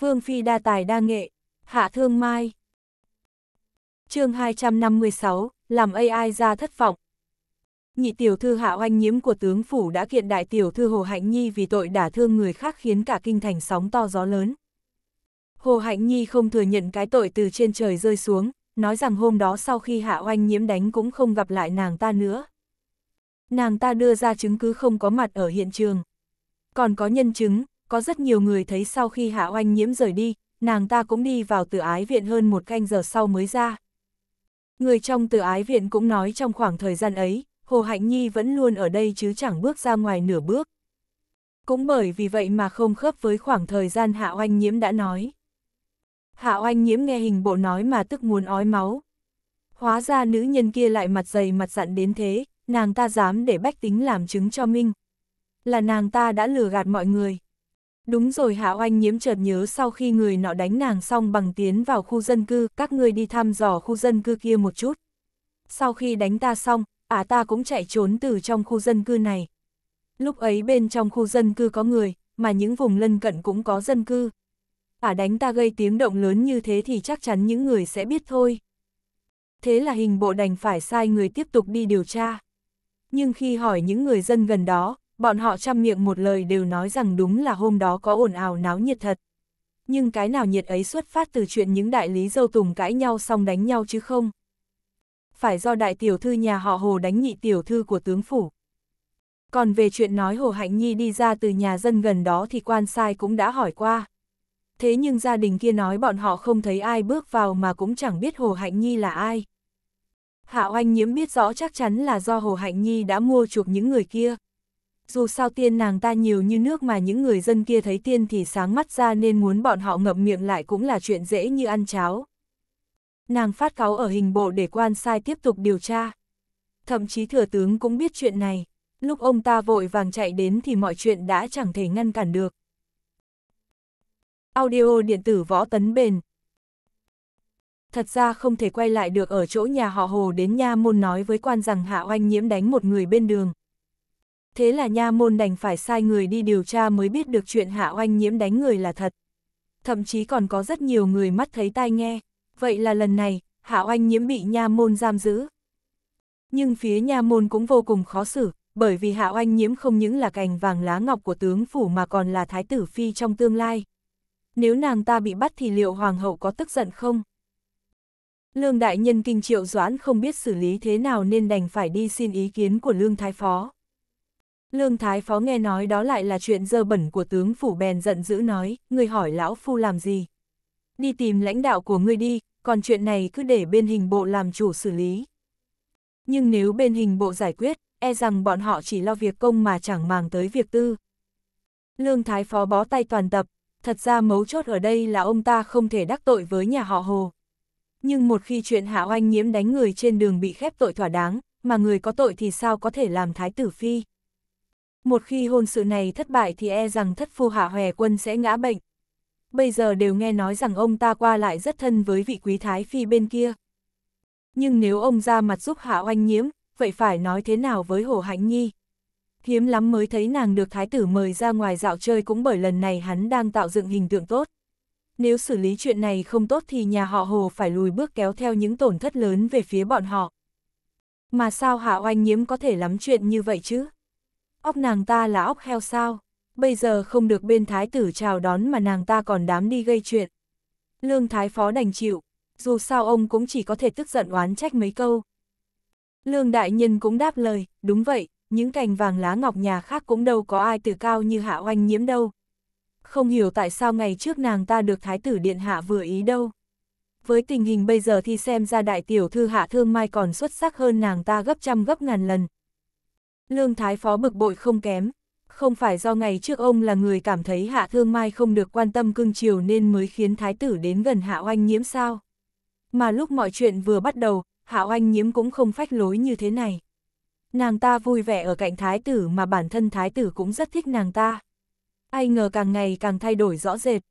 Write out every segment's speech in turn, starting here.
Vương Phi đa tài đa nghệ, hạ thương mai. chương 256, làm AI ra thất vọng. Nhị tiểu thư hạ oanh nhiễm của tướng phủ đã kiện đại tiểu thư Hồ Hạnh Nhi vì tội đả thương người khác khiến cả kinh thành sóng to gió lớn. Hồ Hạnh Nhi không thừa nhận cái tội từ trên trời rơi xuống, nói rằng hôm đó sau khi hạ oanh nhiễm đánh cũng không gặp lại nàng ta nữa. Nàng ta đưa ra chứng cứ không có mặt ở hiện trường. Còn có nhân chứng, có rất nhiều người thấy sau khi Hạ Oanh nhiễm rời đi, nàng ta cũng đi vào từ ái viện hơn một canh giờ sau mới ra. Người trong từ ái viện cũng nói trong khoảng thời gian ấy, Hồ Hạnh Nhi vẫn luôn ở đây chứ chẳng bước ra ngoài nửa bước. Cũng bởi vì vậy mà không khớp với khoảng thời gian Hạ Oanh nhiễm đã nói. Hạ Oanh nhiễm nghe hình bộ nói mà tức muốn ói máu. Hóa ra nữ nhân kia lại mặt dày mặt dặn đến thế, nàng ta dám để bách tính làm chứng cho Minh. Là nàng ta đã lừa gạt mọi người. Đúng rồi Hạ Oanh nhiễm chợt nhớ sau khi người nọ đánh nàng xong bằng tiến vào khu dân cư, các người đi thăm dò khu dân cư kia một chút. Sau khi đánh ta xong, ả à ta cũng chạy trốn từ trong khu dân cư này. Lúc ấy bên trong khu dân cư có người, mà những vùng lân cận cũng có dân cư. Ả à đánh ta gây tiếng động lớn như thế thì chắc chắn những người sẽ biết thôi. Thế là hình bộ đành phải sai người tiếp tục đi điều tra. Nhưng khi hỏi những người dân gần đó, bọn họ chăm miệng một lời đều nói rằng đúng là hôm đó có ồn ào náo nhiệt thật. Nhưng cái nào nhiệt ấy xuất phát từ chuyện những đại lý dâu tùng cãi nhau xong đánh nhau chứ không? Phải do đại tiểu thư nhà họ Hồ đánh nhị tiểu thư của tướng phủ. Còn về chuyện nói Hồ Hạnh Nhi đi ra từ nhà dân gần đó thì quan sai cũng đã hỏi qua. Thế nhưng gia đình kia nói bọn họ không thấy ai bước vào mà cũng chẳng biết Hồ Hạnh Nhi là ai. Hạ Oanh Nhiễm biết rõ chắc chắn là do Hồ Hạnh Nhi đã mua chuộc những người kia dù sao tiên nàng ta nhiều như nước mà những người dân kia thấy tiên thì sáng mắt ra nên muốn bọn họ ngậm miệng lại cũng là chuyện dễ như ăn cháo. Nàng phát cáo ở hình bộ để quan sai tiếp tục điều tra. Thậm chí thừa tướng cũng biết chuyện này, lúc ông ta vội vàng chạy đến thì mọi chuyện đã chẳng thể ngăn cản được. Audio điện tử võ tấn bền Thật ra không thể quay lại được ở chỗ nhà họ Hồ đến nha môn nói với quan rằng Hạ Oanh Nhiễm đánh một người bên đường thế là nha môn đành phải sai người đi điều tra mới biết được chuyện Hạ Oanh nhiễm đánh người là thật. Thậm chí còn có rất nhiều người mắt thấy tai nghe, vậy là lần này, Hạ Oanh nhiễm bị nha môn giam giữ. Nhưng phía nha môn cũng vô cùng khó xử, bởi vì Hạ Oanh nhiễm không những là cành vàng lá ngọc của tướng phủ mà còn là thái tử phi trong tương lai. Nếu nàng ta bị bắt thì liệu hoàng hậu có tức giận không? Lương đại nhân kinh triệu doãn không biết xử lý thế nào nên đành phải đi xin ý kiến của lương thái phó. Lương Thái Phó nghe nói đó lại là chuyện dơ bẩn của tướng phủ bèn giận dữ nói, người hỏi lão phu làm gì? Đi tìm lãnh đạo của người đi, còn chuyện này cứ để bên hình bộ làm chủ xử lý. Nhưng nếu bên hình bộ giải quyết, e rằng bọn họ chỉ lo việc công mà chẳng màng tới việc tư. Lương Thái Phó bó tay toàn tập, thật ra mấu chốt ở đây là ông ta không thể đắc tội với nhà họ Hồ. Nhưng một khi chuyện Hạ Oanh nhiễm đánh người trên đường bị khép tội thỏa đáng, mà người có tội thì sao có thể làm thái tử phi? Một khi hôn sự này thất bại thì e rằng thất phu hạ hòe quân sẽ ngã bệnh. Bây giờ đều nghe nói rằng ông ta qua lại rất thân với vị quý thái phi bên kia. Nhưng nếu ông ra mặt giúp hạ oanh nhiễm, vậy phải nói thế nào với Hồ Hạnh Nhi? Hiếm lắm mới thấy nàng được thái tử mời ra ngoài dạo chơi cũng bởi lần này hắn đang tạo dựng hình tượng tốt. Nếu xử lý chuyện này không tốt thì nhà họ Hồ phải lùi bước kéo theo những tổn thất lớn về phía bọn họ. Mà sao Hạ Oanh Nhiễm có thể lắm chuyện như vậy chứ? Óc nàng ta là óc heo sao? Bây giờ không được bên thái tử chào đón mà nàng ta còn đám đi gây chuyện. Lương thái phó đành chịu, dù sao ông cũng chỉ có thể tức giận oán trách mấy câu. Lương đại nhân cũng đáp lời, đúng vậy, những cành vàng lá ngọc nhà khác cũng đâu có ai từ cao như hạ oanh nhiễm đâu. Không hiểu tại sao ngày trước nàng ta được thái tử điện hạ vừa ý đâu. Với tình hình bây giờ thì xem ra đại tiểu thư hạ thương mai còn xuất sắc hơn nàng ta gấp trăm gấp ngàn lần, Lương Thái Phó bực bội không kém, không phải do ngày trước ông là người cảm thấy Hạ Thương Mai không được quan tâm cưng chiều nên mới khiến Thái tử đến gần Hạ Oanh nhiễm sao. Mà lúc mọi chuyện vừa bắt đầu, Hạ Oanh nhiễm cũng không phách lối như thế này. Nàng ta vui vẻ ở cạnh Thái tử mà bản thân Thái tử cũng rất thích nàng ta. Ai ngờ càng ngày càng thay đổi rõ rệt.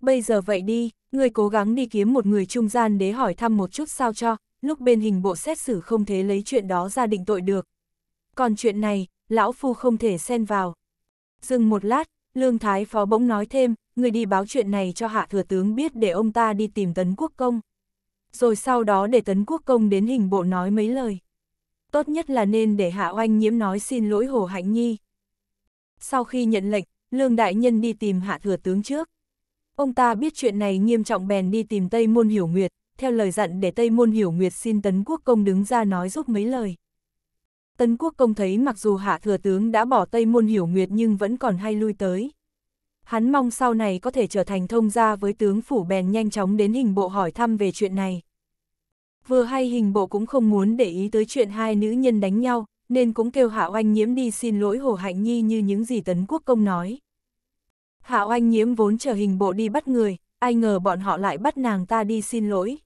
Bây giờ vậy đi, người cố gắng đi kiếm một người trung gian để hỏi thăm một chút sao cho, lúc bên hình bộ xét xử không thế lấy chuyện đó ra định tội được, còn chuyện này, lão phu không thể xen vào. Dừng một lát, Lương Thái Phó bỗng nói thêm, người đi báo chuyện này cho hạ thừa tướng biết để ông ta đi tìm tấn quốc công. Rồi sau đó để tấn quốc công đến hình bộ nói mấy lời. Tốt nhất là nên để hạ oanh nhiễm nói xin lỗi Hồ Hạnh Nhi. Sau khi nhận lệnh, Lương Đại Nhân đi tìm hạ thừa tướng trước. Ông ta biết chuyện này nghiêm trọng bèn đi tìm Tây Môn Hiểu Nguyệt, theo lời dặn để Tây Môn Hiểu Nguyệt xin Tấn Quốc Công đứng ra nói giúp mấy lời. Tân Quốc Công thấy mặc dù hạ thừa tướng đã bỏ Tây Môn Hiểu Nguyệt nhưng vẫn còn hay lui tới. Hắn mong sau này có thể trở thành thông gia với tướng phủ bèn nhanh chóng đến hình bộ hỏi thăm về chuyện này. Vừa hay hình bộ cũng không muốn để ý tới chuyện hai nữ nhân đánh nhau, nên cũng kêu Hạ Oanh Nhiễm đi xin lỗi Hồ Hạnh Nhi như những gì Tấn Quốc Công nói. Hạ Oanh Nhiễm vốn chờ hình bộ đi bắt người, ai ngờ bọn họ lại bắt nàng ta đi xin lỗi.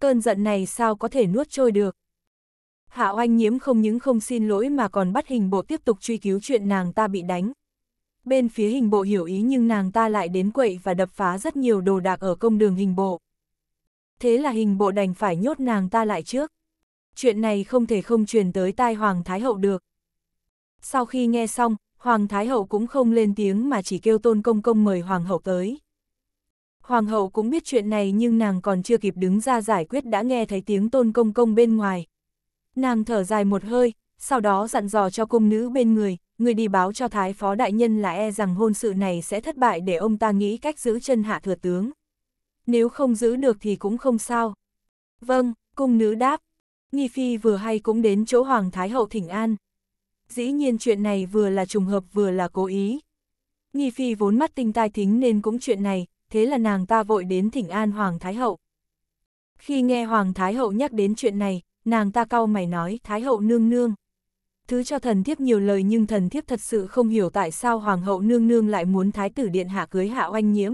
Cơn giận này sao có thể nuốt trôi được, Hạ oanh nhiễm không những không xin lỗi mà còn bắt hình bộ tiếp tục truy cứu chuyện nàng ta bị đánh. Bên phía hình bộ hiểu ý nhưng nàng ta lại đến quậy và đập phá rất nhiều đồ đạc ở công đường hình bộ. Thế là hình bộ đành phải nhốt nàng ta lại trước. Chuyện này không thể không truyền tới tai Hoàng Thái Hậu được. Sau khi nghe xong, Hoàng Thái Hậu cũng không lên tiếng mà chỉ kêu tôn công công mời Hoàng Hậu tới. Hoàng hậu cũng biết chuyện này nhưng nàng còn chưa kịp đứng ra giải quyết đã nghe thấy tiếng tôn công công bên ngoài, Nàng thở dài một hơi, sau đó dặn dò cho cung nữ bên người, người đi báo cho Thái Phó Đại Nhân là e rằng hôn sự này sẽ thất bại để ông ta nghĩ cách giữ chân hạ thừa tướng. Nếu không giữ được thì cũng không sao. Vâng, cung nữ đáp. Nghi Phi vừa hay cũng đến chỗ Hoàng Thái Hậu Thỉnh An. Dĩ nhiên chuyện này vừa là trùng hợp vừa là cố ý. Nghi Phi vốn mắt tinh tai thính nên cũng chuyện này, thế là nàng ta vội đến Thỉnh An Hoàng Thái Hậu. Khi nghe Hoàng Thái Hậu nhắc đến chuyện này, nàng ta cau mày nói Thái hậu nương nương. Thứ cho thần thiếp nhiều lời nhưng thần thiếp thật sự không hiểu tại sao hoàng hậu nương nương lại muốn thái tử điện hạ cưới hạ oanh nhiễm.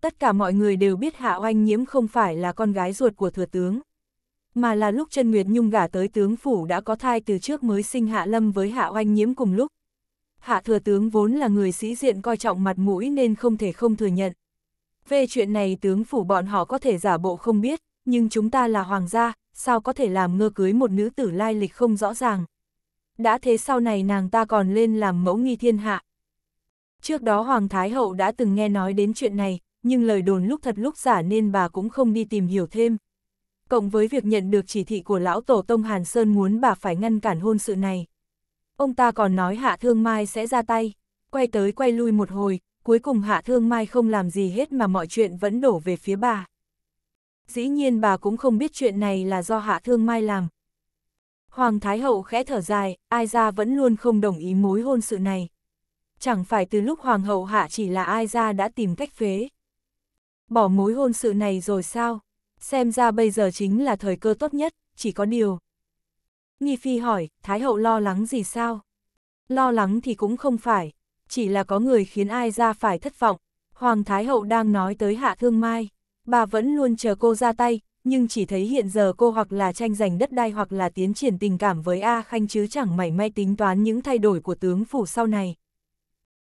Tất cả mọi người đều biết hạ oanh nhiễm không phải là con gái ruột của thừa tướng. Mà là lúc chân Nguyệt Nhung gả tới tướng phủ đã có thai từ trước mới sinh hạ lâm với hạ oanh nhiễm cùng lúc. Hạ thừa tướng vốn là người sĩ diện coi trọng mặt mũi nên không thể không thừa nhận. Về chuyện này tướng phủ bọn họ có thể giả bộ không biết, nhưng chúng ta là hoàng gia, sao có thể làm ngơ cưới một nữ tử lai lịch không rõ ràng. Đã thế sau này nàng ta còn lên làm mẫu nghi thiên hạ. Trước đó Hoàng Thái Hậu đã từng nghe nói đến chuyện này, nhưng lời đồn lúc thật lúc giả nên bà cũng không đi tìm hiểu thêm. Cộng với việc nhận được chỉ thị của lão tổ tông Hàn Sơn muốn bà phải ngăn cản hôn sự này. Ông ta còn nói Hạ Thương Mai sẽ ra tay, quay tới quay lui một hồi, cuối cùng Hạ Thương Mai không làm gì hết mà mọi chuyện vẫn đổ về phía bà dĩ nhiên bà cũng không biết chuyện này là do Hạ Thương Mai làm. Hoàng Thái Hậu khẽ thở dài, ai ra vẫn luôn không đồng ý mối hôn sự này. Chẳng phải từ lúc Hoàng Hậu Hạ chỉ là ai ra đã tìm cách phế. Bỏ mối hôn sự này rồi sao? Xem ra bây giờ chính là thời cơ tốt nhất, chỉ có điều. Nghi Phi hỏi, Thái Hậu lo lắng gì sao? Lo lắng thì cũng không phải, chỉ là có người khiến ai ra phải thất vọng. Hoàng Thái Hậu đang nói tới Hạ Thương Mai bà vẫn luôn chờ cô ra tay, nhưng chỉ thấy hiện giờ cô hoặc là tranh giành đất đai hoặc là tiến triển tình cảm với A Khanh chứ chẳng mảy may tính toán những thay đổi của tướng phủ sau này.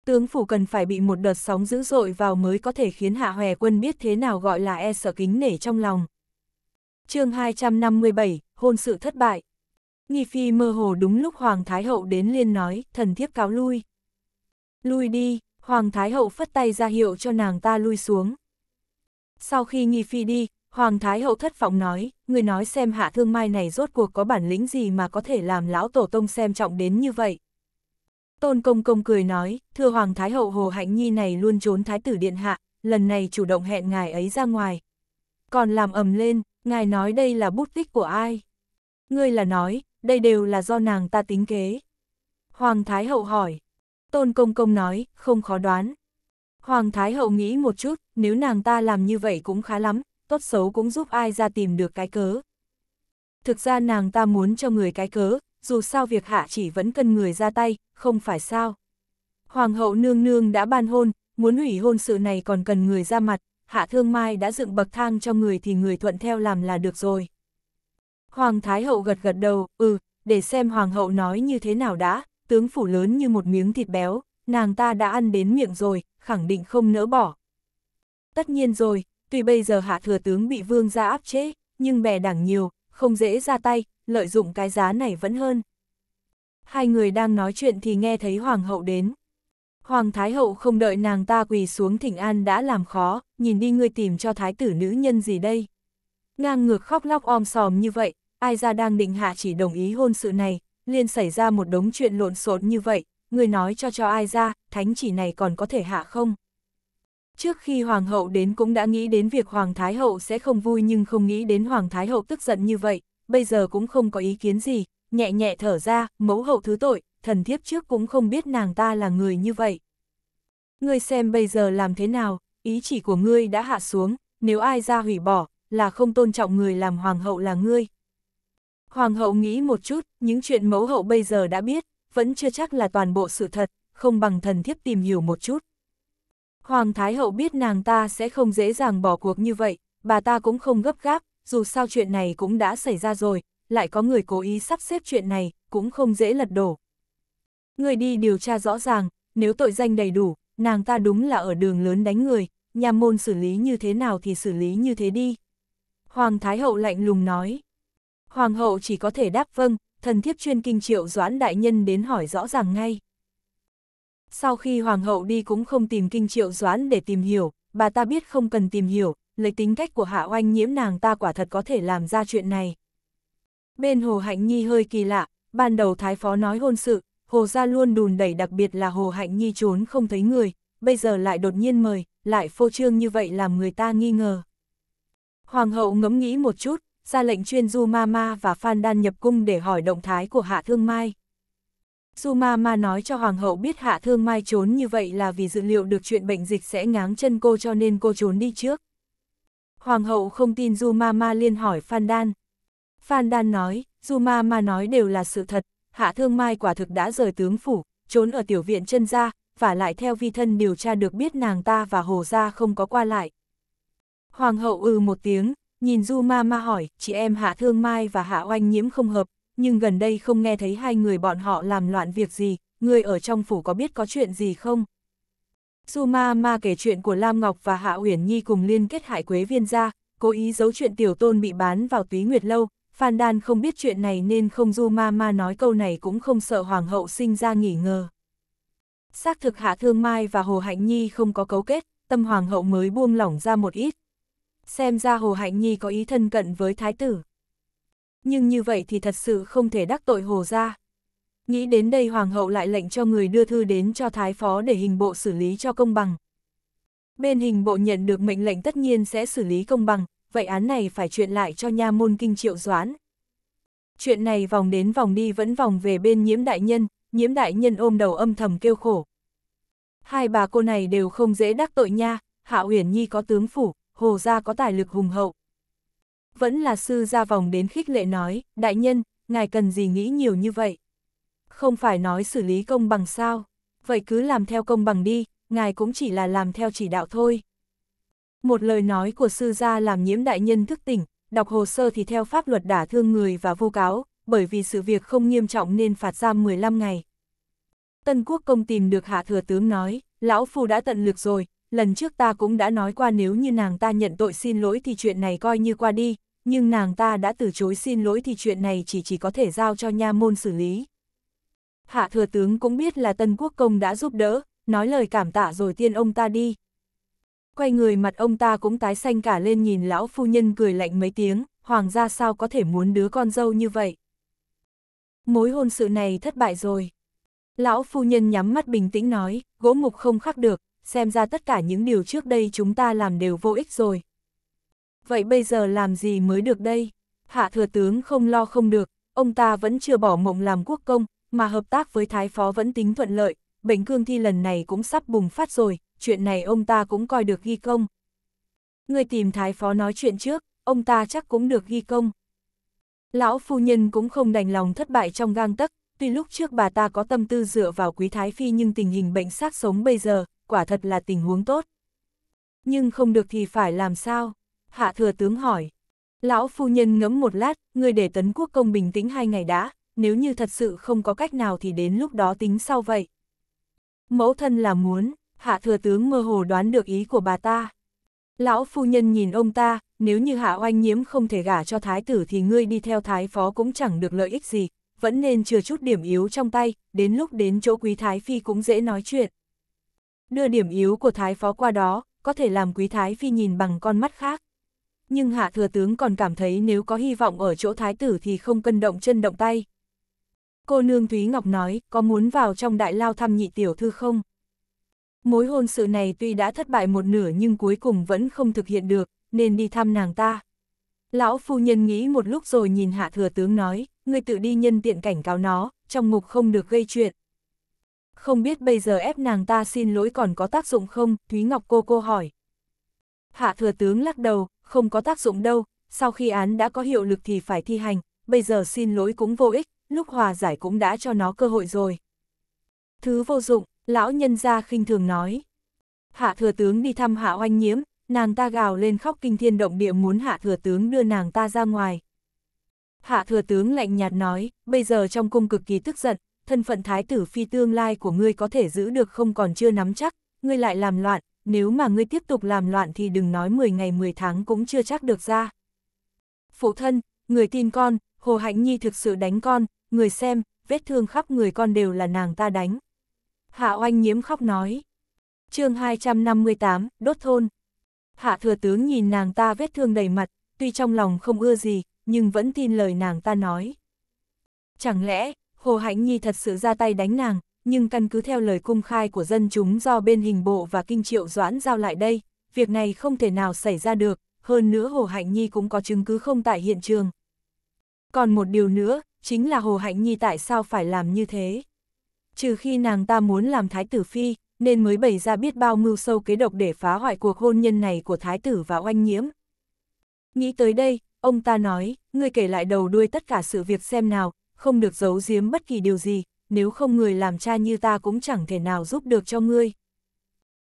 Tướng phủ cần phải bị một đợt sóng dữ dội vào mới có thể khiến Hạ Hòe quân biết thế nào gọi là e sợ kính nể trong lòng. chương 257, hôn sự thất bại. Nghi Phi mơ hồ đúng lúc Hoàng Thái Hậu đến liên nói, thần thiếp cáo lui. Lui đi, Hoàng Thái Hậu phất tay ra hiệu cho nàng ta lui xuống. Sau khi Nghi Phi đi, Hoàng Thái Hậu thất vọng nói, người nói xem hạ thương mai này rốt cuộc có bản lĩnh gì mà có thể làm lão tổ tông xem trọng đến như vậy. Tôn Công Công cười nói, thưa Hoàng Thái Hậu Hồ Hạnh Nhi này luôn trốn Thái tử Điện Hạ, lần này chủ động hẹn ngài ấy ra ngoài. Còn làm ầm lên, ngài nói đây là bút tích của ai? Ngươi là nói, đây đều là do nàng ta tính kế. Hoàng Thái Hậu hỏi. Tôn Công Công nói, không khó đoán. Hoàng Thái Hậu nghĩ một chút, nếu nàng ta làm như vậy cũng khá lắm, tốt xấu cũng giúp ai ra tìm được cái cớ. Thực ra nàng ta muốn cho người cái cớ, dù sao việc hạ chỉ vẫn cần người ra tay, không phải sao. Hoàng hậu nương nương đã ban hôn, muốn hủy hôn sự này còn cần người ra mặt, hạ thương mai đã dựng bậc thang cho người thì người thuận theo làm là được rồi. Hoàng thái hậu gật gật đầu, ừ, để xem hoàng hậu nói như thế nào đã, tướng phủ lớn như một miếng thịt béo, nàng ta đã ăn đến miệng rồi, khẳng định không nỡ bỏ, Tất nhiên rồi, tuy bây giờ hạ thừa tướng bị vương gia áp chế, nhưng bè đảng nhiều, không dễ ra tay, lợi dụng cái giá này vẫn hơn. Hai người đang nói chuyện thì nghe thấy hoàng hậu đến. Hoàng thái hậu không đợi nàng ta quỳ xuống thỉnh an đã làm khó, nhìn đi ngươi tìm cho thái tử nữ nhân gì đây. Ngang ngược khóc lóc om sòm như vậy, ai ra đang định hạ chỉ đồng ý hôn sự này, liền xảy ra một đống chuyện lộn xộn như vậy, người nói cho cho ai ra, thánh chỉ này còn có thể hạ không? Trước khi Hoàng hậu đến cũng đã nghĩ đến việc Hoàng Thái hậu sẽ không vui nhưng không nghĩ đến Hoàng Thái hậu tức giận như vậy, bây giờ cũng không có ý kiến gì, nhẹ nhẹ thở ra, mẫu hậu thứ tội, thần thiếp trước cũng không biết nàng ta là người như vậy. Ngươi xem bây giờ làm thế nào, ý chỉ của ngươi đã hạ xuống, nếu ai ra hủy bỏ, là không tôn trọng người làm hoàng hậu là ngươi. Hoàng hậu nghĩ một chút, những chuyện mẫu hậu bây giờ đã biết, vẫn chưa chắc là toàn bộ sự thật, không bằng thần thiếp tìm hiểu một chút, Hoàng Thái Hậu biết nàng ta sẽ không dễ dàng bỏ cuộc như vậy, bà ta cũng không gấp gáp, dù sao chuyện này cũng đã xảy ra rồi, lại có người cố ý sắp xếp chuyện này, cũng không dễ lật đổ. Người đi điều tra rõ ràng, nếu tội danh đầy đủ, nàng ta đúng là ở đường lớn đánh người, nhà môn xử lý như thế nào thì xử lý như thế đi. Hoàng Thái Hậu lạnh lùng nói. Hoàng hậu chỉ có thể đáp vâng, thần thiếp chuyên kinh triệu doãn đại nhân đến hỏi rõ ràng ngay. Sau khi hoàng hậu đi cũng không tìm kinh triệu doãn để tìm hiểu, bà ta biết không cần tìm hiểu, lấy tính cách của hạ oanh nhiễm nàng ta quả thật có thể làm ra chuyện này. Bên Hồ Hạnh Nhi hơi kỳ lạ, ban đầu Thái Phó nói hôn sự, Hồ Gia luôn đùn đẩy đặc biệt là Hồ Hạnh Nhi trốn không thấy người, bây giờ lại đột nhiên mời, lại phô trương như vậy làm người ta nghi ngờ. Hoàng hậu ngẫm nghĩ một chút, ra lệnh chuyên du ma ma và Phan Đan nhập cung để hỏi động thái của Hạ Thương Mai. Su Ma Ma nói cho Hoàng hậu biết Hạ Thương Mai trốn như vậy là vì dự liệu được chuyện bệnh dịch sẽ ngáng chân cô cho nên cô trốn đi trước. Hoàng hậu không tin Du Ma Ma liên hỏi Phan Đan. Phan Đan nói, Du Ma Ma nói đều là sự thật, Hạ Thương Mai quả thực đã rời tướng phủ, trốn ở tiểu viện chân gia, và lại theo vi thân điều tra được biết nàng ta và Hồ Gia không có qua lại. Hoàng hậu ừ một tiếng, nhìn Du Ma Ma hỏi, chị em Hạ Thương Mai và Hạ Oanh Nhiễm không hợp, nhưng gần đây không nghe thấy hai người bọn họ làm loạn việc gì, người ở trong phủ có biết có chuyện gì không? Su ma ma kể chuyện của Lam Ngọc và Hạ Uyển Nhi cùng liên kết hại quế viên ra, cố ý giấu chuyện tiểu tôn bị bán vào túy nguyệt lâu, Phan Đan không biết chuyện này nên không du ma ma nói câu này cũng không sợ hoàng hậu sinh ra nghỉ ngờ. Xác thực Hạ Thương Mai và Hồ Hạnh Nhi không có cấu kết, tâm hoàng hậu mới buông lỏng ra một ít. Xem ra Hồ Hạnh Nhi có ý thân cận với thái tử nhưng như vậy thì thật sự không thể đắc tội hồ ra. Nghĩ đến đây hoàng hậu lại lệnh cho người đưa thư đến cho thái phó để hình bộ xử lý cho công bằng. Bên hình bộ nhận được mệnh lệnh tất nhiên sẽ xử lý công bằng, vậy án này phải chuyện lại cho nha môn kinh triệu doán. Chuyện này vòng đến vòng đi vẫn vòng về bên nhiễm đại nhân, nhiễm đại nhân ôm đầu âm thầm kêu khổ. Hai bà cô này đều không dễ đắc tội nha, Hạ Uyển Nhi có tướng phủ, Hồ Gia có tài lực hùng hậu, vẫn là sư ra vòng đến khích lệ nói, đại nhân, ngài cần gì nghĩ nhiều như vậy? Không phải nói xử lý công bằng sao? Vậy cứ làm theo công bằng đi, ngài cũng chỉ là làm theo chỉ đạo thôi. Một lời nói của sư gia làm nhiễm đại nhân thức tỉnh, đọc hồ sơ thì theo pháp luật đả thương người và vô cáo, bởi vì sự việc không nghiêm trọng nên phạt giam 15 ngày. Tân Quốc Công tìm được Hạ Thừa Tướng nói, Lão Phu đã tận lực rồi, lần trước ta cũng đã nói qua nếu như nàng ta nhận tội xin lỗi thì chuyện này coi như qua đi, nhưng nàng ta đã từ chối xin lỗi thì chuyện này chỉ chỉ có thể giao cho nha môn xử lý. Hạ thừa tướng cũng biết là Tân Quốc Công đã giúp đỡ, nói lời cảm tạ rồi tiên ông ta đi. Quay người mặt ông ta cũng tái xanh cả lên nhìn lão phu nhân cười lạnh mấy tiếng, hoàng gia sao có thể muốn đứa con dâu như vậy. Mối hôn sự này thất bại rồi. Lão phu nhân nhắm mắt bình tĩnh nói, gỗ mục không khắc được, xem ra tất cả những điều trước đây chúng ta làm đều vô ích rồi, vậy bây giờ làm gì mới được đây? Hạ thừa tướng không lo không được, ông ta vẫn chưa bỏ mộng làm quốc công, mà hợp tác với thái phó vẫn tính thuận lợi, bệnh cương thi lần này cũng sắp bùng phát rồi, chuyện này ông ta cũng coi được ghi công. Người tìm thái phó nói chuyện trước, ông ta chắc cũng được ghi công. Lão phu nhân cũng không đành lòng thất bại trong gang tấc, tuy lúc trước bà ta có tâm tư dựa vào quý thái phi nhưng tình hình bệnh xác sống bây giờ, quả thật là tình huống tốt. Nhưng không được thì phải làm sao? hạ thừa tướng hỏi. Lão phu nhân ngẫm một lát, người để tấn quốc công bình tĩnh hai ngày đã, nếu như thật sự không có cách nào thì đến lúc đó tính sau vậy. Mẫu thân là muốn, hạ thừa tướng mơ hồ đoán được ý của bà ta. Lão phu nhân nhìn ông ta, nếu như hạ oanh nhiễm không thể gả cho thái tử thì ngươi đi theo thái phó cũng chẳng được lợi ích gì, vẫn nên chừa chút điểm yếu trong tay, đến lúc đến chỗ quý thái phi cũng dễ nói chuyện. Đưa điểm yếu của thái phó qua đó, có thể làm quý thái phi nhìn bằng con mắt khác nhưng hạ thừa tướng còn cảm thấy nếu có hy vọng ở chỗ thái tử thì không cần động chân động tay. Cô nương Thúy Ngọc nói, có muốn vào trong đại lao thăm nhị tiểu thư không? Mối hôn sự này tuy đã thất bại một nửa nhưng cuối cùng vẫn không thực hiện được, nên đi thăm nàng ta. Lão phu nhân nghĩ một lúc rồi nhìn hạ thừa tướng nói, ngươi tự đi nhân tiện cảnh cáo nó, trong ngục không được gây chuyện. Không biết bây giờ ép nàng ta xin lỗi còn có tác dụng không, Thúy Ngọc cô cô hỏi. Hạ thừa tướng lắc đầu, không có tác dụng đâu, sau khi án đã có hiệu lực thì phải thi hành, bây giờ xin lỗi cũng vô ích, lúc hòa giải cũng đã cho nó cơ hội rồi. Thứ vô dụng, lão nhân gia khinh thường nói. Hạ thừa tướng đi thăm hạ oanh nhiễm, nàng ta gào lên khóc kinh thiên động địa muốn hạ thừa tướng đưa nàng ta ra ngoài. Hạ thừa tướng lạnh nhạt nói, bây giờ trong cung cực kỳ tức giận, thân phận thái tử phi tương lai của ngươi có thể giữ được không còn chưa nắm chắc, ngươi lại làm loạn, nếu mà ngươi tiếp tục làm loạn thì đừng nói 10 ngày 10 tháng cũng chưa chắc được ra. Phụ thân, người tin con, Hồ Hạnh Nhi thực sự đánh con, người xem, vết thương khắp người con đều là nàng ta đánh. Hạ oanh nhiễm khóc nói. chương 258, đốt thôn. Hạ thừa tướng nhìn nàng ta vết thương đầy mặt, tuy trong lòng không ưa gì, nhưng vẫn tin lời nàng ta nói. Chẳng lẽ, Hồ Hạnh Nhi thật sự ra tay đánh nàng, nhưng căn cứ theo lời cung khai của dân chúng do bên hình bộ và kinh triệu doãn giao lại đây, việc này không thể nào xảy ra được, hơn nữa Hồ Hạnh Nhi cũng có chứng cứ không tại hiện trường. Còn một điều nữa, chính là Hồ Hạnh Nhi tại sao phải làm như thế. Trừ khi nàng ta muốn làm thái tử phi, nên mới bày ra biết bao mưu sâu kế độc để phá hoại cuộc hôn nhân này của thái tử và oanh nhiễm. Nghĩ tới đây, ông ta nói, ngươi kể lại đầu đuôi tất cả sự việc xem nào, không được giấu giếm bất kỳ điều gì, nếu không người làm cha như ta cũng chẳng thể nào giúp được cho ngươi.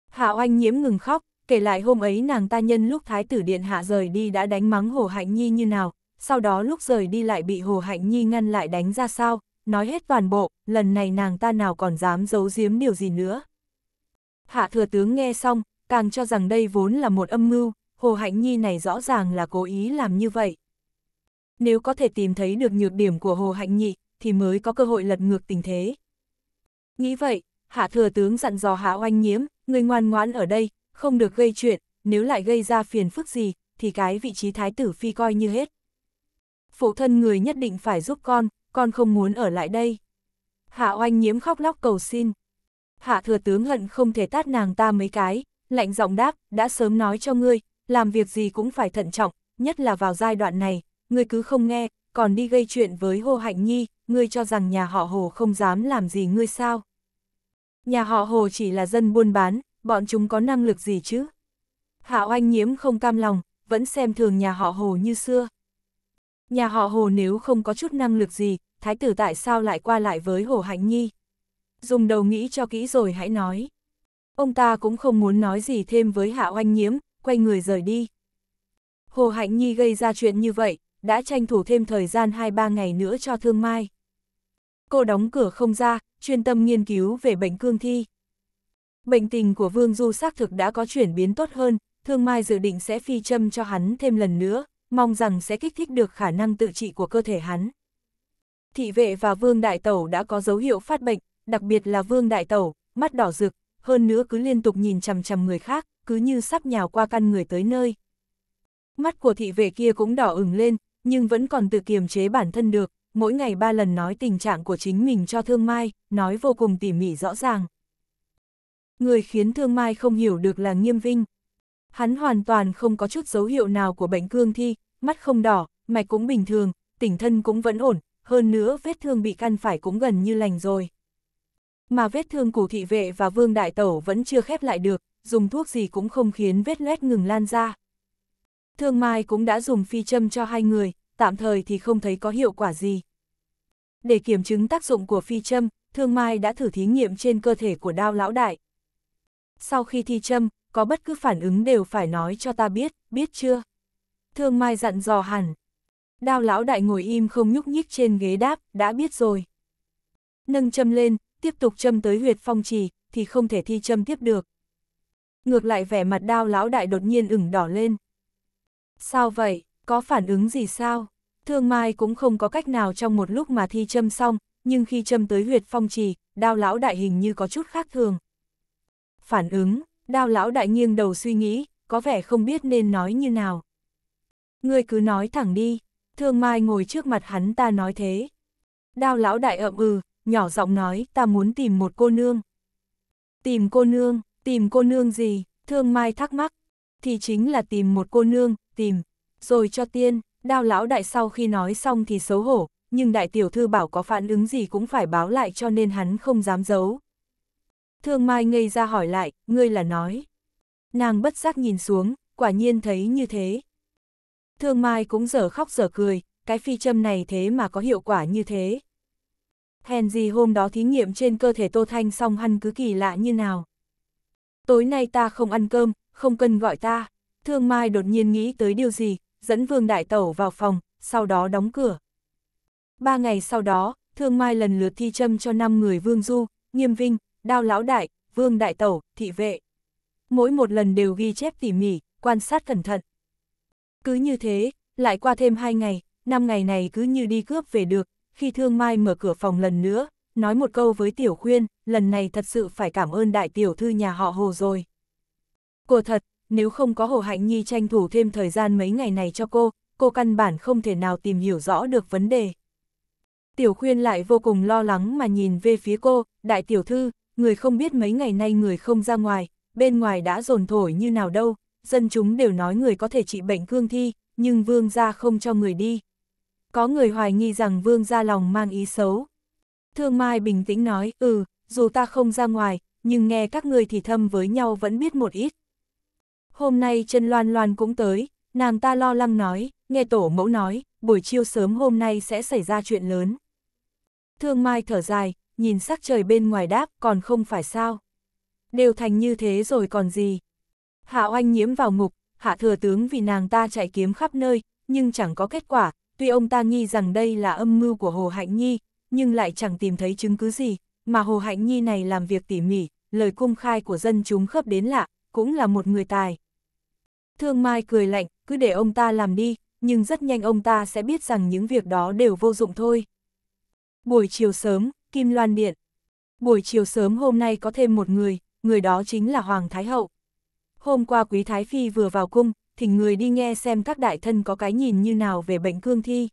Hạ oanh nhiễm ngừng khóc, kể lại hôm ấy nàng ta nhân lúc Thái tử Điện Hạ rời đi đã đánh mắng Hồ Hạnh Nhi như nào, sau đó lúc rời đi lại bị Hồ Hạnh Nhi ngăn lại đánh ra sao, nói hết toàn bộ, lần này nàng ta nào còn dám giấu giếm điều gì nữa. Hạ thừa tướng nghe xong, càng cho rằng đây vốn là một âm mưu, Hồ Hạnh Nhi này rõ ràng là cố ý làm như vậy. Nếu có thể tìm thấy được nhược điểm của Hồ Hạnh Nhi, thì mới có cơ hội lật ngược tình thế. Nghĩ vậy, hạ thừa tướng dặn dò hạ oanh nhiễm, người ngoan ngoãn ở đây, không được gây chuyện, nếu lại gây ra phiền phức gì, thì cái vị trí thái tử phi coi như hết. Phụ thân người nhất định phải giúp con, con không muốn ở lại đây. Hạ oanh nhiễm khóc lóc cầu xin. Hạ thừa tướng hận không thể tát nàng ta mấy cái, lạnh giọng đáp, đã sớm nói cho ngươi, làm việc gì cũng phải thận trọng, nhất là vào giai đoạn này, ngươi cứ không nghe, còn đi gây chuyện với hô hạnh nhi, ngươi cho rằng nhà họ Hồ không dám làm gì ngươi sao? Nhà họ Hồ chỉ là dân buôn bán, bọn chúng có năng lực gì chứ? Hạ oanh nhiễm không cam lòng, vẫn xem thường nhà họ Hồ như xưa. Nhà họ Hồ nếu không có chút năng lực gì, thái tử tại sao lại qua lại với Hồ Hạnh Nhi? Dùng đầu nghĩ cho kỹ rồi hãy nói. Ông ta cũng không muốn nói gì thêm với Hạ oanh nhiễm, quay người rời đi. Hồ Hạnh Nhi gây ra chuyện như vậy, đã tranh thủ thêm thời gian 2-3 ngày nữa cho thương mai. Cô đóng cửa không ra, chuyên tâm nghiên cứu về bệnh cương thi. Bệnh tình của Vương Du xác thực đã có chuyển biến tốt hơn, thương mai dự định sẽ phi châm cho hắn thêm lần nữa, mong rằng sẽ kích thích được khả năng tự trị của cơ thể hắn. Thị vệ và Vương Đại Tẩu đã có dấu hiệu phát bệnh, đặc biệt là Vương Đại Tẩu, mắt đỏ rực, hơn nữa cứ liên tục nhìn chằm chằm người khác, cứ như sắp nhào qua căn người tới nơi. Mắt của thị vệ kia cũng đỏ ửng lên, nhưng vẫn còn tự kiềm chế bản thân được, mỗi ngày ba lần nói tình trạng của chính mình cho Thương Mai, nói vô cùng tỉ mỉ rõ ràng. Người khiến Thương Mai không hiểu được là Nghiêm Vinh. Hắn hoàn toàn không có chút dấu hiệu nào của bệnh cương thi, mắt không đỏ, mạch cũng bình thường, tỉnh thân cũng vẫn ổn, hơn nữa vết thương bị căn phải cũng gần như lành rồi. Mà vết thương của thị vệ và vương đại tẩu vẫn chưa khép lại được, dùng thuốc gì cũng không khiến vết loét ngừng lan ra. Thương Mai cũng đã dùng phi châm cho hai người, tạm thời thì không thấy có hiệu quả gì. Để kiểm chứng tác dụng của phi châm, Thương Mai đã thử thí nghiệm trên cơ thể của đao lão đại. Sau khi thi châm, có bất cứ phản ứng đều phải nói cho ta biết, biết chưa? Thương Mai dặn dò hẳn. Đao lão đại ngồi im không nhúc nhích trên ghế đáp, đã biết rồi. Nâng châm lên, tiếp tục châm tới huyệt phong trì, thì không thể thi châm tiếp được. Ngược lại vẻ mặt đao lão đại đột nhiên ửng đỏ lên. Sao vậy, có phản ứng gì sao? Thương Mai cũng không có cách nào trong một lúc mà thi châm xong, nhưng khi châm tới huyệt phong trì, đao lão đại hình như có chút khác thường. Phản ứng, đao lão đại nghiêng đầu suy nghĩ, có vẻ không biết nên nói như nào. Ngươi cứ nói thẳng đi, thương mai ngồi trước mặt hắn ta nói thế. Đao lão đại ậm ừ, nhỏ giọng nói ta muốn tìm một cô nương. Tìm cô nương, tìm cô nương gì, thương mai thắc mắc. Thì chính là tìm một cô nương, tìm, rồi cho tiên, đao lão đại sau khi nói xong thì xấu hổ, nhưng đại tiểu thư bảo có phản ứng gì cũng phải báo lại cho nên hắn không dám giấu. Thương Mai ngây ra hỏi lại, ngươi là nói. Nàng bất giác nhìn xuống, quả nhiên thấy như thế. Thương Mai cũng dở khóc dở cười, cái phi châm này thế mà có hiệu quả như thế. Hèn gì hôm đó thí nghiệm trên cơ thể Tô Thanh xong hắn cứ kỳ lạ như nào. Tối nay ta không ăn cơm, không cần gọi ta. Thương Mai đột nhiên nghĩ tới điều gì, dẫn Vương Đại Tẩu vào phòng, sau đó đóng cửa. Ba ngày sau đó, Thương Mai lần lượt thi châm cho năm người Vương Du, Nghiêm Vinh, Đao Lão Đại, Vương Đại Tẩu, Thị Vệ. Mỗi một lần đều ghi chép tỉ mỉ, quan sát cẩn thận. Cứ như thế, lại qua thêm hai ngày, năm ngày này cứ như đi cướp về được, khi Thương Mai mở cửa phòng lần nữa, nói một câu với Tiểu Khuyên, lần này thật sự phải cảm ơn đại tiểu thư nhà họ Hồ rồi. Cô thật, nếu không có Hồ Hạnh Nhi tranh thủ thêm thời gian mấy ngày này cho cô, cô căn bản không thể nào tìm hiểu rõ được vấn đề. Tiểu khuyên lại vô cùng lo lắng mà nhìn về phía cô, đại tiểu thư, người không biết mấy ngày nay người không ra ngoài, bên ngoài đã rồn thổi như nào đâu, dân chúng đều nói người có thể trị bệnh cương thi, nhưng vương gia không cho người đi. Có người hoài nghi rằng vương gia lòng mang ý xấu. Thương Mai bình tĩnh nói, ừ, dù ta không ra ngoài, nhưng nghe các người thì thâm với nhau vẫn biết một ít. Hôm nay Trần Loan Loan cũng tới, nàng ta lo lắng nói, nghe tổ mẫu nói, buổi chiều sớm hôm nay sẽ xảy ra chuyện lớn. Thương Mai thở dài, nhìn sắc trời bên ngoài đáp còn không phải sao. Đều thành như thế rồi còn gì. Hạ oanh nhiễm vào ngục, hạ thừa tướng vì nàng ta chạy kiếm khắp nơi, nhưng chẳng có kết quả, tuy ông ta nghi rằng đây là âm mưu của Hồ Hạnh Nhi, nhưng lại chẳng tìm thấy chứng cứ gì, mà Hồ Hạnh Nhi này làm việc tỉ mỉ, lời cung khai của dân chúng khớp đến lạ, cũng là một người tài. Thương Mai cười lạnh, cứ để ông ta làm đi, nhưng rất nhanh ông ta sẽ biết rằng những việc đó đều vô dụng thôi. Buổi chiều sớm, Kim Loan Điện. Buổi chiều sớm hôm nay có thêm một người, người đó chính là Hoàng Thái Hậu. Hôm qua Quý Thái Phi vừa vào cung, thỉnh người đi nghe xem các đại thân có cái nhìn như nào về bệnh cương thi.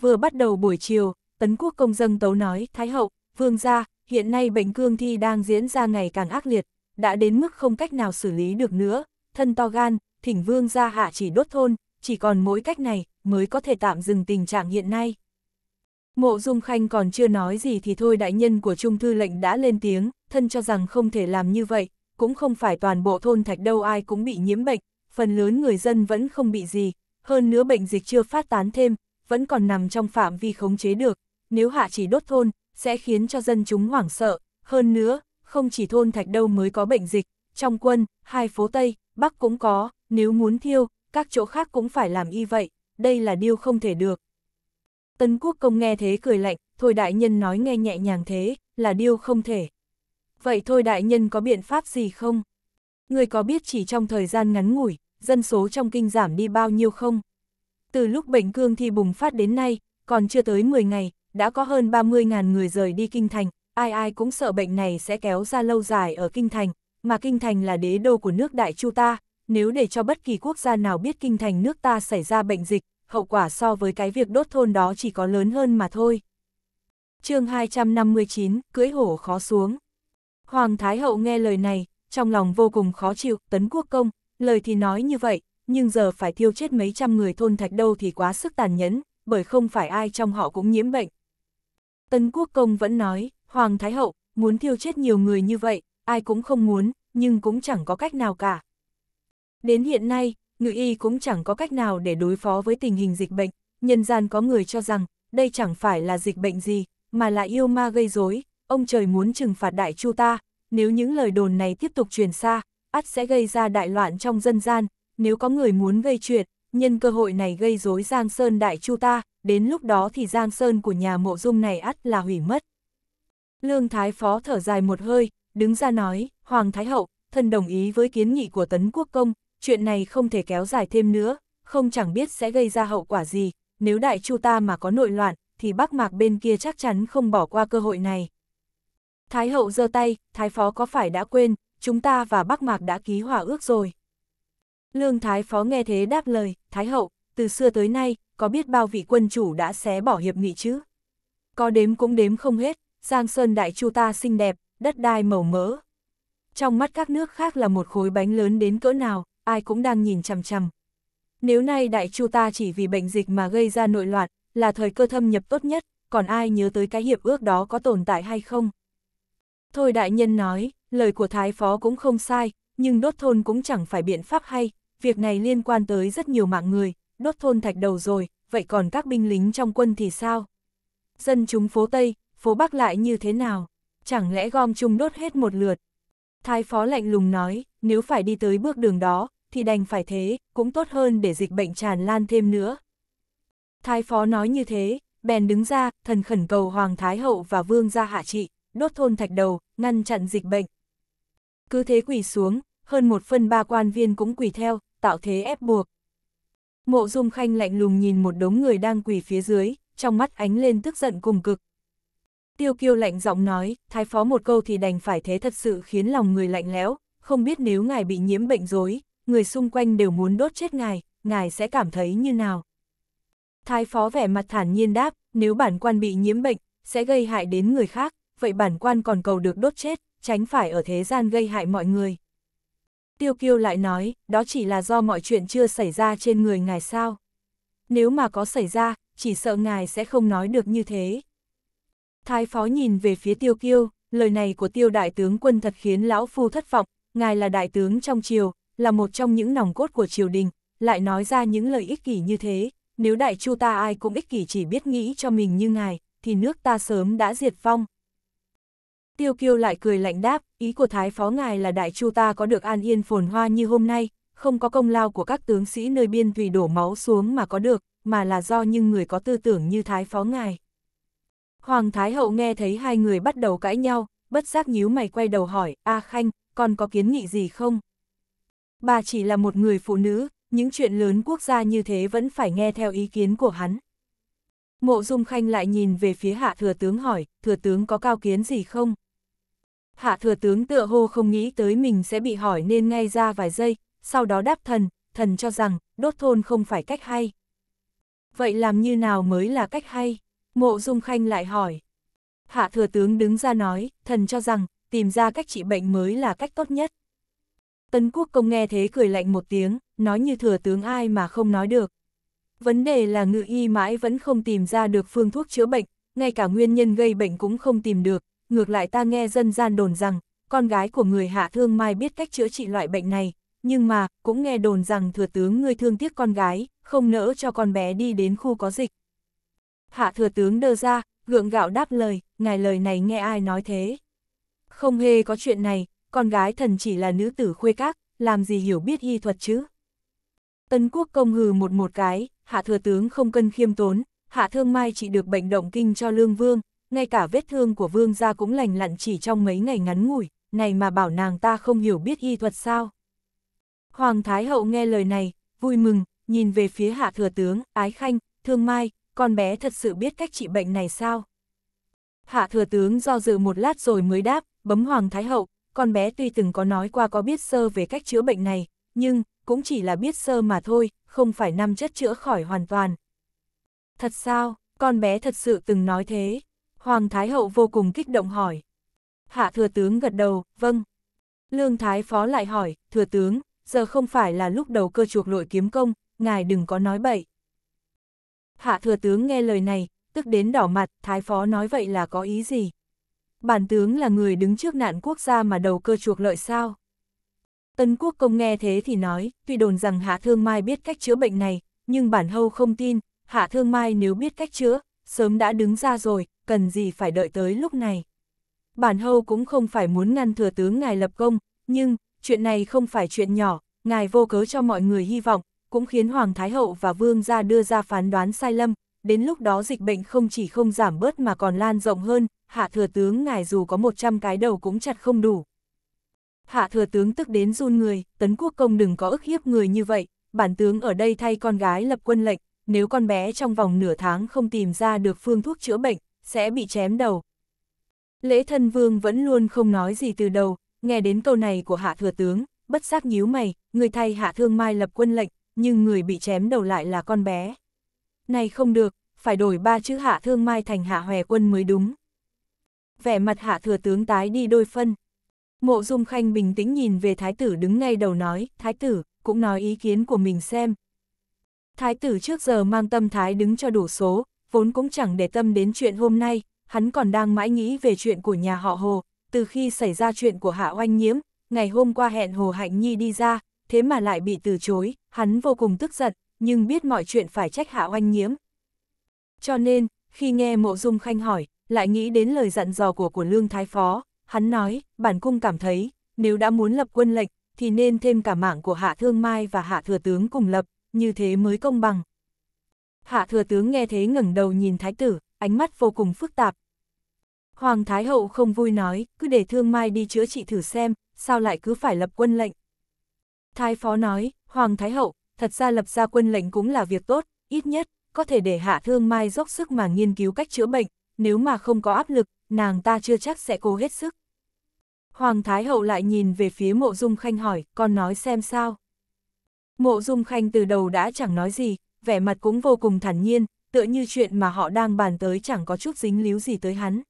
Vừa bắt đầu buổi chiều, Tấn Quốc Công dân Tấu nói, Thái Hậu, Vương gia, hiện nay bệnh cương thi đang diễn ra ngày càng ác liệt, đã đến mức không cách nào xử lý được nữa, thân to gan, thỉnh vương ra hạ chỉ đốt thôn, chỉ còn mỗi cách này mới có thể tạm dừng tình trạng hiện nay. Mộ Dung Khanh còn chưa nói gì thì thôi đại nhân của Trung Thư lệnh đã lên tiếng, thân cho rằng không thể làm như vậy, cũng không phải toàn bộ thôn thạch đâu ai cũng bị nhiễm bệnh, phần lớn người dân vẫn không bị gì, hơn nữa bệnh dịch chưa phát tán thêm, vẫn còn nằm trong phạm vi khống chế được, nếu hạ chỉ đốt thôn, sẽ khiến cho dân chúng hoảng sợ, hơn nữa, không chỉ thôn thạch đâu mới có bệnh dịch, trong quân, hai phố Tây, Bắc cũng có, nếu muốn thiêu, các chỗ khác cũng phải làm y vậy, đây là điều không thể được. Tân quốc công nghe thế cười lạnh, thôi đại nhân nói nghe nhẹ nhàng thế, là điều không thể. Vậy thôi đại nhân có biện pháp gì không? Người có biết chỉ trong thời gian ngắn ngủi, dân số trong kinh giảm đi bao nhiêu không? Từ lúc bệnh cương thi bùng phát đến nay, còn chưa tới 10 ngày, đã có hơn 30.000 người rời đi kinh thành, ai ai cũng sợ bệnh này sẽ kéo ra lâu dài ở kinh thành, mà kinh thành là đế đô của nước đại chu ta, nếu để cho bất kỳ quốc gia nào biết kinh thành nước ta xảy ra bệnh dịch, hậu quả so với cái việc đốt thôn đó chỉ có lớn hơn mà thôi. chương 259, cưỡi hổ khó xuống. Hoàng Thái Hậu nghe lời này, trong lòng vô cùng khó chịu, tấn quốc công, lời thì nói như vậy, nhưng giờ phải thiêu chết mấy trăm người thôn thạch đâu thì quá sức tàn nhẫn, bởi không phải ai trong họ cũng nhiễm bệnh. Tấn quốc công vẫn nói, Hoàng Thái Hậu, muốn thiêu chết nhiều người như vậy, ai cũng không muốn, nhưng cũng chẳng có cách nào cả. Đến hiện nay, ngự y cũng chẳng có cách nào để đối phó với tình hình dịch bệnh, nhân gian có người cho rằng, đây chẳng phải là dịch bệnh gì, mà là yêu ma gây rối, ông trời muốn trừng phạt đại chu ta, nếu những lời đồn này tiếp tục truyền xa, ắt sẽ gây ra đại loạn trong dân gian, nếu có người muốn gây chuyện, nhân cơ hội này gây rối Giang Sơn đại chu ta, đến lúc đó thì Giang Sơn của nhà mộ dung này ắt là hủy mất. Lương Thái Phó thở dài một hơi, đứng ra nói, Hoàng Thái Hậu, thần đồng ý với kiến nghị của Tấn Quốc Công, chuyện này không thể kéo dài thêm nữa, không chẳng biết sẽ gây ra hậu quả gì, nếu đại chu ta mà có nội loạn, thì Bắc Mạc bên kia chắc chắn không bỏ qua cơ hội này. Thái Hậu giơ tay, Thái Phó có phải đã quên, chúng ta và Bắc Mạc đã ký hòa ước rồi. Lương Thái Phó nghe thế đáp lời, Thái Hậu, từ xưa tới nay, có biết bao vị quân chủ đã xé bỏ hiệp nghị chứ? Có đếm cũng đếm không hết, Giang Sơn Đại Chu ta xinh đẹp, đất đai màu mỡ. Trong mắt các nước khác là một khối bánh lớn đến cỡ nào, ai cũng đang nhìn chằm chằm. Nếu nay đại chu ta chỉ vì bệnh dịch mà gây ra nội loạn, là thời cơ thâm nhập tốt nhất, còn ai nhớ tới cái hiệp ước đó có tồn tại hay không? Thôi đại nhân nói, lời của thái phó cũng không sai, nhưng đốt thôn cũng chẳng phải biện pháp hay, việc này liên quan tới rất nhiều mạng người, đốt thôn thạch đầu rồi, vậy còn các binh lính trong quân thì sao? Dân chúng phố Tây, phố Bắc lại như thế nào? chẳng lẽ gom chung đốt hết một lượt. Thái phó lạnh lùng nói, nếu phải đi tới bước đường đó, thì đành phải thế, cũng tốt hơn để dịch bệnh tràn lan thêm nữa. Thái phó nói như thế, bèn đứng ra, thần khẩn cầu Hoàng Thái Hậu và Vương gia hạ trị, đốt thôn thạch đầu, ngăn chặn dịch bệnh. Cứ thế quỳ xuống, hơn một phần ba quan viên cũng quỳ theo, tạo thế ép buộc. Mộ Dung Khanh lạnh lùng nhìn một đống người đang quỳ phía dưới, trong mắt ánh lên tức giận cùng cực, Tiêu kiêu lạnh giọng nói, thái phó một câu thì đành phải thế thật sự khiến lòng người lạnh lẽo, không biết nếu ngài bị nhiễm bệnh rối, người xung quanh đều muốn đốt chết ngài, ngài sẽ cảm thấy như nào? Thái phó vẻ mặt thản nhiên đáp, nếu bản quan bị nhiễm bệnh, sẽ gây hại đến người khác, vậy bản quan còn cầu được đốt chết, tránh phải ở thế gian gây hại mọi người. Tiêu kiêu lại nói, đó chỉ là do mọi chuyện chưa xảy ra trên người ngài sao. Nếu mà có xảy ra, chỉ sợ ngài sẽ không nói được như thế. Thái phó nhìn về phía tiêu kiêu, lời này của tiêu đại tướng quân thật khiến lão phu thất vọng, ngài là đại tướng trong triều, là một trong những nòng cốt của triều đình, lại nói ra những lời ích kỷ như thế, nếu đại chu ta ai cũng ích kỷ chỉ biết nghĩ cho mình như ngài, thì nước ta sớm đã diệt vong. Tiêu kiêu lại cười lạnh đáp, ý của thái phó ngài là đại chu ta có được an yên phồn hoa như hôm nay, không có công lao của các tướng sĩ nơi biên thủy đổ máu xuống mà có được, mà là do những người có tư tưởng như thái phó ngài. Hoàng Thái Hậu nghe thấy hai người bắt đầu cãi nhau, bất giác nhíu mày quay đầu hỏi, A Khanh, còn có kiến nghị gì không? Bà chỉ là một người phụ nữ, những chuyện lớn quốc gia như thế vẫn phải nghe theo ý kiến của hắn. Mộ Dung Khanh lại nhìn về phía hạ thừa tướng hỏi, thừa tướng có cao kiến gì không? Hạ thừa tướng tựa hô không nghĩ tới mình sẽ bị hỏi nên ngay ra vài giây, sau đó đáp thần, thần cho rằng, đốt thôn không phải cách hay. Vậy làm như nào mới là cách hay? Mộ Dung Khanh lại hỏi. Hạ thừa tướng đứng ra nói, thần cho rằng, tìm ra cách trị bệnh mới là cách tốt nhất. Tấn Quốc Công nghe thế cười lạnh một tiếng, nói như thừa tướng ai mà không nói được. Vấn đề là ngự y mãi vẫn không tìm ra được phương thuốc chữa bệnh, ngay cả nguyên nhân gây bệnh cũng không tìm được, ngược lại ta nghe dân gian đồn rằng, con gái của người hạ thương mai biết cách chữa trị loại bệnh này, nhưng mà, cũng nghe đồn rằng thừa tướng ngươi thương tiếc con gái, không nỡ cho con bé đi đến khu có dịch. Hạ thừa tướng đơ ra, gượng gạo đáp lời, ngài lời này nghe ai nói thế. Không hề có chuyện này, con gái thần chỉ là nữ tử khuê các, làm gì hiểu biết y thuật chứ. Tân quốc công hừ một một cái, hạ thừa tướng không cân khiêm tốn, hạ thương mai chỉ được bệnh động kinh cho lương vương, ngay cả vết thương của vương gia cũng lành lặn chỉ trong mấy ngày ngắn ngủi, này mà bảo nàng ta không hiểu biết y thuật sao. Hoàng Thái Hậu nghe lời này, vui mừng, nhìn về phía hạ thừa tướng, ái khanh, thương mai, con bé thật sự biết cách trị bệnh này sao? Hạ thừa tướng do dự một lát rồi mới đáp, bấm Hoàng Thái Hậu, con bé tuy từng có nói qua có biết sơ về cách chữa bệnh này, nhưng, cũng chỉ là biết sơ mà thôi, không phải năm chất chữa khỏi hoàn toàn. Thật sao, con bé thật sự từng nói thế? Hoàng Thái Hậu vô cùng kích động hỏi. Hạ thừa tướng gật đầu, vâng. Lương Thái Phó lại hỏi, thừa tướng, giờ không phải là lúc đầu cơ chuộc lội kiếm công, ngài đừng có nói bậy. Hạ thừa tướng nghe lời này, tức đến đỏ mặt, thái phó nói vậy là có ý gì? Bản tướng là người đứng trước nạn quốc gia mà đầu cơ chuộc lợi sao? Tân quốc công nghe thế thì nói, tuy đồn rằng hạ thương mai biết cách chữa bệnh này, nhưng bản hâu không tin, hạ thương mai nếu biết cách chữa, sớm đã đứng ra rồi, cần gì phải đợi tới lúc này. Bản hâu cũng không phải muốn ngăn thừa tướng ngài lập công, nhưng, chuyện này không phải chuyện nhỏ, ngài vô cớ cho mọi người hy vọng, cũng khiến Hoàng Thái Hậu và Vương gia đưa ra phán đoán sai lầm, đến lúc đó dịch bệnh không chỉ không giảm bớt mà còn lan rộng hơn, hạ thừa tướng ngài dù có 100 cái đầu cũng chặt không đủ. Hạ thừa tướng tức đến run người, tấn quốc công đừng có ức hiếp người như vậy, bản tướng ở đây thay con gái lập quân lệnh, nếu con bé trong vòng nửa tháng không tìm ra được phương thuốc chữa bệnh, sẽ bị chém đầu. Lễ thân vương vẫn luôn không nói gì từ đầu, nghe đến câu này của hạ thừa tướng, bất giác nhíu mày, người thay hạ thương mai lập quân lệnh, nhưng người bị chém đầu lại là con bé. Này không được, phải đổi ba chữ hạ thương mai thành hạ hòe quân mới đúng. Vẻ mặt hạ thừa tướng tái đi đôi phân. Mộ dung khanh bình tĩnh nhìn về thái tử đứng ngay đầu nói, thái tử, cũng nói ý kiến của mình xem. Thái tử trước giờ mang tâm thái đứng cho đủ số, vốn cũng chẳng để tâm đến chuyện hôm nay, hắn còn đang mãi nghĩ về chuyện của nhà họ Hồ, từ khi xảy ra chuyện của Hạ Oanh Nhiễm, ngày hôm qua hẹn Hồ Hạnh Nhi đi ra, thế mà lại bị từ chối, hắn vô cùng tức giận, nhưng biết mọi chuyện phải trách hạ oanh nhiễm. Cho nên, khi nghe mộ dung khanh hỏi, lại nghĩ đến lời dặn dò của của lương thái phó, hắn nói, bản cung cảm thấy, nếu đã muốn lập quân lệnh, thì nên thêm cả mạng của hạ thương mai và hạ thừa tướng cùng lập, như thế mới công bằng. Hạ thừa tướng nghe thế ngẩng đầu nhìn thái tử, ánh mắt vô cùng phức tạp. Hoàng Thái Hậu không vui nói, cứ để thương mai đi chữa trị thử xem, sao lại cứ phải lập quân lệnh. Thái phó nói, Hoàng Thái Hậu, thật ra lập ra quân lệnh cũng là việc tốt, ít nhất, có thể để hạ thương mai dốc sức mà nghiên cứu cách chữa bệnh, nếu mà không có áp lực, nàng ta chưa chắc sẽ cố hết sức. Hoàng Thái Hậu lại nhìn về phía mộ dung khanh hỏi, con nói xem sao. Mộ dung khanh từ đầu đã chẳng nói gì, vẻ mặt cũng vô cùng thản nhiên, tựa như chuyện mà họ đang bàn tới chẳng có chút dính líu gì tới hắn.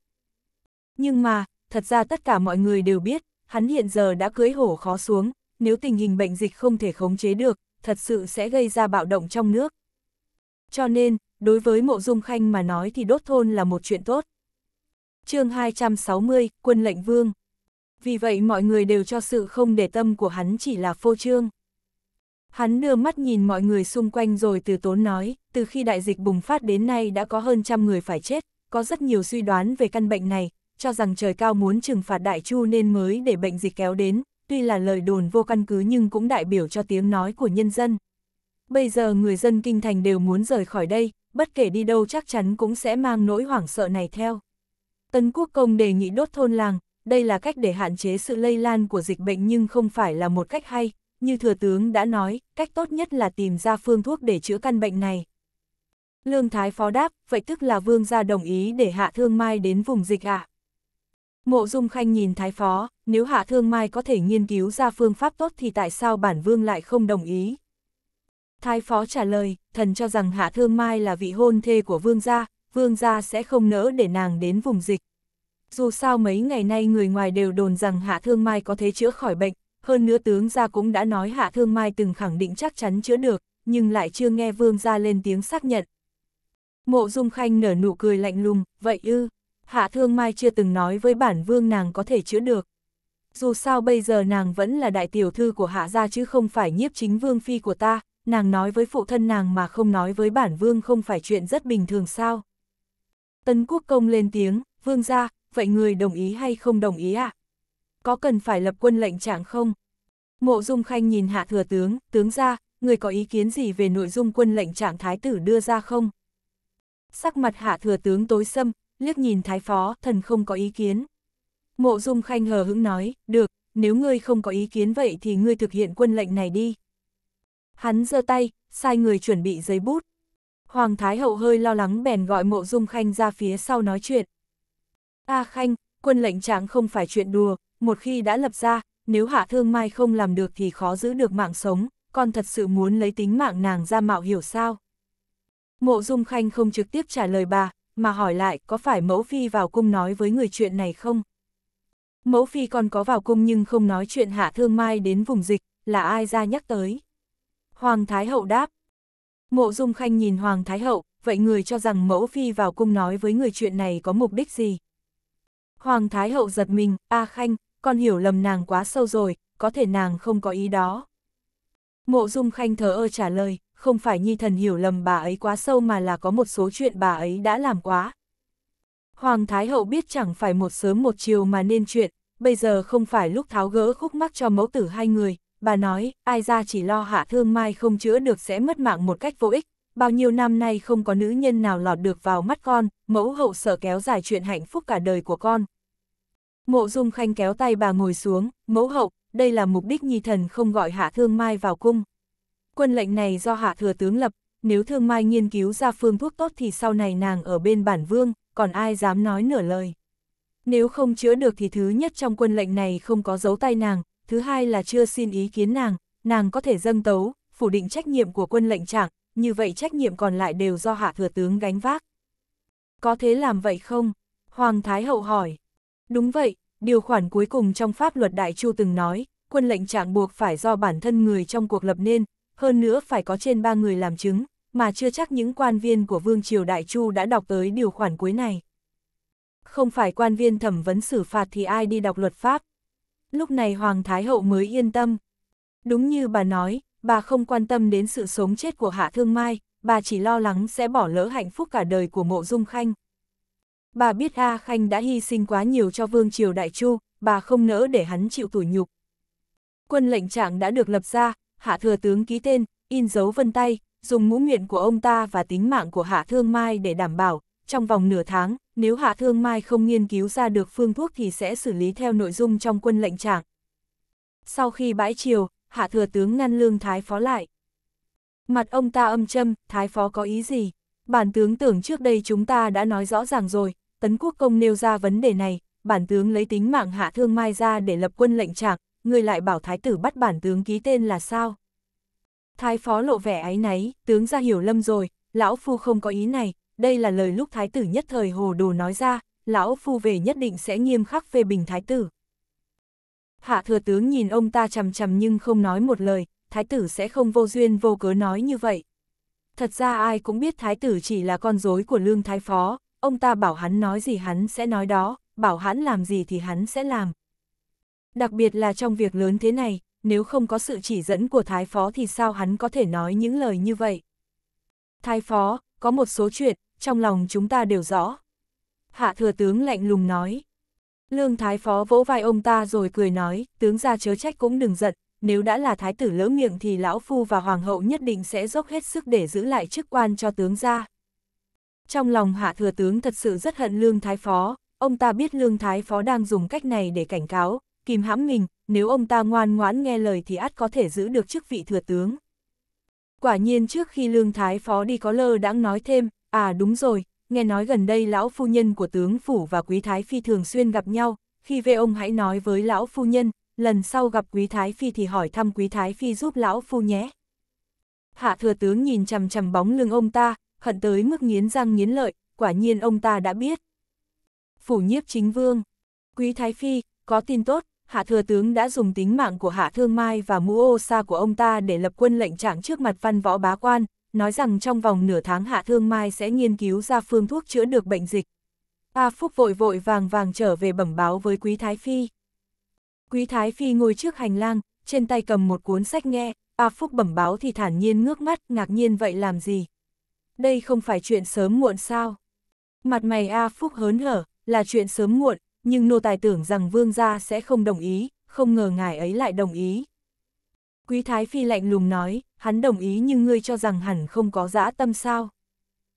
Nhưng mà, thật ra tất cả mọi người đều biết, hắn hiện giờ đã cưới hổ khó xuống, nếu tình hình bệnh dịch không thể khống chế được, thật sự sẽ gây ra bạo động trong nước. Cho nên, đối với mộ dung khanh mà nói thì đốt thôn là một chuyện tốt. chương 260, quân lệnh vương. Vì vậy mọi người đều cho sự không để tâm của hắn chỉ là phô trương. Hắn đưa mắt nhìn mọi người xung quanh rồi từ tốn nói, từ khi đại dịch bùng phát đến nay đã có hơn trăm người phải chết, có rất nhiều suy đoán về căn bệnh này, cho rằng trời cao muốn trừng phạt đại chu nên mới để bệnh dịch kéo đến, tuy là lời đồn vô căn cứ nhưng cũng đại biểu cho tiếng nói của nhân dân. Bây giờ người dân kinh thành đều muốn rời khỏi đây, bất kể đi đâu chắc chắn cũng sẽ mang nỗi hoảng sợ này theo. Tân Quốc Công đề nghị đốt thôn làng, đây là cách để hạn chế sự lây lan của dịch bệnh nhưng không phải là một cách hay, như Thừa Tướng đã nói, cách tốt nhất là tìm ra phương thuốc để chữa căn bệnh này. Lương Thái phó đáp, vậy tức là vương gia đồng ý để hạ thương mai đến vùng dịch ạ. À? Mộ Dung Khanh nhìn Thái Phó, nếu Hạ Thương Mai có thể nghiên cứu ra phương pháp tốt thì tại sao bản vương lại không đồng ý? Thái Phó trả lời, thần cho rằng Hạ Thương Mai là vị hôn thê của vương gia, vương gia sẽ không nỡ để nàng đến vùng dịch. Dù sao mấy ngày nay người ngoài đều đồn rằng Hạ Thương Mai có thể chữa khỏi bệnh, hơn nữa tướng gia cũng đã nói Hạ Thương Mai từng khẳng định chắc chắn chữa được, nhưng lại chưa nghe vương gia lên tiếng xác nhận. Mộ Dung Khanh nở nụ cười lạnh lùng, vậy ư? Hạ Thương Mai chưa từng nói với bản vương nàng có thể chữa được. Dù sao bây giờ nàng vẫn là đại tiểu thư của Hạ gia chứ không phải nhiếp chính vương phi của ta, nàng nói với phụ thân nàng mà không nói với bản vương không phải chuyện rất bình thường sao. Tấn Quốc Công lên tiếng, vương gia, vậy người đồng ý hay không đồng ý ạ? À? Có cần phải lập quân lệnh trạng không? Mộ Dung Khanh nhìn hạ thừa tướng, tướng gia, người có ý kiến gì về nội dung quân lệnh trạng thái tử đưa ra không? Sắc mặt hạ thừa tướng tối sâm, liếc nhìn thái phó, thần không có ý kiến. Mộ dung khanh hờ hững nói, được, nếu ngươi không có ý kiến vậy thì ngươi thực hiện quân lệnh này đi. Hắn giơ tay, sai người chuẩn bị giấy bút. Hoàng Thái Hậu hơi lo lắng bèn gọi mộ dung khanh ra phía sau nói chuyện. A khanh, quân lệnh trạng không phải chuyện đùa, một khi đã lập ra, nếu hạ thương mai không làm được thì khó giữ được mạng sống, con thật sự muốn lấy tính mạng nàng ra mạo hiểu sao. Mộ dung khanh không trực tiếp trả lời bà, mà hỏi lại có phải mẫu phi vào cung nói với người chuyện này không? Mẫu phi còn có vào cung nhưng không nói chuyện hạ thương mai đến vùng dịch, là ai ra nhắc tới? Hoàng Thái Hậu đáp. Mộ Dung Khanh nhìn Hoàng Thái Hậu, vậy người cho rằng mẫu phi vào cung nói với người chuyện này có mục đích gì? Hoàng Thái Hậu giật mình, A Khanh, con hiểu lầm nàng quá sâu rồi, có thể nàng không có ý đó. Mộ Dung Khanh thờ ơ trả lời, không phải nhi thần hiểu lầm bà ấy quá sâu mà là có một số chuyện bà ấy đã làm quá. Hoàng Thái Hậu biết chẳng phải một sớm một chiều mà nên chuyện, bây giờ không phải lúc tháo gỡ khúc mắc cho mẫu tử hai người, bà nói, ai ra chỉ lo hạ thương mai không chữa được sẽ mất mạng một cách vô ích, bao nhiêu năm nay không có nữ nhân nào lọt được vào mắt con, mẫu hậu sợ kéo dài chuyện hạnh phúc cả đời của con. Mộ Dung Khanh kéo tay bà ngồi xuống, mẫu hậu, đây là mục đích nhi thần không gọi hạ thương mai vào cung quân lệnh này do hạ thừa tướng lập, nếu thương mai nghiên cứu ra phương thuốc tốt thì sau này nàng ở bên bản vương, còn ai dám nói nửa lời. Nếu không chữa được thì thứ nhất trong quân lệnh này không có dấu tay nàng, thứ hai là chưa xin ý kiến nàng, nàng có thể dâng tấu, phủ định trách nhiệm của quân lệnh trạng, như vậy trách nhiệm còn lại đều do hạ thừa tướng gánh vác. Có thế làm vậy không? Hoàng Thái Hậu hỏi. Đúng vậy, điều khoản cuối cùng trong pháp luật Đại Chu từng nói, quân lệnh trạng buộc phải do bản thân người trong cuộc lập nên, hơn nữa phải có trên ba người làm chứng, mà chưa chắc những quan viên của Vương Triều Đại Chu đã đọc tới điều khoản cuối này. Không phải quan viên thẩm vấn xử phạt thì ai đi đọc luật pháp. Lúc này Hoàng Thái Hậu mới yên tâm. Đúng như bà nói, bà không quan tâm đến sự sống chết của Hạ Thương Mai, bà chỉ lo lắng sẽ bỏ lỡ hạnh phúc cả đời của mộ dung khanh. Bà biết A Khanh đã hy sinh quá nhiều cho Vương Triều Đại Chu, bà không nỡ để hắn chịu tủi nhục. Quân lệnh trạng đã được lập ra, hạ thừa tướng ký tên, in dấu vân tay, dùng ngũ nguyện của ông ta và tính mạng của hạ thương mai để đảm bảo, trong vòng nửa tháng, nếu hạ thương mai không nghiên cứu ra được phương thuốc thì sẽ xử lý theo nội dung trong quân lệnh trạng. Sau khi bãi chiều, hạ thừa tướng ngăn lương thái phó lại. Mặt ông ta âm châm, thái phó có ý gì? Bản tướng tưởng trước đây chúng ta đã nói rõ ràng rồi, tấn quốc công nêu ra vấn đề này, bản tướng lấy tính mạng hạ thương mai ra để lập quân lệnh trạng, người lại bảo thái tử bắt bản tướng ký tên là sao? Thái phó lộ vẻ áy náy, tướng ra hiểu lâm rồi, lão phu không có ý này, đây là lời lúc thái tử nhất thời hồ đồ nói ra, lão phu về nhất định sẽ nghiêm khắc phê bình thái tử. Hạ thừa tướng nhìn ông ta chằm chằm nhưng không nói một lời, thái tử sẽ không vô duyên vô cớ nói như vậy. Thật ra ai cũng biết thái tử chỉ là con rối của lương thái phó, ông ta bảo hắn nói gì hắn sẽ nói đó, bảo hắn làm gì thì hắn sẽ làm. Đặc biệt là trong việc lớn thế này, nếu không có sự chỉ dẫn của Thái Phó thì sao hắn có thể nói những lời như vậy? Thái Phó, có một số chuyện, trong lòng chúng ta đều rõ. Hạ Thừa Tướng lạnh lùng nói. Lương Thái Phó vỗ vai ông ta rồi cười nói, tướng ra chớ trách cũng đừng giận, nếu đã là Thái tử lỡ miệng thì Lão Phu và Hoàng hậu nhất định sẽ dốc hết sức để giữ lại chức quan cho tướng ra. Trong lòng Hạ Thừa Tướng thật sự rất hận Lương Thái Phó, ông ta biết Lương Thái Phó đang dùng cách này để cảnh cáo, kìm hãm mình, nếu ông ta ngoan ngoãn nghe lời thì ắt có thể giữ được chức vị thừa tướng. Quả nhiên trước khi Lương Thái Phó đi có lơ đãng nói thêm, à đúng rồi, nghe nói gần đây lão phu nhân của tướng phủ và quý thái phi thường xuyên gặp nhau, khi về ông hãy nói với lão phu nhân, lần sau gặp quý thái phi thì hỏi thăm quý thái phi giúp lão phu nhé. Hạ thừa tướng nhìn chằm chằm bóng lưng ông ta, hận tới mức nghiến răng nghiến lợi, quả nhiên ông ta đã biết. Phủ nhiếp chính vương, quý thái phi, có tin tốt, Hạ Thừa Tướng đã dùng tính mạng của Hạ Thương Mai và mũ ô sa của ông ta để lập quân lệnh trạng trước mặt văn võ bá quan, nói rằng trong vòng nửa tháng Hạ Thương Mai sẽ nghiên cứu ra phương thuốc chữa được bệnh dịch. A Phúc vội vội vàng vàng trở về bẩm báo với Quý Thái Phi. Quý Thái Phi ngồi trước hành lang, trên tay cầm một cuốn sách nghe, A Phúc bẩm báo thì thản nhiên ngước mắt, ngạc nhiên vậy làm gì? Đây không phải chuyện sớm muộn sao? Mặt mày A Phúc hớn hở, là chuyện sớm muộn, nhưng nô tài tưởng rằng vương gia sẽ không đồng ý, không ngờ ngài ấy lại đồng ý. Quý Thái Phi lạnh lùng nói, hắn đồng ý nhưng ngươi cho rằng hẳn không có dã tâm sao.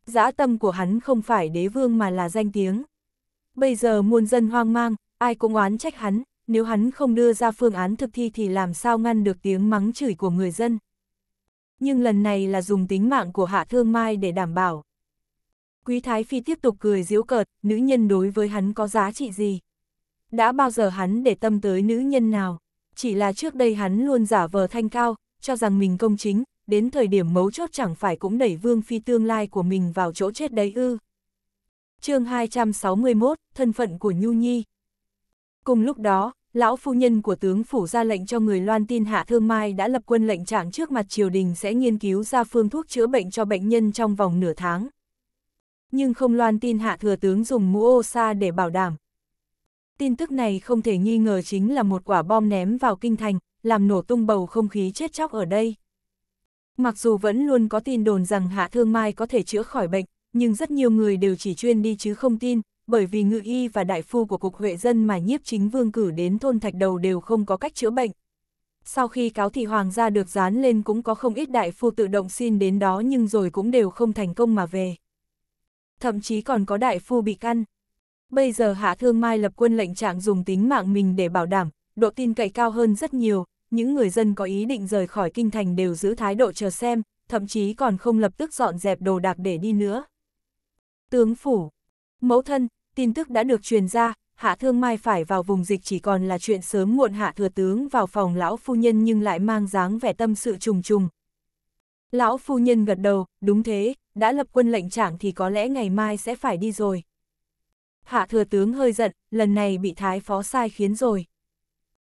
Dã tâm của hắn không phải đế vương mà là danh tiếng. Bây giờ muôn dân hoang mang, ai cũng oán trách hắn, nếu hắn không đưa ra phương án thực thi thì làm sao ngăn được tiếng mắng chửi của người dân. Nhưng lần này là dùng tính mạng của Hạ Thương Mai để đảm bảo, Quý Thái Phi tiếp tục cười giễu cợt, nữ nhân đối với hắn có giá trị gì? Đã bao giờ hắn để tâm tới nữ nhân nào? Chỉ là trước đây hắn luôn giả vờ thanh cao, cho rằng mình công chính, đến thời điểm mấu chốt chẳng phải cũng đẩy Vương Phi tương lai của mình vào chỗ chết đấy ư. chương 261, thân phận của Nhu Nhi. Cùng lúc đó, lão phu nhân của tướng phủ ra lệnh cho người loan tin hạ thương mai đã lập quân lệnh trạng trước mặt triều đình sẽ nghiên cứu ra phương thuốc chữa bệnh cho bệnh nhân trong vòng nửa tháng nhưng không loan tin hạ thừa tướng dùng mũ ô sa để bảo đảm. Tin tức này không thể nghi ngờ chính là một quả bom ném vào kinh thành, làm nổ tung bầu không khí chết chóc ở đây. Mặc dù vẫn luôn có tin đồn rằng hạ thương mai có thể chữa khỏi bệnh, nhưng rất nhiều người đều chỉ chuyên đi chứ không tin, bởi vì ngự y và đại phu của Cục Huệ Dân mà nhiếp chính vương cử đến thôn Thạch Đầu đều không có cách chữa bệnh. Sau khi cáo thị hoàng gia được dán lên cũng có không ít đại phu tự động xin đến đó nhưng rồi cũng đều không thành công mà về thậm chí còn có đại phu bị căn. Bây giờ Hạ Thương Mai lập quân lệnh trạng dùng tính mạng mình để bảo đảm, độ tin cậy cao hơn rất nhiều, những người dân có ý định rời khỏi kinh thành đều giữ thái độ chờ xem, thậm chí còn không lập tức dọn dẹp đồ đạc để đi nữa. Tướng Phủ Mẫu thân, tin tức đã được truyền ra, Hạ Thương Mai phải vào vùng dịch chỉ còn là chuyện sớm muộn Hạ Thừa Tướng vào phòng lão phu nhân nhưng lại mang dáng vẻ tâm sự trùng trùng. Lão phu nhân gật đầu, đúng thế, đã lập quân lệnh trạng thì có lẽ ngày mai sẽ phải đi rồi. Hạ thừa tướng hơi giận, lần này bị thái phó sai khiến rồi.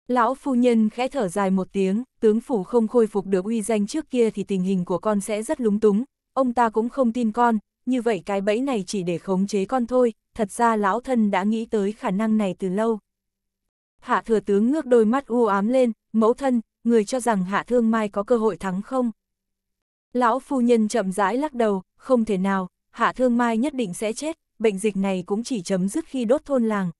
Lão phu nhân khẽ thở dài một tiếng, tướng phủ không khôi phục được uy danh trước kia thì tình hình của con sẽ rất lúng túng, ông ta cũng không tin con, như vậy cái bẫy này chỉ để khống chế con thôi, thật ra lão thân đã nghĩ tới khả năng này từ lâu. Hạ thừa tướng ngước đôi mắt u ám lên, mẫu thân, người cho rằng hạ thương mai có cơ hội thắng không? Lão phu nhân chậm rãi lắc đầu, không thể nào, hạ thương mai nhất định sẽ chết, bệnh dịch này cũng chỉ chấm dứt khi đốt thôn làng.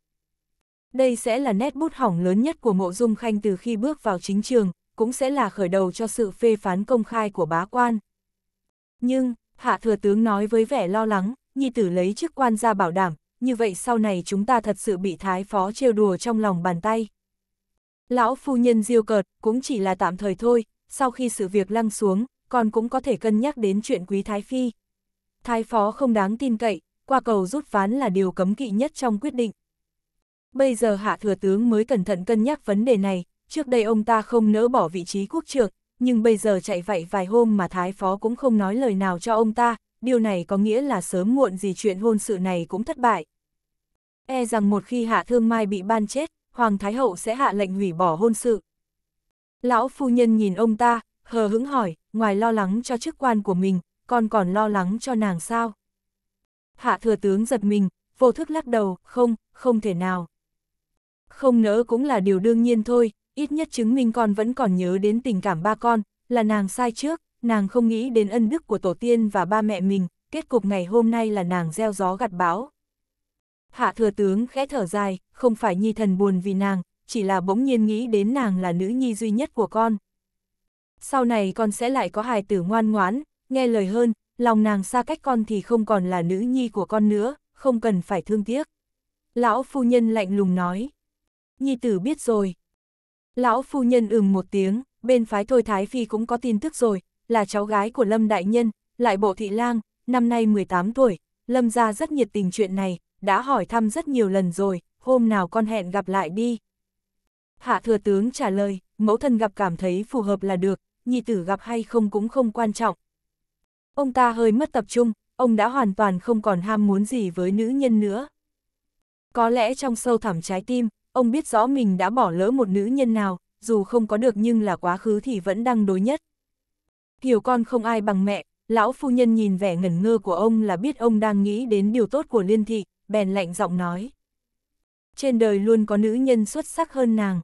Đây sẽ là nét bút hỏng lớn nhất của mộ dung khanh từ khi bước vào chính trường, cũng sẽ là khởi đầu cho sự phê phán công khai của bá quan. Nhưng, hạ thừa tướng nói với vẻ lo lắng, nhi tử lấy chức quan ra bảo đảm, như vậy sau này chúng ta thật sự bị thái phó trêu đùa trong lòng bàn tay. Lão phu nhân diêu cợt, cũng chỉ là tạm thời thôi, sau khi sự việc lăng xuống, con cũng có thể cân nhắc đến chuyện quý Thái Phi. Thái phó không đáng tin cậy, qua cầu rút ván là điều cấm kỵ nhất trong quyết định. Bây giờ hạ thừa tướng mới cẩn thận cân nhắc vấn đề này, trước đây ông ta không nỡ bỏ vị trí quốc trưởng nhưng bây giờ chạy vậy vài hôm mà thái phó cũng không nói lời nào cho ông ta, điều này có nghĩa là sớm muộn gì chuyện hôn sự này cũng thất bại. E rằng một khi hạ thương mai bị ban chết, Hoàng Thái Hậu sẽ hạ lệnh hủy bỏ hôn sự. Lão phu nhân nhìn ông ta, hờ hững hỏi, ngoài lo lắng cho chức quan của mình, còn còn lo lắng cho nàng sao? Hạ thừa tướng giật mình, vô thức lắc đầu, không, không thể nào. Không nỡ cũng là điều đương nhiên thôi, ít nhất chứng minh con vẫn còn nhớ đến tình cảm ba con, là nàng sai trước, nàng không nghĩ đến ân đức của tổ tiên và ba mẹ mình, kết cục ngày hôm nay là nàng gieo gió gặt bão. Hạ thừa tướng khẽ thở dài, không phải nhi thần buồn vì nàng, chỉ là bỗng nhiên nghĩ đến nàng là nữ nhi duy nhất của con sau này con sẽ lại có hài tử ngoan ngoãn, nghe lời hơn, lòng nàng xa cách con thì không còn là nữ nhi của con nữa, không cần phải thương tiếc. Lão phu nhân lạnh lùng nói. Nhi tử biết rồi. Lão phu nhân ừm một tiếng, bên phái thôi Thái Phi cũng có tin tức rồi, là cháu gái của Lâm Đại Nhân, lại bộ thị lang, năm nay 18 tuổi, Lâm ra rất nhiệt tình chuyện này, đã hỏi thăm rất nhiều lần rồi, hôm nào con hẹn gặp lại đi. Hạ thừa tướng trả lời, mẫu thân gặp cảm thấy phù hợp là được, nhi tử gặp hay không cũng không quan trọng. Ông ta hơi mất tập trung, ông đã hoàn toàn không còn ham muốn gì với nữ nhân nữa. Có lẽ trong sâu thẳm trái tim, ông biết rõ mình đã bỏ lỡ một nữ nhân nào, dù không có được nhưng là quá khứ thì vẫn đang đối nhất. Hiểu con không ai bằng mẹ, lão phu nhân nhìn vẻ ngẩn ngơ của ông là biết ông đang nghĩ đến điều tốt của liên thị, bèn lạnh giọng nói. Trên đời luôn có nữ nhân xuất sắc hơn nàng.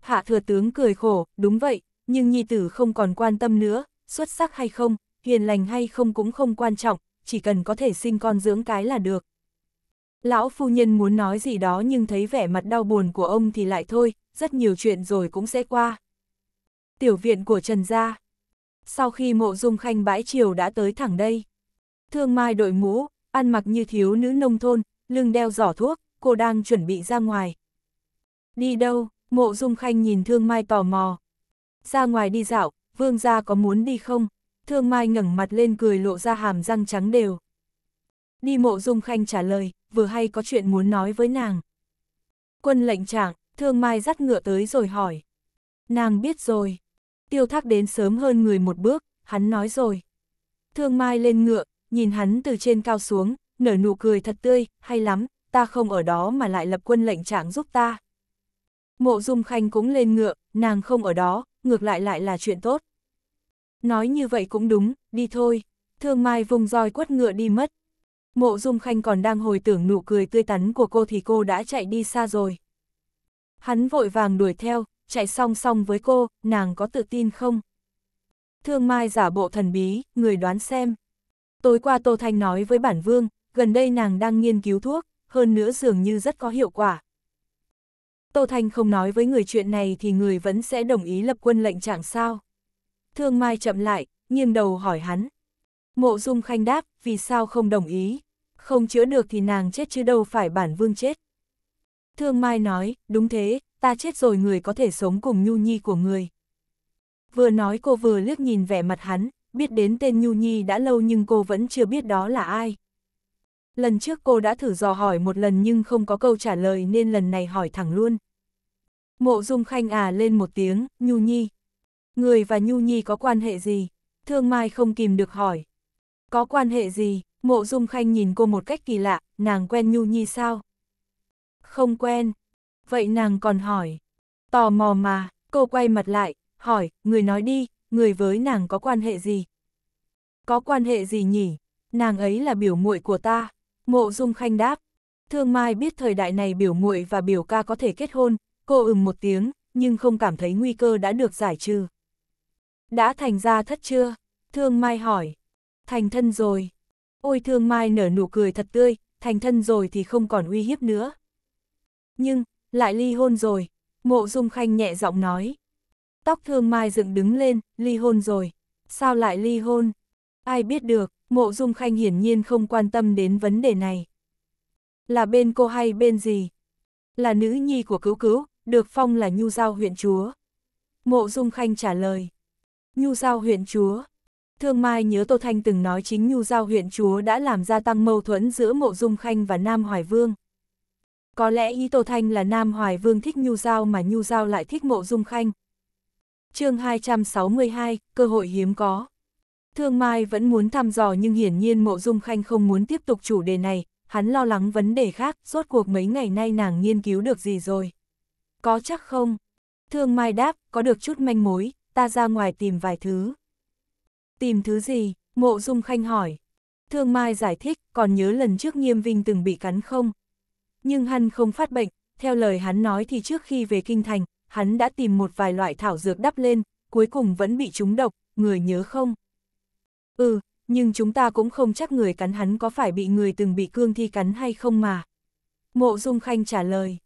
Hạ thừa tướng cười khổ, đúng vậy, nhưng nhi tử không còn quan tâm nữa, xuất sắc hay không, hiền lành hay không cũng không quan trọng, chỉ cần có thể sinh con dưỡng cái là được. Lão phu nhân muốn nói gì đó nhưng thấy vẻ mặt đau buồn của ông thì lại thôi, rất nhiều chuyện rồi cũng sẽ qua. Tiểu viện của Trần Gia Sau khi mộ dung khanh bãi chiều đã tới thẳng đây. Thương Mai đội mũ, ăn mặc như thiếu nữ nông thôn, lưng đeo giỏ thuốc, cô đang chuẩn bị ra ngoài. Đi đâu, mộ dung khanh nhìn Thương Mai tò mò, ra ngoài đi dạo, vương gia có muốn đi không? Thương Mai ngẩng mặt lên cười lộ ra hàm răng trắng đều. Đi mộ dung khanh trả lời, vừa hay có chuyện muốn nói với nàng. Quân lệnh trạng, thương mai dắt ngựa tới rồi hỏi. Nàng biết rồi. Tiêu thác đến sớm hơn người một bước, hắn nói rồi. Thương mai lên ngựa, nhìn hắn từ trên cao xuống, nở nụ cười thật tươi, hay lắm, ta không ở đó mà lại lập quân lệnh trạng giúp ta. Mộ dung khanh cũng lên ngựa, nàng không ở đó, ngược lại lại là chuyện tốt. Nói như vậy cũng đúng, đi thôi, thương mai vùng roi quất ngựa đi mất. Mộ dung khanh còn đang hồi tưởng nụ cười tươi tắn của cô thì cô đã chạy đi xa rồi. Hắn vội vàng đuổi theo, chạy song song với cô, nàng có tự tin không? Thương Mai giả bộ thần bí, người đoán xem. Tối qua Tô Thanh nói với bản vương, gần đây nàng đang nghiên cứu thuốc, hơn nữa dường như rất có hiệu quả, Tô Thanh không nói với người chuyện này thì người vẫn sẽ đồng ý lập quân lệnh chẳng sao. Thương Mai chậm lại, nghiêng đầu hỏi hắn. Mộ Dung Khanh đáp, vì sao không đồng ý? Không chữa được thì nàng chết chứ đâu phải bản vương chết. Thương Mai nói, đúng thế, ta chết rồi người có thể sống cùng Nhu Nhi của người. Vừa nói cô vừa liếc nhìn vẻ mặt hắn, biết đến tên Nhu Nhi đã lâu nhưng cô vẫn chưa biết đó là ai. Lần trước cô đã thử dò hỏi một lần nhưng không có câu trả lời nên lần này hỏi thẳng luôn. Mộ Dung Khanh à lên một tiếng, Nhu Nhi. Người và Nhu Nhi có quan hệ gì? Thương Mai không kìm được hỏi. Có quan hệ gì? Mộ Dung Khanh nhìn cô một cách kỳ lạ, nàng quen Nhu Nhi sao? Không quen. Vậy nàng còn hỏi. Tò mò mà, cô quay mặt lại, hỏi, người nói đi, người với nàng có quan hệ gì? Có quan hệ gì nhỉ? Nàng ấy là biểu muội của ta. Mộ Dung Khanh đáp, Thương Mai biết thời đại này biểu muội và biểu ca có thể kết hôn, cô ừm một tiếng, nhưng không cảm thấy nguy cơ đã được giải trừ. Đã thành ra thất chưa? Thương Mai hỏi. Thành thân rồi. Ôi Thương Mai nở nụ cười thật tươi, thành thân rồi thì không còn uy hiếp nữa. Nhưng, lại ly hôn rồi. Mộ Dung Khanh nhẹ giọng nói. Tóc Thương Mai dựng đứng lên, ly hôn rồi. Sao lại ly hôn? Ai biết được, Mộ Dung Khanh hiển nhiên không quan tâm đến vấn đề này. Là bên cô hay bên gì? Là nữ nhi của cứu cứu, được phong là Nhu Giao huyện chúa. Mộ Dung Khanh trả lời. Nhu Giao huyện chúa. Thương Mai nhớ Tô Thanh từng nói chính Nhu Giao huyện chúa đã làm gia tăng mâu thuẫn giữa Mộ Dung Khanh và Nam Hoài Vương. Có lẽ ý Tô Thanh là Nam Hoài Vương thích Nhu Giao mà Nhu Giao lại thích Mộ Dung Khanh. chương 262, cơ hội hiếm có. Thương Mai vẫn muốn thăm dò nhưng hiển nhiên Mộ Dung Khanh không muốn tiếp tục chủ đề này, hắn lo lắng vấn đề khác, rốt cuộc mấy ngày nay nàng nghiên cứu được gì rồi. Có chắc không? Thương Mai đáp, có được chút manh mối, ta ra ngoài tìm vài thứ. Tìm thứ gì? Mộ Dung Khanh hỏi. Thương Mai giải thích, còn nhớ lần trước Nghiêm Vinh từng bị cắn không? Nhưng hắn không phát bệnh, theo lời hắn nói thì trước khi về Kinh Thành, hắn đã tìm một vài loại thảo dược đắp lên, cuối cùng vẫn bị trúng độc, người nhớ không? Ừ, nhưng chúng ta cũng không chắc người cắn hắn có phải bị người từng bị cương thi cắn hay không mà. Mộ Dung Khanh trả lời.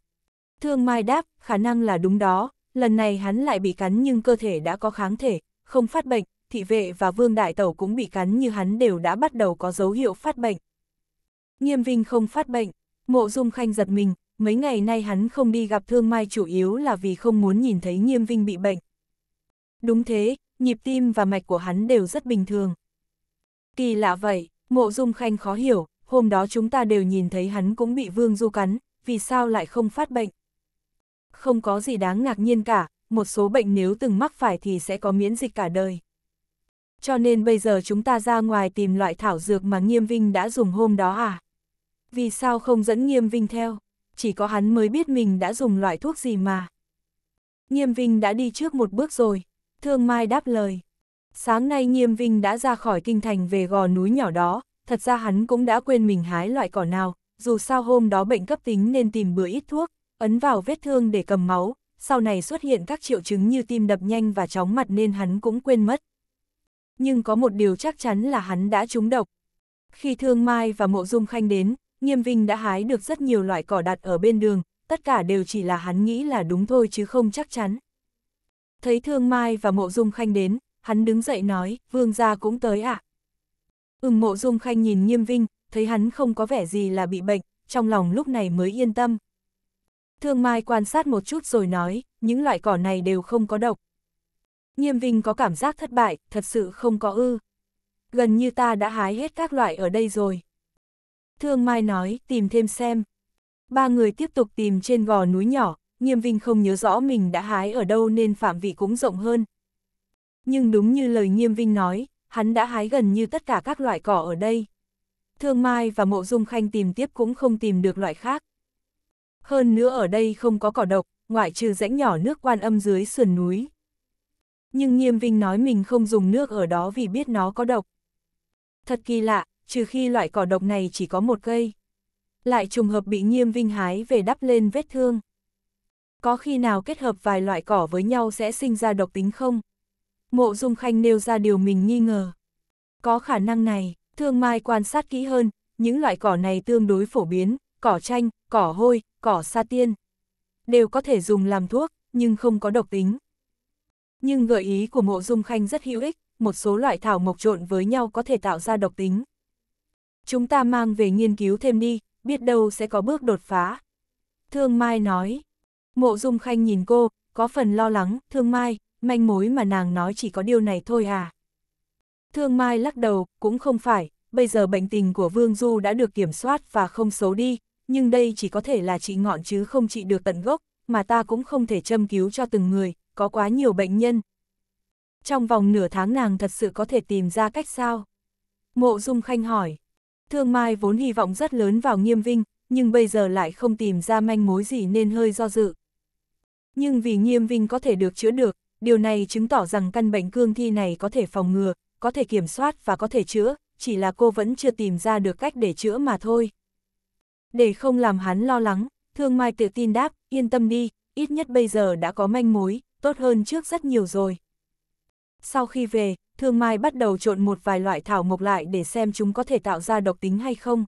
Thương Mai đáp, khả năng là đúng đó, lần này hắn lại bị cắn nhưng cơ thể đã có kháng thể, không phát bệnh, thị vệ và vương đại tẩu cũng bị cắn như hắn đều đã bắt đầu có dấu hiệu phát bệnh. Nghiêm Vinh không phát bệnh, Mộ Dung Khanh giật mình, mấy ngày nay hắn không đi gặp Thương Mai chủ yếu là vì không muốn nhìn thấy Nghiêm Vinh bị bệnh. Đúng thế, nhịp tim và mạch của hắn đều rất bình thường. Kỳ lạ vậy, mộ dung khanh khó hiểu, hôm đó chúng ta đều nhìn thấy hắn cũng bị vương du cắn, vì sao lại không phát bệnh. Không có gì đáng ngạc nhiên cả, một số bệnh nếu từng mắc phải thì sẽ có miễn dịch cả đời. Cho nên bây giờ chúng ta ra ngoài tìm loại thảo dược mà Nghiêm Vinh đã dùng hôm đó à? Vì sao không dẫn Nghiêm Vinh theo? Chỉ có hắn mới biết mình đã dùng loại thuốc gì mà. Nghiêm Vinh đã đi trước một bước rồi. Thương Mai đáp lời. Sáng nay Nghiêm Vinh đã ra khỏi kinh thành về gò núi nhỏ đó, thật ra hắn cũng đã quên mình hái loại cỏ nào, dù sao hôm đó bệnh cấp tính nên tìm bữa ít thuốc, ấn vào vết thương để cầm máu, sau này xuất hiện các triệu chứng như tim đập nhanh và chóng mặt nên hắn cũng quên mất. Nhưng có một điều chắc chắn là hắn đã trúng độc. Khi Thương Mai và Mộ Dung Khanh đến, Nghiêm Vinh đã hái được rất nhiều loại cỏ đặt ở bên đường, tất cả đều chỉ là hắn nghĩ là đúng thôi chứ không chắc chắn. Thấy Thương Mai và Mộ Dung Khanh đến, hắn đứng dậy nói, vương gia cũng tới ạ. À? Ừm mộ dung khanh nhìn nghiêm vinh, thấy hắn không có vẻ gì là bị bệnh, trong lòng lúc này mới yên tâm. Thương Mai quan sát một chút rồi nói, những loại cỏ này đều không có độc. Nghiêm Vinh có cảm giác thất bại, thật sự không có ư. Gần như ta đã hái hết các loại ở đây rồi. Thương Mai nói, tìm thêm xem. Ba người tiếp tục tìm trên gò núi nhỏ, Nghiêm Vinh không nhớ rõ mình đã hái ở đâu nên phạm vị cũng rộng hơn, nhưng đúng như lời Nghiêm Vinh nói, hắn đã hái gần như tất cả các loại cỏ ở đây. Thương Mai và Mộ Dung Khanh tìm tiếp cũng không tìm được loại khác. Hơn nữa ở đây không có cỏ độc, ngoại trừ rãnh nhỏ nước quan âm dưới sườn núi. Nhưng Nghiêm Vinh nói mình không dùng nước ở đó vì biết nó có độc. Thật kỳ lạ, trừ khi loại cỏ độc này chỉ có một cây. Lại trùng hợp bị Nghiêm Vinh hái về đắp lên vết thương. Có khi nào kết hợp vài loại cỏ với nhau sẽ sinh ra độc tính không? Mộ Dung Khanh nêu ra điều mình nghi ngờ. Có khả năng này, Thương Mai quan sát kỹ hơn, những loại cỏ này tương đối phổ biến, cỏ chanh, cỏ hôi, cỏ sa tiên. Đều có thể dùng làm thuốc, nhưng không có độc tính. Nhưng gợi ý của Mộ Dung Khanh rất hữu ích, một số loại thảo mộc trộn với nhau có thể tạo ra độc tính. Chúng ta mang về nghiên cứu thêm đi, biết đâu sẽ có bước đột phá. Thương Mai nói. Mộ Dung Khanh nhìn cô, có phần lo lắng, Thương Mai, manh mối mà nàng nói chỉ có điều này thôi à. Thương Mai lắc đầu, cũng không phải, bây giờ bệnh tình của Vương Du đã được kiểm soát và không xấu đi, nhưng đây chỉ có thể là trị ngọn chứ không trị được tận gốc, mà ta cũng không thể châm cứu cho từng người, có quá nhiều bệnh nhân. Trong vòng nửa tháng nàng thật sự có thể tìm ra cách sao? Mộ Dung Khanh hỏi. Thương Mai vốn hy vọng rất lớn vào nghiêm vinh, nhưng bây giờ lại không tìm ra manh mối gì nên hơi do dự. Nhưng vì nghiêm vinh có thể được chữa được, điều này chứng tỏ rằng căn bệnh cương thi này có thể phòng ngừa, có thể kiểm soát và có thể chữa, chỉ là cô vẫn chưa tìm ra được cách để chữa mà thôi. Để không làm hắn lo lắng, Thương Mai tự tin đáp, yên tâm đi, ít nhất bây giờ đã có manh mối, tốt hơn trước rất nhiều rồi. Sau khi về, Thương Mai bắt đầu trộn một vài loại thảo mộc lại để xem chúng có thể tạo ra độc tính hay không.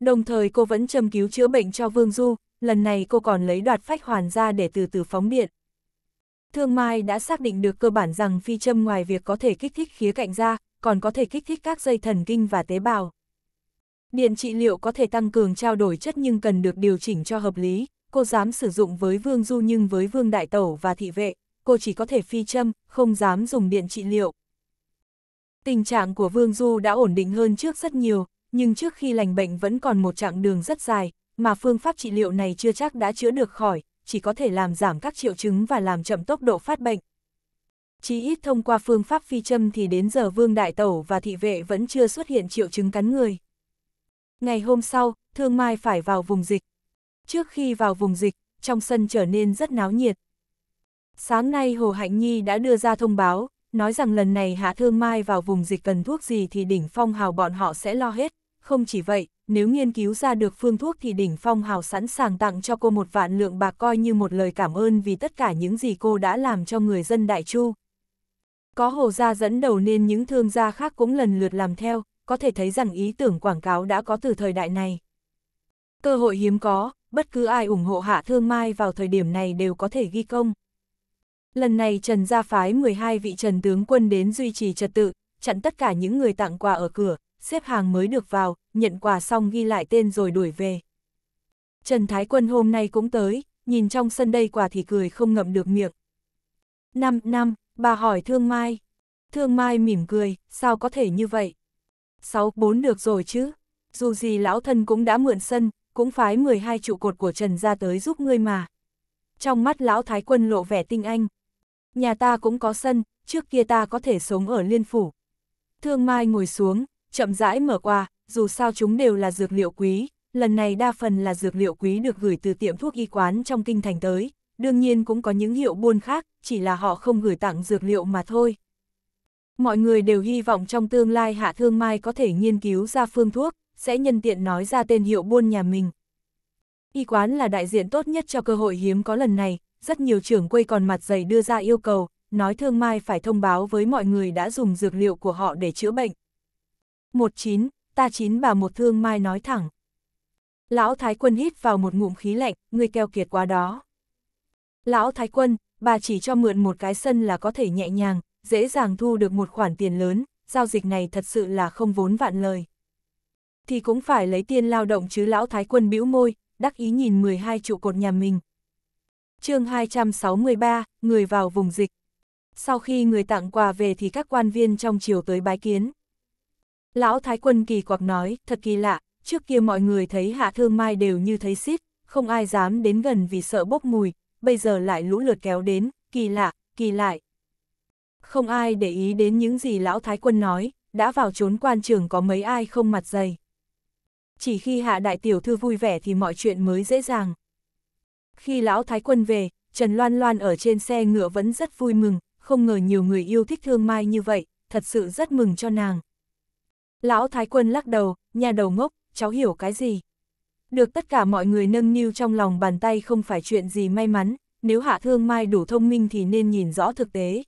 Đồng thời cô vẫn châm cứu chữa bệnh cho Vương Du, lần này cô còn lấy đoạt phách hoàn ra để từ từ phóng điện. Thương Mai đã xác định được cơ bản rằng phi châm ngoài việc có thể kích thích khía cạnh ra, còn có thể kích thích các dây thần kinh và tế bào. Điện trị liệu có thể tăng cường trao đổi chất nhưng cần được điều chỉnh cho hợp lý, cô dám sử dụng với Vương Du nhưng với Vương Đại Tẩu và thị vệ, cô chỉ có thể phi châm, không dám dùng điện trị liệu. Tình trạng của Vương Du đã ổn định hơn trước rất nhiều, nhưng trước khi lành bệnh vẫn còn một chặng đường rất dài, mà phương pháp trị liệu này chưa chắc đã chữa được khỏi, chỉ có thể làm giảm các triệu chứng và làm chậm tốc độ phát bệnh. Chỉ ít thông qua phương pháp phi châm thì đến giờ Vương Đại Tẩu và thị vệ vẫn chưa xuất hiện triệu chứng cắn người. Ngày hôm sau, Thương Mai phải vào vùng dịch. Trước khi vào vùng dịch, trong sân trở nên rất náo nhiệt. Sáng nay Hồ Hạnh Nhi đã đưa ra thông báo, nói rằng lần này Hạ Thương Mai vào vùng dịch cần thuốc gì thì đỉnh phong hào bọn họ sẽ lo hết. Không chỉ vậy, nếu nghiên cứu ra được phương thuốc thì đỉnh phong hào sẵn sàng tặng cho cô một vạn lượng bạc coi như một lời cảm ơn vì tất cả những gì cô đã làm cho người dân Đại Chu. Có hồ gia dẫn đầu nên những thương gia khác cũng lần lượt làm theo, có thể thấy rằng ý tưởng quảng cáo đã có từ thời đại này. Cơ hội hiếm có, bất cứ ai ủng hộ hạ thương mai vào thời điểm này đều có thể ghi công. Lần này Trần gia phái 12 vị Trần tướng quân đến duy trì trật tự, chặn tất cả những người tặng quà ở cửa, xếp hàng mới được vào, nhận quà xong ghi lại tên rồi đuổi về. Trần Thái Quân hôm nay cũng tới, nhìn trong sân đây quà thì cười không ngậm được miệng. Năm năm, bà hỏi Thương Mai. Thương Mai mỉm cười, sao có thể như vậy? Sáu bốn được rồi chứ. Dù gì lão thân cũng đã mượn sân, cũng phái 12 trụ cột của Trần ra tới giúp ngươi mà. Trong mắt lão Thái Quân lộ vẻ tinh anh. Nhà ta cũng có sân, trước kia ta có thể sống ở Liên Phủ. Thương Mai ngồi xuống, chậm rãi mở qua, dù sao chúng đều là dược liệu quý, lần này đa phần là dược liệu quý được gửi từ tiệm thuốc y quán trong kinh thành tới, đương nhiên cũng có những hiệu buôn khác, chỉ là họ không gửi tặng dược liệu mà thôi. Mọi người đều hy vọng trong tương lai Hạ Thương Mai có thể nghiên cứu ra phương thuốc, sẽ nhân tiện nói ra tên hiệu buôn nhà mình. Y quán là đại diện tốt nhất cho cơ hội hiếm có lần này, rất nhiều trưởng quay còn mặt dày đưa ra yêu cầu, nói Thương Mai phải thông báo với mọi người đã dùng dược liệu của họ để chữa bệnh một chín, ta chín bà một thương mai nói thẳng. Lão Thái Quân hít vào một ngụm khí lạnh, người keo kiệt quá đó. Lão Thái Quân, bà chỉ cho mượn một cái sân là có thể nhẹ nhàng, dễ dàng thu được một khoản tiền lớn, giao dịch này thật sự là không vốn vạn lời. Thì cũng phải lấy tiền lao động chứ lão Thái Quân bĩu môi, đắc ý nhìn 12 trụ cột nhà mình. chương 263, người vào vùng dịch. Sau khi người tặng quà về thì các quan viên trong chiều tới bái kiến. Lão Thái Quân kỳ quặc nói, thật kỳ lạ, trước kia mọi người thấy hạ thương mai đều như thấy xít, không ai dám đến gần vì sợ bốc mùi, bây giờ lại lũ lượt kéo đến, kỳ lạ, kỳ lại. Không ai để ý đến những gì lão Thái Quân nói, đã vào trốn quan trường có mấy ai không mặt dày. Chỉ khi hạ đại tiểu thư vui vẻ thì mọi chuyện mới dễ dàng. Khi lão Thái Quân về, Trần Loan Loan ở trên xe ngựa vẫn rất vui mừng, không ngờ nhiều người yêu thích thương mai như vậy, thật sự rất mừng cho nàng. Lão Thái Quân lắc đầu, nhà đầu ngốc, cháu hiểu cái gì. Được tất cả mọi người nâng niu trong lòng bàn tay không phải chuyện gì may mắn, nếu Hạ Thương Mai đủ thông minh thì nên nhìn rõ thực tế.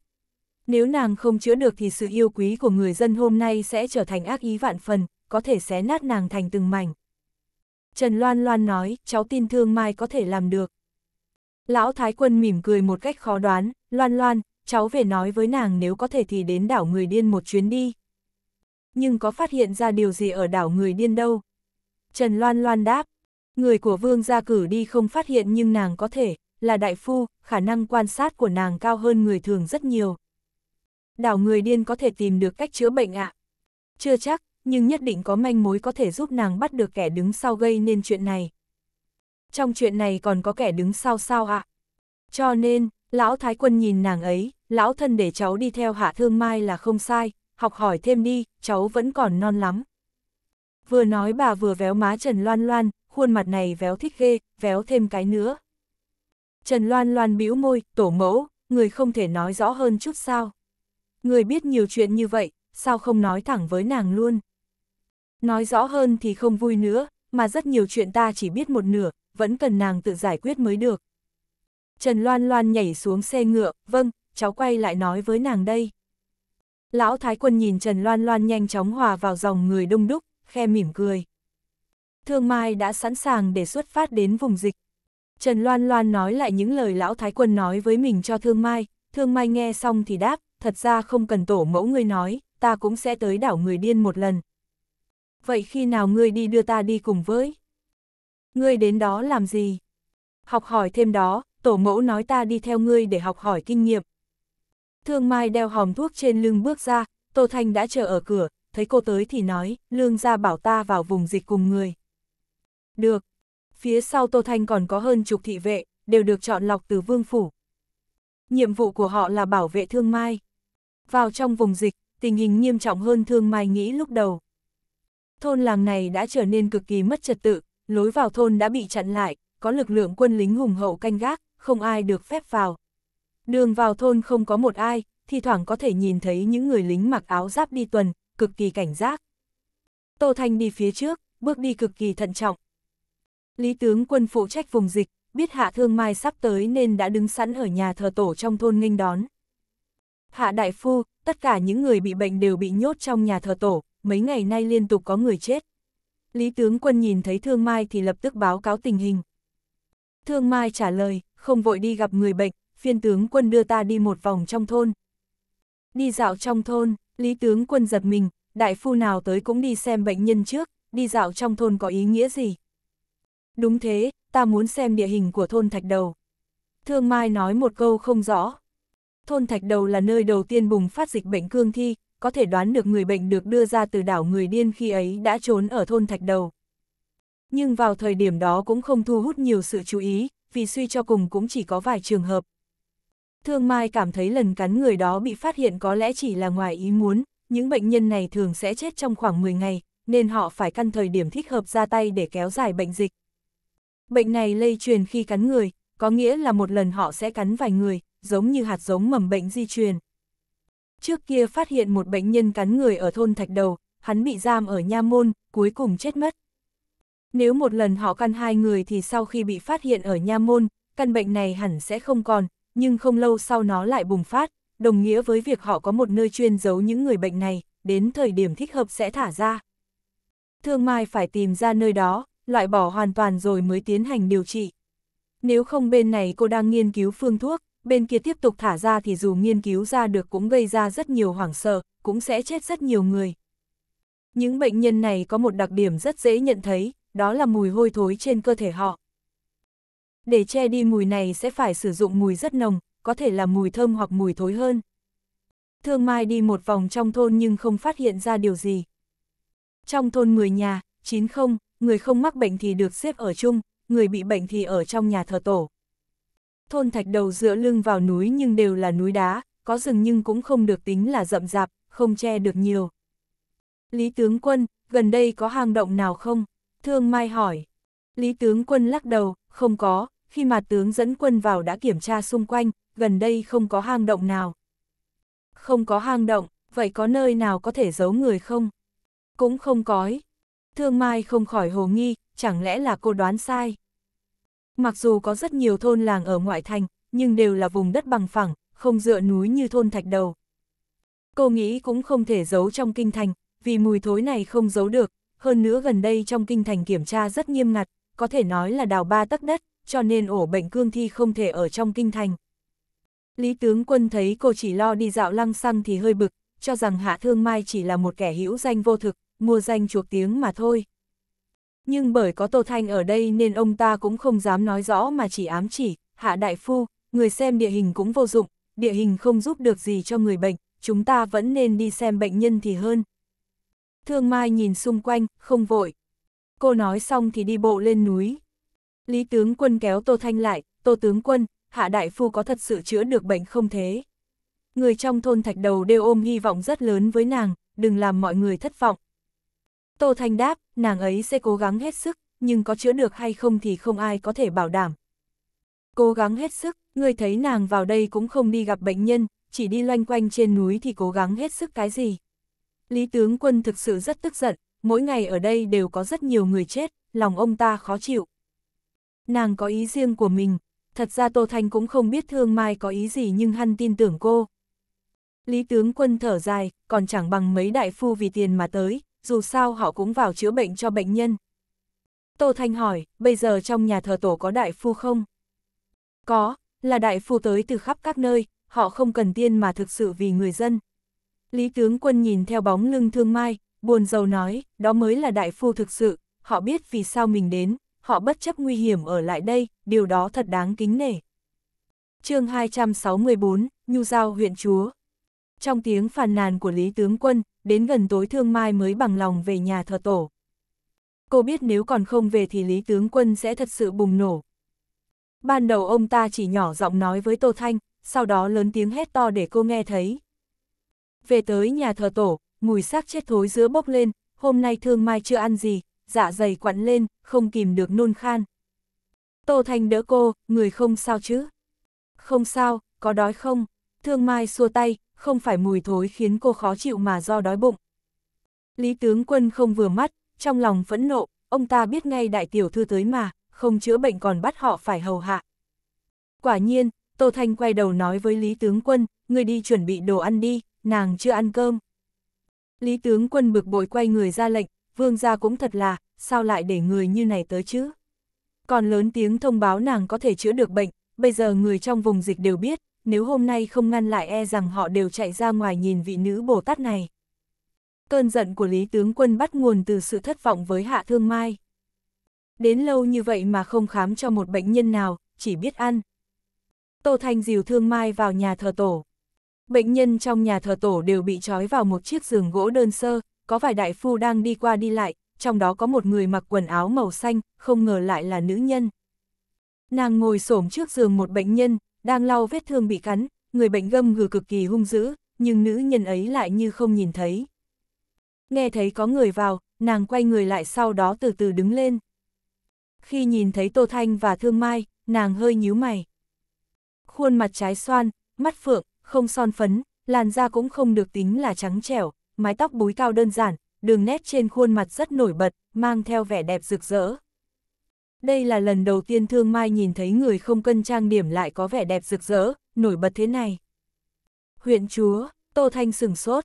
Nếu nàng không chữa được thì sự yêu quý của người dân hôm nay sẽ trở thành ác ý vạn phần, có thể xé nát nàng thành từng mảnh. Trần Loan Loan nói, cháu tin Thương Mai có thể làm được. Lão Thái Quân mỉm cười một cách khó đoán, Loan Loan, cháu về nói với nàng nếu có thể thì đến đảo người điên một chuyến đi, nhưng có phát hiện ra điều gì ở đảo người điên đâu. Trần Loan Loan đáp, người của vương gia cử đi không phát hiện nhưng nàng có thể, là đại phu, khả năng quan sát của nàng cao hơn người thường rất nhiều. Đảo người điên có thể tìm được cách chữa bệnh ạ. Chưa chắc, nhưng nhất định có manh mối có thể giúp nàng bắt được kẻ đứng sau gây nên chuyện này. Trong chuyện này còn có kẻ đứng sau sao ạ? Cho nên, lão thái quân nhìn nàng ấy, lão thân để cháu đi theo hạ thương mai là không sai, học hỏi thêm đi, cháu vẫn còn non lắm. Vừa nói bà vừa véo má Trần Loan Loan, khuôn mặt này véo thích ghê, véo thêm cái nữa. Trần Loan Loan bĩu môi, tổ mẫu, người không thể nói rõ hơn chút sao. Người biết nhiều chuyện như vậy, sao không nói thẳng với nàng luôn. Nói rõ hơn thì không vui nữa, mà rất nhiều chuyện ta chỉ biết một nửa, vẫn cần nàng tự giải quyết mới được. Trần Loan Loan nhảy xuống xe ngựa, vâng, cháu quay lại nói với nàng đây. Lão Thái Quân nhìn Trần Loan Loan nhanh chóng hòa vào dòng người đông đúc, khe mỉm cười. Thương Mai đã sẵn sàng để xuất phát đến vùng dịch. Trần Loan Loan nói lại những lời Lão Thái Quân nói với mình cho Thương Mai, Thương Mai nghe xong thì đáp, thật ra không cần tổ mẫu ngươi nói, ta cũng sẽ tới đảo người điên một lần. Vậy khi nào ngươi đi đưa ta đi cùng với? Ngươi đến đó làm gì? Học hỏi thêm đó, tổ mẫu nói ta đi theo ngươi để học hỏi kinh nghiệm, Thương Mai đeo hòm thuốc trên lưng bước ra, Tô Thanh đã chờ ở cửa, thấy cô tới thì nói, lương ra bảo ta vào vùng dịch cùng người. Được. Phía sau Tô Thanh còn có hơn chục thị vệ, đều được chọn lọc từ vương phủ. Nhiệm vụ của họ là bảo vệ thương mai. Vào trong vùng dịch, tình hình nghiêm trọng hơn thương mai nghĩ lúc đầu. Thôn làng này đã trở nên cực kỳ mất trật tự, lối vào thôn đã bị chặn lại, có lực lượng quân lính hùng hậu canh gác, không ai được phép vào. Đường vào thôn không có một ai, thi thoảng có thể nhìn thấy những người lính mặc áo giáp đi tuần, cực kỳ cảnh giác. Tô Thanh đi phía trước, bước đi cực kỳ thận trọng. Lý tướng quân phụ trách vùng dịch, biết hạ thương mai sắp tới nên đã đứng sẵn ở nhà thờ tổ trong thôn nghênh đón. Hạ đại phu, tất cả những người bị bệnh đều bị nhốt trong nhà thờ tổ, mấy ngày nay liên tục có người chết. Lý tướng quân nhìn thấy thương mai thì lập tức báo cáo tình hình. Thương mai trả lời, không vội đi gặp người bệnh, phiên tướng quân đưa ta đi một vòng trong thôn. Đi dạo trong thôn, lý tướng quân giật mình, đại phu nào tới cũng đi xem bệnh nhân trước, đi dạo trong thôn có ý nghĩa gì? Đúng thế, ta muốn xem địa hình của thôn Thạch Đầu. Thương Mai nói một câu không rõ. Thôn Thạch Đầu là nơi đầu tiên bùng phát dịch bệnh cương thi, có thể đoán được người bệnh được đưa ra từ đảo người điên khi ấy đã trốn ở thôn Thạch Đầu. Nhưng vào thời điểm đó cũng không thu hút nhiều sự chú ý, vì suy cho cùng cũng chỉ có vài trường hợp. Thương Mai cảm thấy lần cắn người đó bị phát hiện có lẽ chỉ là ngoài ý muốn, những bệnh nhân này thường sẽ chết trong khoảng 10 ngày, nên họ phải căn thời điểm thích hợp ra tay để kéo dài bệnh dịch. Bệnh này lây truyền khi cắn người, có nghĩa là một lần họ sẽ cắn vài người, giống như hạt giống mầm bệnh di truyền. Trước kia phát hiện một bệnh nhân cắn người ở thôn Thạch Đầu, hắn bị giam ở nha môn, cuối cùng chết mất. Nếu một lần họ căn hai người thì sau khi bị phát hiện ở nha môn, căn bệnh này hẳn sẽ không còn, nhưng không lâu sau nó lại bùng phát, đồng nghĩa với việc họ có một nơi chuyên giấu những người bệnh này, đến thời điểm thích hợp sẽ thả ra. Thương Mai phải tìm ra nơi đó, loại bỏ hoàn toàn rồi mới tiến hành điều trị. Nếu không bên này cô đang nghiên cứu phương thuốc, bên kia tiếp tục thả ra thì dù nghiên cứu ra được cũng gây ra rất nhiều hoảng sợ, cũng sẽ chết rất nhiều người. Những bệnh nhân này có một đặc điểm rất dễ nhận thấy, đó là mùi hôi thối trên cơ thể họ. Để che đi mùi này sẽ phải sử dụng mùi rất nồng, có thể là mùi thơm hoặc mùi thối hơn. Thương Mai đi một vòng trong thôn nhưng không phát hiện ra điều gì. Trong thôn 10 nhà, 9 không, người không mắc bệnh thì được xếp ở chung, người bị bệnh thì ở trong nhà thờ tổ. Thôn thạch đầu dựa lưng vào núi nhưng đều là núi đá, có rừng nhưng cũng không được tính là rậm rạp, không che được nhiều. Lý tướng quân, gần đây có hang động nào không? Thương Mai hỏi. Lý tướng quân lắc đầu, không có, khi mà tướng dẫn quân vào đã kiểm tra xung quanh, gần đây không có hang động nào. Không có hang động, vậy có nơi nào có thể giấu người không? Cũng không có. Ý. Thương Mai không khỏi hồ nghi, chẳng lẽ là cô đoán sai? Mặc dù có rất nhiều thôn làng ở ngoại thành, nhưng đều là vùng đất bằng phẳng, không dựa núi như thôn thạch đầu. Cô nghĩ cũng không thể giấu trong kinh thành, vì mùi thối này không giấu được, hơn nữa gần đây trong kinh thành kiểm tra rất nghiêm ngặt, có thể nói là đào ba tấc đất, cho nên ổ bệnh cương thi không thể ở trong kinh thành. Lý tướng quân thấy cô chỉ lo đi dạo lăng xăng thì hơi bực, cho rằng Hạ Thương Mai chỉ là một kẻ hữu danh vô thực, mua danh chuộc tiếng mà thôi. Nhưng bởi có Tô Thanh ở đây nên ông ta cũng không dám nói rõ mà chỉ ám chỉ, Hạ Đại Phu, người xem địa hình cũng vô dụng, địa hình không giúp được gì cho người bệnh, chúng ta vẫn nên đi xem bệnh nhân thì hơn. Thương Mai nhìn xung quanh, không vội. Cô nói xong thì đi bộ lên núi, Lý tướng quân kéo Tô Thanh lại, Tô tướng quân, hạ đại phu có thật sự chữa được bệnh không thế? Người trong thôn thạch đầu đều ôm hy vọng rất lớn với nàng, đừng làm mọi người thất vọng. Tô Thanh đáp, nàng ấy sẽ cố gắng hết sức, nhưng có chữa được hay không thì không ai có thể bảo đảm. Cố gắng hết sức, người thấy nàng vào đây cũng không đi gặp bệnh nhân, chỉ đi loanh quanh trên núi thì cố gắng hết sức cái gì. Lý tướng quân thực sự rất tức giận, mỗi ngày ở đây đều có rất nhiều người chết, lòng ông ta khó chịu nàng có ý riêng của mình, thật ra Tô Thanh cũng không biết Thương Mai có ý gì nhưng hắn tin tưởng cô. Lý tướng quân thở dài, còn chẳng bằng mấy đại phu vì tiền mà tới, dù sao họ cũng vào chữa bệnh cho bệnh nhân. Tô Thanh hỏi, bây giờ trong nhà thờ tổ có đại phu không? Có, là đại phu tới từ khắp các nơi, họ không cần tiên mà thực sự vì người dân. Lý tướng quân nhìn theo bóng lưng thương mai, buồn rầu nói, đó mới là đại phu thực sự, họ biết vì sao mình đến, họ bất chấp nguy hiểm ở lại đây, điều đó thật đáng kính nể. chương 264, Nhu Giao huyện chúa. Trong tiếng phàn nàn của Lý Tướng Quân, đến gần tối thương mai mới bằng lòng về nhà thờ tổ. Cô biết nếu còn không về thì Lý Tướng Quân sẽ thật sự bùng nổ. Ban đầu ông ta chỉ nhỏ giọng nói với Tô Thanh, sau đó lớn tiếng hét to để cô nghe thấy. Về tới nhà thờ tổ, mùi xác chết thối giữa bốc lên, hôm nay thương mai chưa ăn gì, dạ dày quặn lên, không kìm được nôn khan. Tô Thanh đỡ cô, người không sao chứ? Không sao, có đói không? Thương Mai xua tay, không phải mùi thối khiến cô khó chịu mà do đói bụng. Lý tướng quân không vừa mắt, trong lòng phẫn nộ, ông ta biết ngay đại tiểu thư tới mà, không chữa bệnh còn bắt họ phải hầu hạ. Quả nhiên, Tô Thanh quay đầu nói với Lý tướng quân, người đi chuẩn bị đồ ăn đi, nàng chưa ăn cơm. Lý tướng quân bực bội quay người ra lệnh, vương gia cũng thật là, sao lại để người như này tới chứ? Còn lớn tiếng thông báo nàng có thể chữa được bệnh, bây giờ người trong vùng dịch đều biết, nếu hôm nay không ngăn lại e rằng họ đều chạy ra ngoài nhìn vị nữ Bồ Tát này. Cơn giận của Lý Tướng Quân bắt nguồn từ sự thất vọng với Hạ Thương Mai. Đến lâu như vậy mà không khám cho một bệnh nhân nào, chỉ biết ăn. Tô Thanh dìu Thương Mai vào nhà thờ tổ. Bệnh nhân trong nhà thờ tổ đều bị trói vào một chiếc giường gỗ đơn sơ, có vài đại phu đang đi qua đi lại, trong đó có một người mặc quần áo màu xanh, không ngờ lại là nữ nhân. Nàng ngồi xổm trước giường một bệnh nhân, đang lau vết thương bị cắn, người bệnh gâm gừ cực kỳ hung dữ, nhưng nữ nhân ấy lại như không nhìn thấy. Nghe thấy có người vào, nàng quay người lại sau đó từ từ đứng lên. Khi nhìn thấy Tô Thanh và Thương Mai, nàng hơi nhíu mày. Khuôn mặt trái xoan, mắt phượng, không son phấn, làn da cũng không được tính là trắng trẻo, mái tóc búi cao đơn giản, đường nét trên khuôn mặt rất nổi bật, mang theo vẻ đẹp rực rỡ. Đây là lần đầu tiên Thương Mai nhìn thấy người không cân trang điểm lại có vẻ đẹp rực rỡ, nổi bật thế này. Huyện chúa, Tô Thanh sừng sốt.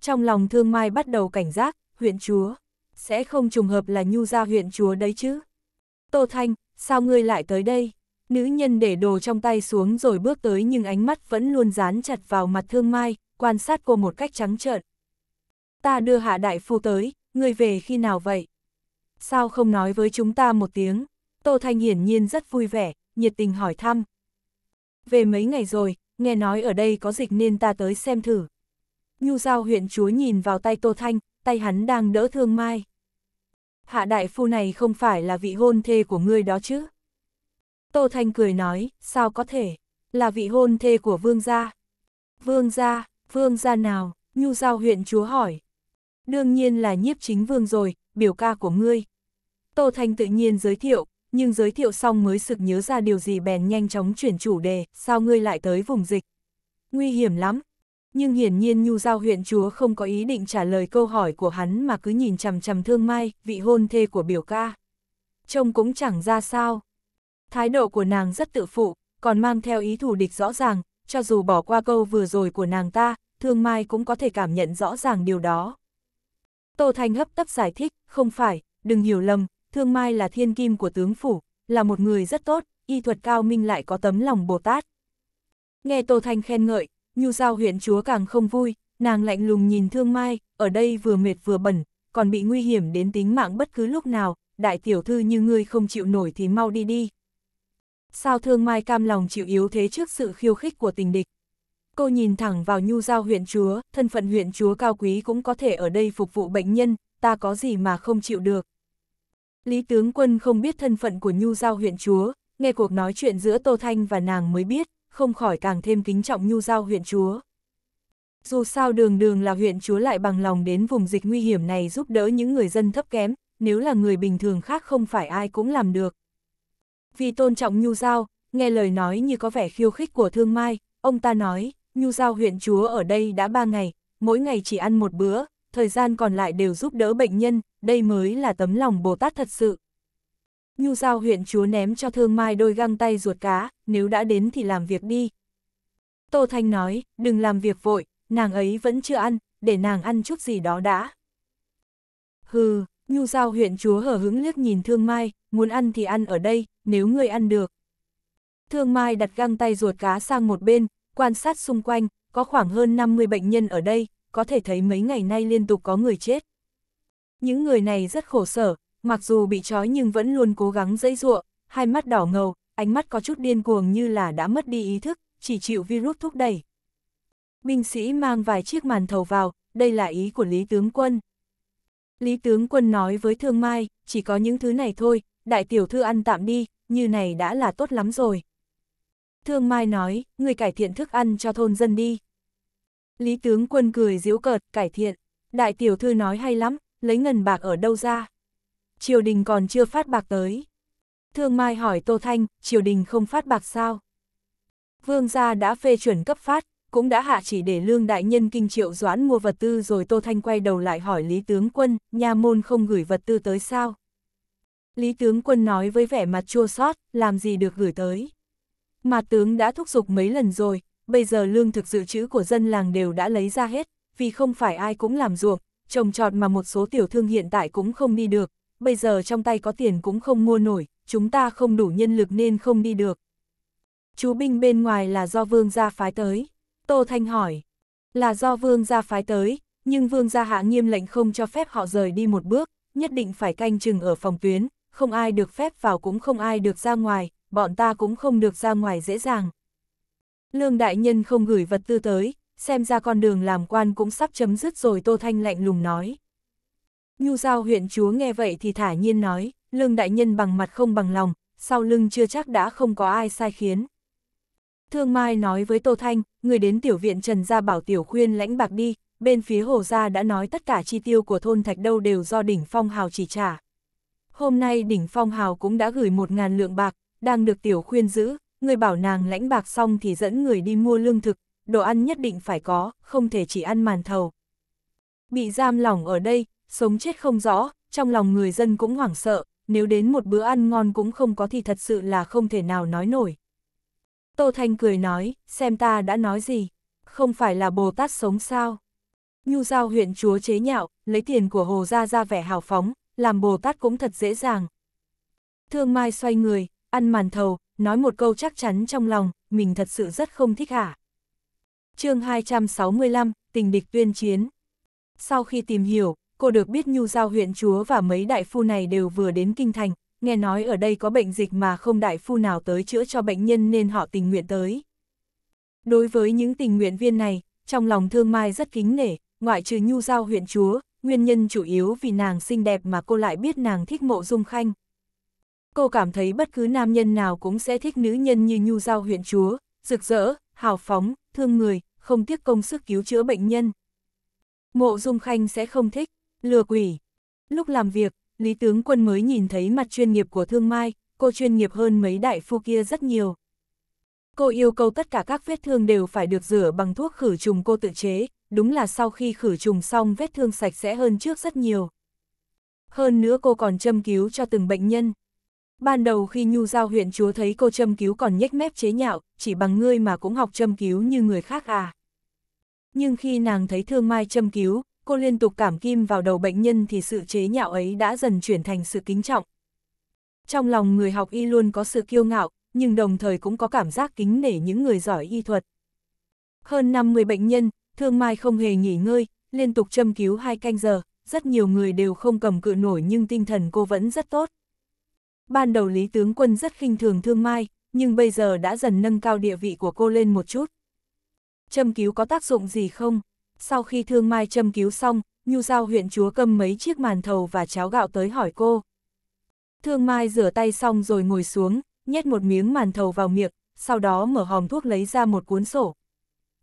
Trong lòng Thương Mai bắt đầu cảnh giác, huyện chúa, sẽ không trùng hợp là nhu gia huyện chúa đấy chứ. Tô Thanh, sao ngươi lại tới đây? Nữ nhân để đồ trong tay xuống rồi bước tới nhưng ánh mắt vẫn luôn dán chặt vào mặt Thương Mai, quan sát cô một cách trắng trợn ta đưa hạ đại phu tới, ngươi về khi nào vậy? Sao không nói với chúng ta một tiếng? Tô Thanh hiển nhiên rất vui vẻ, nhiệt tình hỏi thăm. Về mấy ngày rồi, nghe nói ở đây có dịch nên ta tới xem thử. Nhu giao huyện chúa nhìn vào tay Tô Thanh, tay hắn đang đỡ thương mai. Hạ đại phu này không phải là vị hôn thê của ngươi đó chứ? Tô Thanh cười nói, sao có thể, là vị hôn thê của vương gia. Vương gia, vương gia nào? Nhu giao huyện chúa hỏi, Đương nhiên là nhiếp chính vương rồi, biểu ca của ngươi. Tô Thanh tự nhiên giới thiệu, nhưng giới thiệu xong mới sực nhớ ra điều gì bèn nhanh chóng chuyển chủ đề, sao ngươi lại tới vùng dịch. Nguy hiểm lắm. Nhưng hiển nhiên Nhu Giao huyện chúa không có ý định trả lời câu hỏi của hắn mà cứ nhìn chằm chằm thương mai, vị hôn thê của biểu ca. Trông cũng chẳng ra sao. Thái độ của nàng rất tự phụ, còn mang theo ý thù địch rõ ràng, cho dù bỏ qua câu vừa rồi của nàng ta, thương mai cũng có thể cảm nhận rõ ràng điều đó. Tô Thanh hấp tấp giải thích, không phải, đừng hiểu lầm, Thương Mai là thiên kim của tướng phủ, là một người rất tốt, y thuật cao minh lại có tấm lòng Bồ Tát. Nghe Tô Thanh khen ngợi, Nhu Giao huyện chúa càng không vui, nàng lạnh lùng nhìn Thương Mai, ở đây vừa mệt vừa bẩn, còn bị nguy hiểm đến tính mạng bất cứ lúc nào, đại tiểu thư như ngươi không chịu nổi thì mau đi đi. Sao Thương Mai cam lòng chịu yếu thế trước sự khiêu khích của tình địch? cô nhìn thẳng vào nhu giao huyện chúa, thân phận huyện chúa cao quý cũng có thể ở đây phục vụ bệnh nhân, ta có gì mà không chịu được. Lý tướng quân không biết thân phận của nhu giao huyện chúa, nghe cuộc nói chuyện giữa Tô Thanh và nàng mới biết, không khỏi càng thêm kính trọng nhu giao huyện chúa. Dù sao đường đường là huyện chúa lại bằng lòng đến vùng dịch nguy hiểm này giúp đỡ những người dân thấp kém, nếu là người bình thường khác không phải ai cũng làm được. Vì tôn trọng nhu giao, nghe lời nói như có vẻ khiêu khích của thương mai, ông ta nói, Nhu Giao huyện chúa ở đây đã ba ngày, mỗi ngày chỉ ăn một bữa, thời gian còn lại đều giúp đỡ bệnh nhân, đây mới là tấm lòng Bồ Tát thật sự. Nhu Giao huyện chúa ném cho Thương Mai đôi găng tay ruột cá, nếu đã đến thì làm việc đi. Tô Thanh nói, đừng làm việc vội, nàng ấy vẫn chưa ăn, để nàng ăn chút gì đó đã. Hừ, Nhu Giao huyện chúa hở hứng liếc nhìn Thương Mai, muốn ăn thì ăn ở đây, nếu người ăn được. Thương Mai đặt găng tay ruột cá sang một bên, quan sát xung quanh, có khoảng hơn 50 bệnh nhân ở đây, có thể thấy mấy ngày nay liên tục có người chết. Những người này rất khổ sở, mặc dù bị trói nhưng vẫn luôn cố gắng dây ruộng hai mắt đỏ ngầu, ánh mắt có chút điên cuồng như là đã mất đi ý thức, chỉ chịu virus thúc đẩy. Binh sĩ mang vài chiếc màn thầu vào, đây là ý của Lý Tướng Quân. Lý Tướng Quân nói với Thương Mai, chỉ có những thứ này thôi, đại tiểu thư ăn tạm đi, như này đã là tốt lắm rồi. Thương Mai nói, người cải thiện thức ăn cho thôn dân đi. Lý tướng quân cười giễu cợt, cải thiện. Đại tiểu thư nói hay lắm, lấy ngân bạc ở đâu ra? Triều đình còn chưa phát bạc tới. Thương Mai hỏi Tô Thanh, triều đình không phát bạc sao? Vương gia đã phê chuẩn cấp phát, cũng đã hạ chỉ để lương đại nhân kinh triệu doãn mua vật tư rồi Tô Thanh quay đầu lại hỏi Lý tướng quân, nhà môn không gửi vật tư tới sao? Lý tướng quân nói với vẻ mặt chua xót, làm gì được gửi tới. Mà tướng đã thúc giục mấy lần rồi, bây giờ lương thực dự trữ của dân làng đều đã lấy ra hết, vì không phải ai cũng làm ruộng, trồng trọt mà một số tiểu thương hiện tại cũng không đi được, bây giờ trong tay có tiền cũng không mua nổi, chúng ta không đủ nhân lực nên không đi được. Chú binh bên ngoài là do vương gia phái tới. Tô Thanh hỏi, là do vương gia phái tới, nhưng vương gia hạ nghiêm lệnh không cho phép họ rời đi một bước, nhất định phải canh chừng ở phòng tuyến, không ai được phép vào cũng không ai được ra ngoài, bọn ta cũng không được ra ngoài dễ dàng. Lương đại nhân không gửi vật tư tới, xem ra con đường làm quan cũng sắp chấm dứt rồi Tô Thanh lạnh lùng nói. Nhu giao huyện chúa nghe vậy thì thả nhiên nói, lương đại nhân bằng mặt không bằng lòng, sau lưng chưa chắc đã không có ai sai khiến. Thương Mai nói với Tô Thanh, người đến tiểu viện Trần Gia bảo tiểu khuyên lãnh bạc đi, bên phía Hồ Gia đã nói tất cả chi tiêu của thôn Thạch Đâu đều do đỉnh Phong Hào chỉ trả. Hôm nay đỉnh Phong Hào cũng đã gửi một ngàn lượng bạc, đang được tiểu khuyên giữ, người bảo nàng lãnh bạc xong thì dẫn người đi mua lương thực, đồ ăn nhất định phải có, không thể chỉ ăn màn thầu. Bị giam lỏng ở đây, sống chết không rõ, trong lòng người dân cũng hoảng sợ, nếu đến một bữa ăn ngon cũng không có thì thật sự là không thể nào nói nổi. Tô Thanh cười nói, xem ta đã nói gì, không phải là Bồ Tát sống sao. Nhu giao huyện chúa chế nhạo, lấy tiền của hồ ra ra vẻ hào phóng, làm Bồ Tát cũng thật dễ dàng. Thương Mai xoay người, ăn màn thầu, nói một câu chắc chắn trong lòng, mình thật sự rất không thích hả. chương 265, tình địch tuyên chiến. Sau khi tìm hiểu, cô được biết Nhu Giao huyện chúa và mấy đại phu này đều vừa đến kinh thành, nghe nói ở đây có bệnh dịch mà không đại phu nào tới chữa cho bệnh nhân nên họ tình nguyện tới. Đối với những tình nguyện viên này, trong lòng thương mai rất kính nể, ngoại trừ Nhu Giao huyện chúa, nguyên nhân chủ yếu vì nàng xinh đẹp mà cô lại biết nàng thích mộ dung khanh. Cô cảm thấy bất cứ nam nhân nào cũng sẽ thích nữ nhân như nhu giao huyện chúa, rực rỡ, hào phóng, thương người, không tiếc công sức cứu chữa bệnh nhân. Mộ Dung Khanh sẽ không thích, lừa quỷ. Lúc làm việc, Lý Tướng Quân mới nhìn thấy mặt chuyên nghiệp của Thương Mai, cô chuyên nghiệp hơn mấy đại phu kia rất nhiều. Cô yêu cầu tất cả các vết thương đều phải được rửa bằng thuốc khử trùng cô tự chế, đúng là sau khi khử trùng xong vết thương sạch sẽ hơn trước rất nhiều. Hơn nữa cô còn châm cứu cho từng bệnh nhân. Ban đầu khi Nhu Giao huyện chúa thấy cô châm cứu còn nhếch mép chế nhạo, chỉ bằng ngươi mà cũng học châm cứu như người khác à. Nhưng khi nàng thấy thương mai châm cứu, cô liên tục cảm kim vào đầu bệnh nhân thì sự chế nhạo ấy đã dần chuyển thành sự kính trọng. Trong lòng người học y luôn có sự kiêu ngạo, nhưng đồng thời cũng có cảm giác kính nể những người giỏi y thuật. Hơn 50 bệnh nhân, thương mai không hề nghỉ ngơi, liên tục châm cứu hai canh giờ, rất nhiều người đều không cầm cự nổi nhưng tinh thần cô vẫn rất tốt ban đầu Lý Tướng Quân rất khinh thường thương mai, nhưng bây giờ đã dần nâng cao địa vị của cô lên một chút. Châm cứu có tác dụng gì không? Sau khi thương mai châm cứu xong, Nhu Giao huyện chúa cầm mấy chiếc màn thầu và cháo gạo tới hỏi cô. Thương mai rửa tay xong rồi ngồi xuống, nhét một miếng màn thầu vào miệng, sau đó mở hòm thuốc lấy ra một cuốn sổ.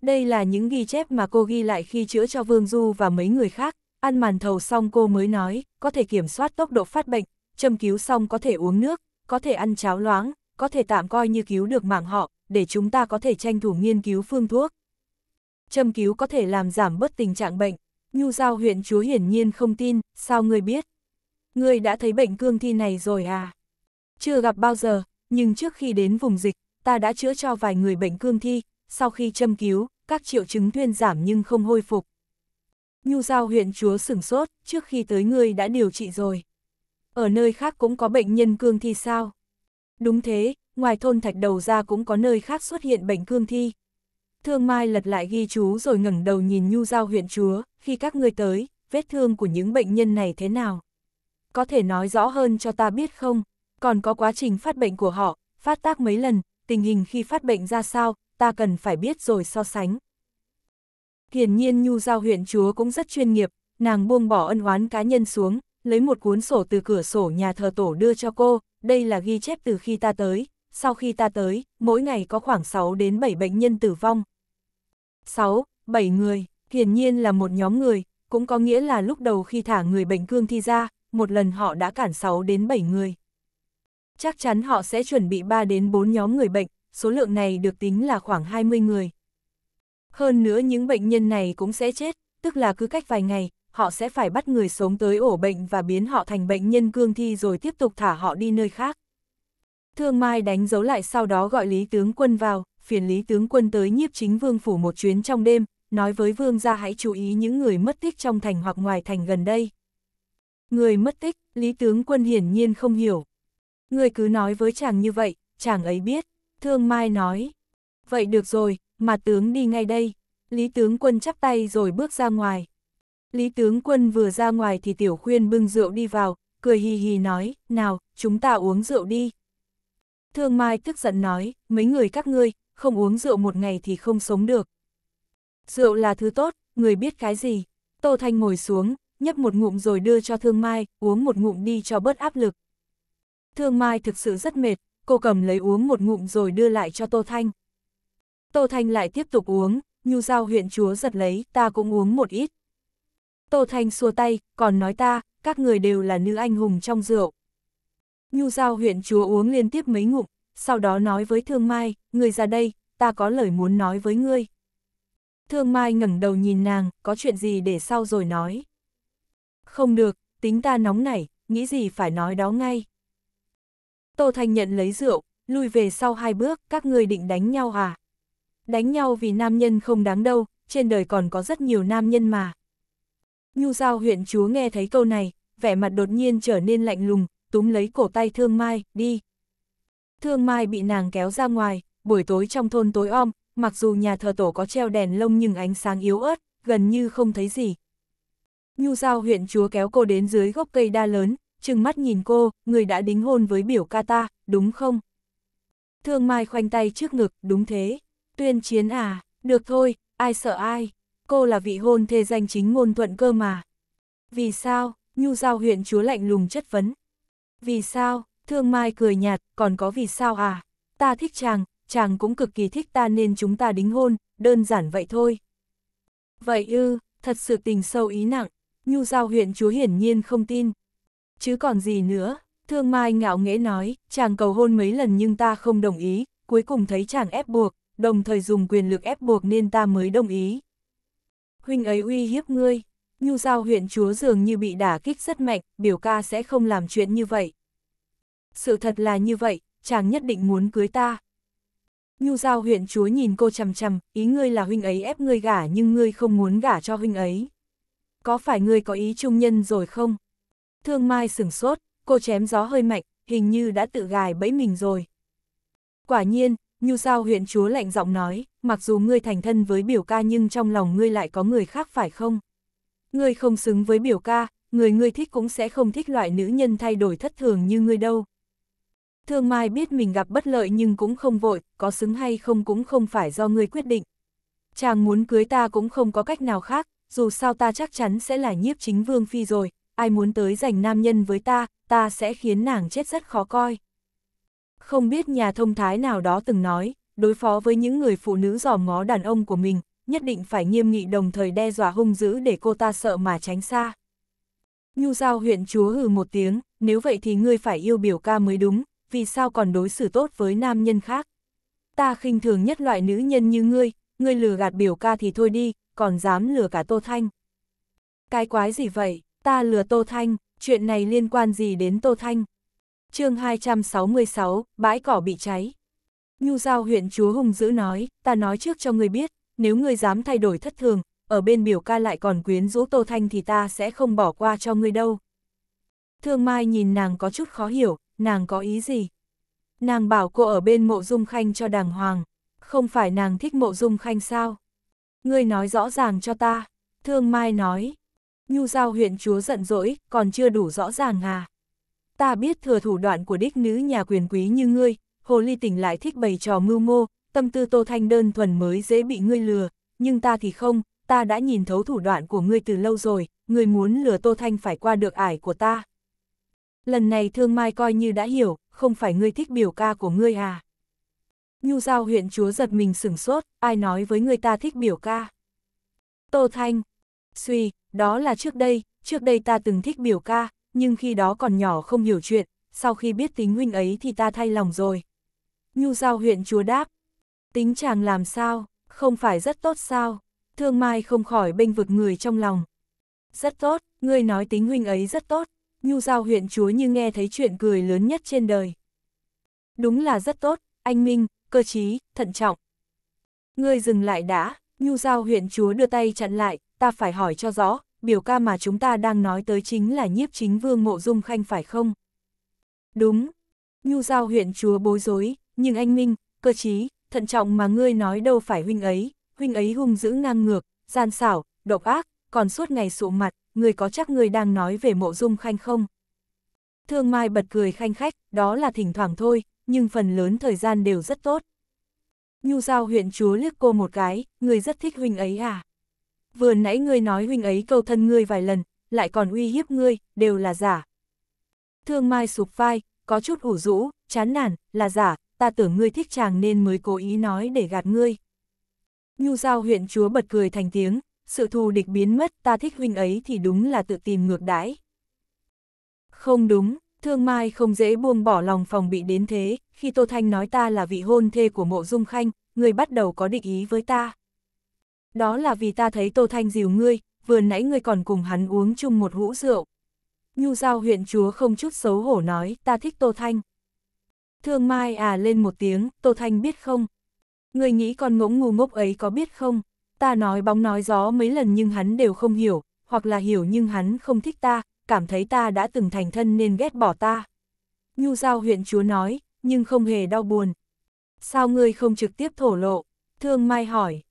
Đây là những ghi chép mà cô ghi lại khi chữa cho Vương Du và mấy người khác, ăn màn thầu xong cô mới nói, có thể kiểm soát tốc độ phát bệnh, châm cứu xong có thể uống nước, có thể ăn cháo loáng, có thể tạm coi như cứu được mạng họ, để chúng ta có thể tranh thủ nghiên cứu phương thuốc. Châm cứu có thể làm giảm bớt tình trạng bệnh, Nhu Giao huyện chúa hiển nhiên không tin, sao ngươi biết? Ngươi đã thấy bệnh cương thi này rồi à? Chưa gặp bao giờ, nhưng trước khi đến vùng dịch, ta đã chữa cho vài người bệnh cương thi, sau khi châm cứu, các triệu chứng thuyên giảm nhưng không hồi phục. Nhu Giao huyện chúa sửng sốt, trước khi tới ngươi đã điều trị rồi ở nơi khác cũng có bệnh nhân cương thi sao? Đúng thế, ngoài thôn thạch đầu ra cũng có nơi khác xuất hiện bệnh cương thi. Thương Mai lật lại ghi chú rồi ngẩng đầu nhìn Nhu Giao huyện chúa, khi các ngươi tới, vết thương của những bệnh nhân này thế nào? Có thể nói rõ hơn cho ta biết không? Còn có quá trình phát bệnh của họ, phát tác mấy lần, tình hình khi phát bệnh ra sao, ta cần phải biết rồi so sánh. Hiển nhiên Nhu Giao huyện chúa cũng rất chuyên nghiệp, nàng buông bỏ ân oán cá nhân xuống, lấy một cuốn sổ từ cửa sổ nhà thờ tổ đưa cho cô, đây là ghi chép từ khi ta tới, sau khi ta tới, mỗi ngày có khoảng 6 đến 7 bệnh nhân tử vong. 6, 7 người, hiển nhiên là một nhóm người, cũng có nghĩa là lúc đầu khi thả người bệnh cương thi ra, một lần họ đã cản 6 đến 7 người. Chắc chắn họ sẽ chuẩn bị 3 đến 4 nhóm người bệnh, số lượng này được tính là khoảng 20 người. Hơn nữa những bệnh nhân này cũng sẽ chết, tức là cứ cách vài ngày, họ sẽ phải bắt người sống tới ổ bệnh và biến họ thành bệnh nhân cương thi rồi tiếp tục thả họ đi nơi khác. Thương Mai đánh dấu lại sau đó gọi Lý Tướng Quân vào, phiền Lý Tướng Quân tới nhiếp chính vương phủ một chuyến trong đêm, nói với vương gia hãy chú ý những người mất tích trong thành hoặc ngoài thành gần đây. Người mất tích, Lý Tướng Quân hiển nhiên không hiểu. Người cứ nói với chàng như vậy, chàng ấy biết. Thương Mai nói, vậy được rồi, mà tướng đi ngay đây. Lý Tướng Quân chắp tay rồi bước ra ngoài. Lý tướng quân vừa ra ngoài thì tiểu khuyên bưng rượu đi vào, cười hì hì nói, nào, chúng ta uống rượu đi. Thương Mai tức giận nói, mấy người các ngươi, không uống rượu một ngày thì không sống được. Rượu là thứ tốt, người biết cái gì. Tô Thanh ngồi xuống, nhấp một ngụm rồi đưa cho Thương Mai, uống một ngụm đi cho bớt áp lực. Thương Mai thực sự rất mệt, cô cầm lấy uống một ngụm rồi đưa lại cho Tô Thanh. Tô Thanh lại tiếp tục uống, Nhu Giao huyện chúa giật lấy, ta cũng uống một ít. Tô Thanh xua tay, còn nói ta, các người đều là nữ anh hùng trong rượu. Nhu giao huyện chúa uống liên tiếp mấy ngụm, sau đó nói với Thương Mai, người ra đây, ta có lời muốn nói với ngươi. Thương Mai ngẩng đầu nhìn nàng, có chuyện gì để sau rồi nói. Không được, tính ta nóng nảy, nghĩ gì phải nói đó ngay. Tô Thanh nhận lấy rượu, lui về sau hai bước, các người định đánh nhau à? Đánh nhau vì nam nhân không đáng đâu, trên đời còn có rất nhiều nam nhân mà. Nhu giao huyện chúa nghe thấy câu này, vẻ mặt đột nhiên trở nên lạnh lùng, túm lấy cổ tay Thương Mai, đi. Thương Mai bị nàng kéo ra ngoài, buổi tối trong thôn tối om, mặc dù nhà thờ tổ có treo đèn lông nhưng ánh sáng yếu ớt, gần như không thấy gì. Nhu giao huyện chúa kéo cô đến dưới gốc cây đa lớn, trừng mắt nhìn cô, người đã đính hôn với biểu ca ta, đúng không? Thương Mai khoanh tay trước ngực, đúng thế. Tuyên chiến à, được thôi, ai sợ ai cô là vị hôn thê danh chính ngôn thuận cơ mà. Vì sao, Nhu Giao huyện chúa lạnh lùng chất vấn. Vì sao, Thương Mai cười nhạt, còn có vì sao à? Ta thích chàng, chàng cũng cực kỳ thích ta nên chúng ta đính hôn, đơn giản vậy thôi. Vậy ư, thật sự tình sâu ý nặng, Nhu Giao huyện chúa hiển nhiên không tin. Chứ còn gì nữa, Thương Mai ngạo nghễ nói, chàng cầu hôn mấy lần nhưng ta không đồng ý, cuối cùng thấy chàng ép buộc, đồng thời dùng quyền lực ép buộc nên ta mới đồng ý huynh ấy uy hiếp ngươi. Nhu giao huyện chúa dường như bị đả kích rất mạnh, biểu ca sẽ không làm chuyện như vậy. Sự thật là như vậy, chàng nhất định muốn cưới ta. Nhu giao huyện chúa nhìn cô chằm chằm, ý ngươi là huynh ấy ép ngươi gả nhưng ngươi không muốn gả cho huynh ấy. Có phải ngươi có ý trung nhân rồi không? Thương Mai sửng sốt, cô chém gió hơi mạnh, hình như đã tự gài bẫy mình rồi. Quả nhiên, như sao huyện chúa lạnh giọng nói, mặc dù ngươi thành thân với biểu ca nhưng trong lòng ngươi lại có người khác phải không? Ngươi không xứng với biểu ca, người ngươi thích cũng sẽ không thích loại nữ nhân thay đổi thất thường như ngươi đâu. Thương Mai biết mình gặp bất lợi nhưng cũng không vội, có xứng hay không cũng không phải do ngươi quyết định. Chàng muốn cưới ta cũng không có cách nào khác, dù sao ta chắc chắn sẽ là nhiếp chính vương phi rồi, ai muốn tới giành nam nhân với ta, ta sẽ khiến nàng chết rất khó coi. Không biết nhà thông thái nào đó từng nói, đối phó với những người phụ nữ giò ngó đàn ông của mình, nhất định phải nghiêm nghị đồng thời đe dọa hung dữ để cô ta sợ mà tránh xa. Nhu giao huyện chúa hừ một tiếng, nếu vậy thì ngươi phải yêu biểu ca mới đúng, vì sao còn đối xử tốt với nam nhân khác. Ta khinh thường nhất loại nữ nhân như ngươi, ngươi lừa gạt biểu ca thì thôi đi, còn dám lừa cả Tô Thanh. Cái quái gì vậy, ta lừa Tô Thanh, chuyện này liên quan gì đến Tô Thanh? chương 266, bãi cỏ bị cháy. Nhu Giao huyện chúa hung dữ nói, ta nói trước cho ngươi biết, nếu ngươi dám thay đổi thất thường, ở bên biểu ca lại còn quyến rũ Tô Thanh thì ta sẽ không bỏ qua cho ngươi đâu. Thương Mai nhìn nàng có chút khó hiểu, nàng có ý gì? Nàng bảo cô ở bên mộ dung khanh cho đàng hoàng, không phải nàng thích mộ dung khanh sao? Ngươi nói rõ ràng cho ta, Thương Mai nói. Nhu Giao huyện chúa giận dỗi, còn chưa đủ rõ ràng à? ta biết thừa thủ đoạn của đích nữ nhà quyền quý như ngươi, hồ ly tỉnh lại thích bày trò mưu mô, tâm tư tô thanh đơn thuần mới dễ bị ngươi lừa, nhưng ta thì không, ta đã nhìn thấu thủ đoạn của ngươi từ lâu rồi, ngươi muốn lừa tô thanh phải qua được ải của ta. Lần này thương mai coi như đã hiểu, không phải ngươi thích biểu ca của ngươi à. Nhu giao huyện chúa giật mình sửng sốt, ai nói với ngươi ta thích biểu ca. Tô Thanh, suy, đó là trước đây, trước đây ta từng thích biểu ca, nhưng khi đó còn nhỏ không hiểu chuyện, sau khi biết tính huynh ấy thì ta thay lòng rồi. Nhu giao huyện chúa đáp, tính chàng làm sao, không phải rất tốt sao, thương mai không khỏi bênh vực người trong lòng. Rất tốt, ngươi nói tính huynh ấy rất tốt, nhu giao huyện chúa như nghe thấy chuyện cười lớn nhất trên đời. Đúng là rất tốt, anh Minh, cơ trí, thận trọng. Ngươi dừng lại đã, nhu giao huyện chúa đưa tay chặn lại, ta phải hỏi cho rõ, biểu ca mà chúng ta đang nói tới chính là nhiếp chính vương mộ dung khanh phải không? Đúng. Nhu giao huyện chúa bối rối, nhưng anh Minh, cơ chí, thận trọng mà ngươi nói đâu phải huynh ấy, huynh ấy hung dữ ngang ngược, gian xảo, độc ác, còn suốt ngày sụ mặt, ngươi có chắc ngươi đang nói về mộ dung khanh không? Thương Mai bật cười khanh khách, đó là thỉnh thoảng thôi, nhưng phần lớn thời gian đều rất tốt. Nhu giao huyện chúa liếc cô một cái, người rất thích huynh ấy à? vừa nãy ngươi nói huynh ấy câu thân ngươi vài lần, lại còn uy hiếp ngươi, đều là giả. Thương Mai sụp vai, có chút ủ rũ, chán nản, là giả, ta tưởng ngươi thích chàng nên mới cố ý nói để gạt ngươi. Nhu giao huyện chúa bật cười thành tiếng, sự thù địch biến mất ta thích huynh ấy thì đúng là tự tìm ngược đãi. Không đúng, thương mai không dễ buông bỏ lòng phòng bị đến thế, khi Tô Thanh nói ta là vị hôn thê của mộ dung khanh, người bắt đầu có định ý với ta đó là vì ta thấy Tô Thanh dìu ngươi, vừa nãy ngươi còn cùng hắn uống chung một hũ rượu. Nhu giao huyện chúa không chút xấu hổ nói, ta thích Tô Thanh. Thương Mai à lên một tiếng, Tô Thanh biết không? Ngươi nghĩ con ngỗng ngu ngốc ấy có biết không? Ta nói bóng nói gió mấy lần nhưng hắn đều không hiểu, hoặc là hiểu nhưng hắn không thích ta, cảm thấy ta đã từng thành thân nên ghét bỏ ta. Nhu giao huyện chúa nói, nhưng không hề đau buồn. Sao ngươi không trực tiếp thổ lộ? Thương Mai hỏi.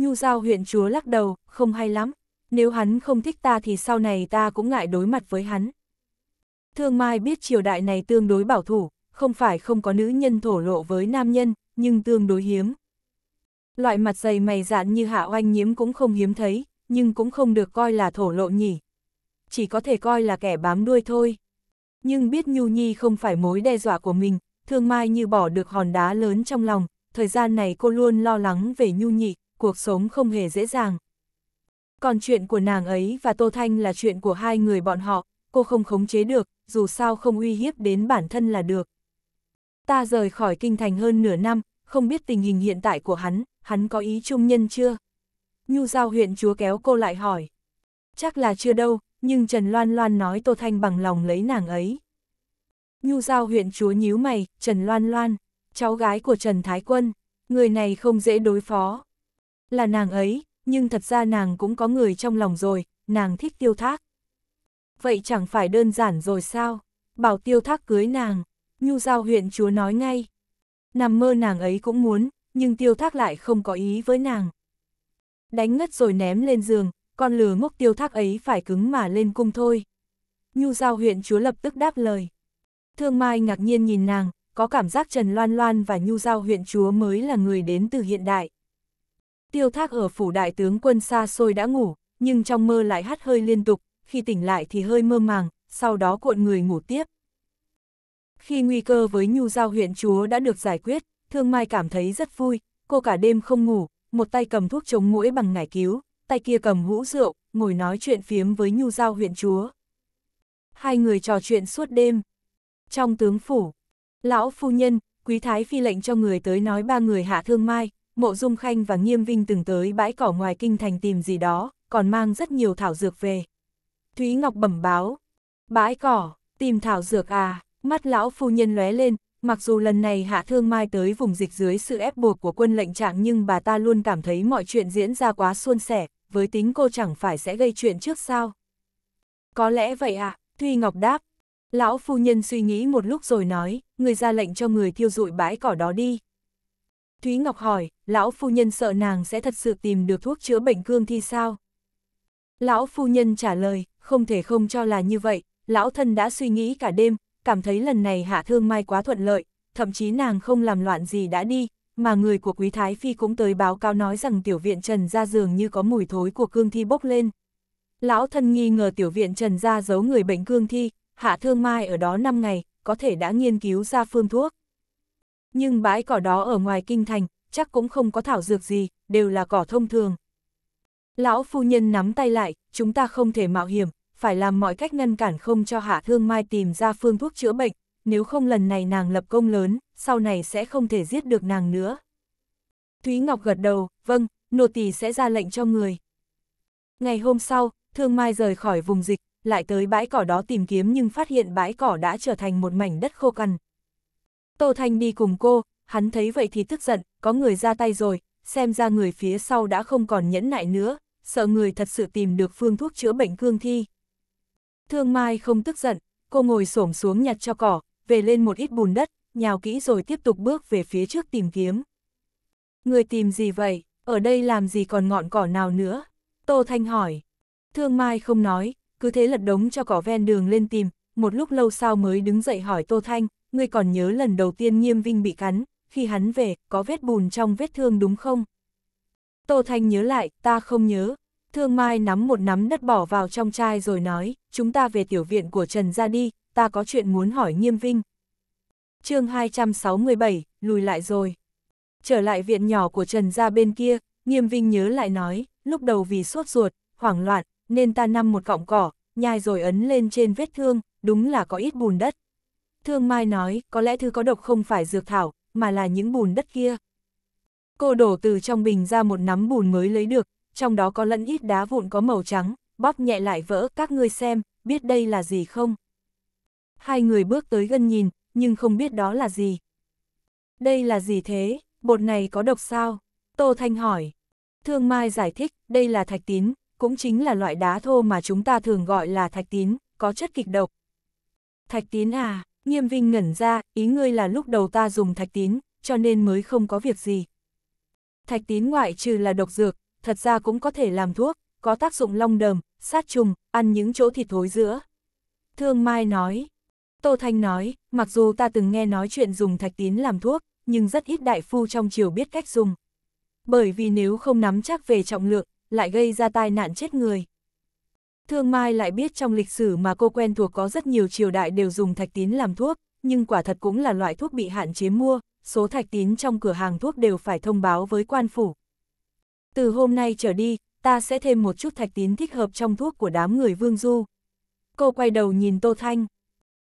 Nhu Giao huyện chúa lắc đầu, không hay lắm, nếu hắn không thích ta thì sau này ta cũng ngại đối mặt với hắn. Thương Mai biết triều đại này tương đối bảo thủ, không phải không có nữ nhân thổ lộ với nam nhân, nhưng tương đối hiếm. Loại mặt dày mày dạn như hạ oanh nhiễm cũng không hiếm thấy, nhưng cũng không được coi là thổ lộ nhỉ. Chỉ có thể coi là kẻ bám đuôi thôi. Nhưng biết Nhu Nhi không phải mối đe dọa của mình, Thương Mai như bỏ được hòn đá lớn trong lòng, thời gian này cô luôn lo lắng về Nhu Nhi, cuộc sống không hề dễ dàng. Còn chuyện của nàng ấy và Tô Thanh là chuyện của hai người bọn họ, cô không khống chế được, dù sao không uy hiếp đến bản thân là được. Ta rời khỏi kinh thành hơn nửa năm, không biết tình hình hiện tại của hắn, hắn có ý trung nhân chưa? Nhu giao huyện chúa kéo cô lại hỏi. Chắc là chưa đâu, nhưng Trần Loan Loan nói Tô Thanh bằng lòng lấy nàng ấy. Nhu giao huyện chúa nhíu mày, Trần Loan Loan, cháu gái của Trần Thái Quân, người này không dễ đối phó. Là nàng ấy, nhưng thật ra nàng cũng có người trong lòng rồi, nàng thích tiêu thác. Vậy chẳng phải đơn giản rồi sao? Bảo tiêu thác cưới nàng, nhu giao huyện chúa nói ngay. Nằm mơ nàng ấy cũng muốn, nhưng tiêu thác lại không có ý với nàng. Đánh ngất rồi ném lên giường, con lừa ngốc tiêu thác ấy phải cứng mà lên cung thôi. Nhu giao huyện chúa lập tức đáp lời. Thương Mai ngạc nhiên nhìn nàng, có cảm giác Trần Loan Loan và Nhu giao huyện chúa mới là người đến từ hiện đại. Tiêu thác ở phủ đại tướng quân xa xôi đã ngủ, nhưng trong mơ lại hát hơi liên tục, khi tỉnh lại thì hơi mơ màng, sau đó cuộn người ngủ tiếp. Khi nguy cơ với nhu giao huyện chúa đã được giải quyết, Thương Mai cảm thấy rất vui, cô cả đêm không ngủ, một tay cầm thuốc chống mũi bằng ngải cứu, tay kia cầm hũ rượu, ngồi nói chuyện phiếm với nhu giao huyện chúa. Hai người trò chuyện suốt đêm. Trong tướng phủ, lão phu nhân, quý thái phi lệnh cho người tới nói ba người hạ Thương Mai, Mộ Dung Khanh và Nghiêm Vinh từng tới bãi cỏ ngoài kinh thành tìm gì đó, còn mang rất nhiều thảo dược về. Thúy Ngọc bẩm báo, bãi cỏ, tìm thảo dược à, mắt lão phu nhân lóe lên, mặc dù lần này Hạ Thương Mai tới vùng dịch dưới sự ép buộc của quân lệnh trạng nhưng bà ta luôn cảm thấy mọi chuyện diễn ra quá suôn sẻ, với tính cô chẳng phải sẽ gây chuyện trước sao. Có lẽ vậy à, Thúy Ngọc đáp. Lão phu nhân suy nghĩ một lúc rồi nói, người ra lệnh cho người thiêu dụi bãi cỏ đó đi, Thúy Ngọc hỏi, lão phu nhân sợ nàng sẽ thật sự tìm được thuốc chữa bệnh cương thi sao? Lão phu nhân trả lời, không thể không cho là như vậy, lão thân đã suy nghĩ cả đêm, cảm thấy lần này hạ thương mai quá thuận lợi, thậm chí nàng không làm loạn gì đã đi, mà người của quý thái phi cũng tới báo cáo nói rằng tiểu viện trần ra giường như có mùi thối của cương thi bốc lên. Lão thân nghi ngờ tiểu viện trần ra giấu người bệnh cương thi, hạ thương mai ở đó 5 ngày, có thể đã nghiên cứu ra phương thuốc. Nhưng bãi cỏ đó ở ngoài kinh thành, chắc cũng không có thảo dược gì, đều là cỏ thông thường. Lão phu nhân nắm tay lại, chúng ta không thể mạo hiểm, phải làm mọi cách ngăn cản không cho hạ thương mai tìm ra phương thuốc chữa bệnh, nếu không lần này nàng lập công lớn, sau này sẽ không thể giết được nàng nữa. Thúy Ngọc gật đầu, vâng, nô tỳ sẽ ra lệnh cho người. Ngày hôm sau, Thương Mai rời khỏi vùng dịch, lại tới bãi cỏ đó tìm kiếm nhưng phát hiện bãi cỏ đã trở thành một mảnh đất khô cằn, Tô Thanh đi cùng cô, hắn thấy vậy thì tức giận, có người ra tay rồi, xem ra người phía sau đã không còn nhẫn nại nữa, sợ người thật sự tìm được phương thuốc chữa bệnh cương thi. Thương Mai không tức giận, cô ngồi xổm xuống nhặt cho cỏ, về lên một ít bùn đất, nhào kỹ rồi tiếp tục bước về phía trước tìm kiếm. Người tìm gì vậy, ở đây làm gì còn ngọn cỏ nào nữa? Tô Thanh hỏi. Thương Mai không nói, cứ thế lật đống cho cỏ ven đường lên tìm, một lúc lâu sau mới đứng dậy hỏi Tô Thanh, ngươi còn nhớ lần đầu tiên nghiêm vinh bị cắn, khi hắn về, có vết bùn trong vết thương đúng không? Tô Thanh nhớ lại, ta không nhớ. Thương Mai nắm một nắm đất bỏ vào trong chai rồi nói, chúng ta về tiểu viện của Trần ra đi, ta có chuyện muốn hỏi nghiêm vinh. chương 267, lùi lại rồi. Trở lại viện nhỏ của Trần ra bên kia, nghiêm vinh nhớ lại nói, lúc đầu vì sốt ruột, hoảng loạn, nên ta nằm một cọng cỏ, nhai rồi ấn lên trên vết thương, đúng là có ít bùn đất. Thương Mai nói, có lẽ thứ có độc không phải dược thảo, mà là những bùn đất kia. Cô đổ từ trong bình ra một nắm bùn mới lấy được, trong đó có lẫn ít đá vụn có màu trắng, bóp nhẹ lại vỡ, các ngươi xem, biết đây là gì không? Hai người bước tới gần nhìn, nhưng không biết đó là gì. Đây là gì thế, bột này có độc sao? Tô Thanh hỏi. Thương Mai giải thích, đây là thạch tín, cũng chính là loại đá thô mà chúng ta thường gọi là thạch tín, có chất kịch độc. Thạch tín à, Nghiêm Vinh ngẩn ra, ý ngươi là lúc đầu ta dùng thạch tín, cho nên mới không có việc gì. Thạch tín ngoại trừ là độc dược, thật ra cũng có thể làm thuốc, có tác dụng long đờm, sát trùng, ăn những chỗ thịt thối giữa. Thương Mai nói, Tô Thanh nói, mặc dù ta từng nghe nói chuyện dùng thạch tín làm thuốc, nhưng rất ít đại phu trong triều biết cách dùng. Bởi vì nếu không nắm chắc về trọng lượng, lại gây ra tai nạn chết người. Thương Mai lại biết trong lịch sử mà cô quen thuộc có rất nhiều triều đại đều dùng thạch tín làm thuốc, nhưng quả thật cũng là loại thuốc bị hạn chế mua, số thạch tín trong cửa hàng thuốc đều phải thông báo với quan phủ. Từ hôm nay trở đi, ta sẽ thêm một chút thạch tín thích hợp trong thuốc của đám người Vương Du. Cô quay đầu nhìn Tô Thanh.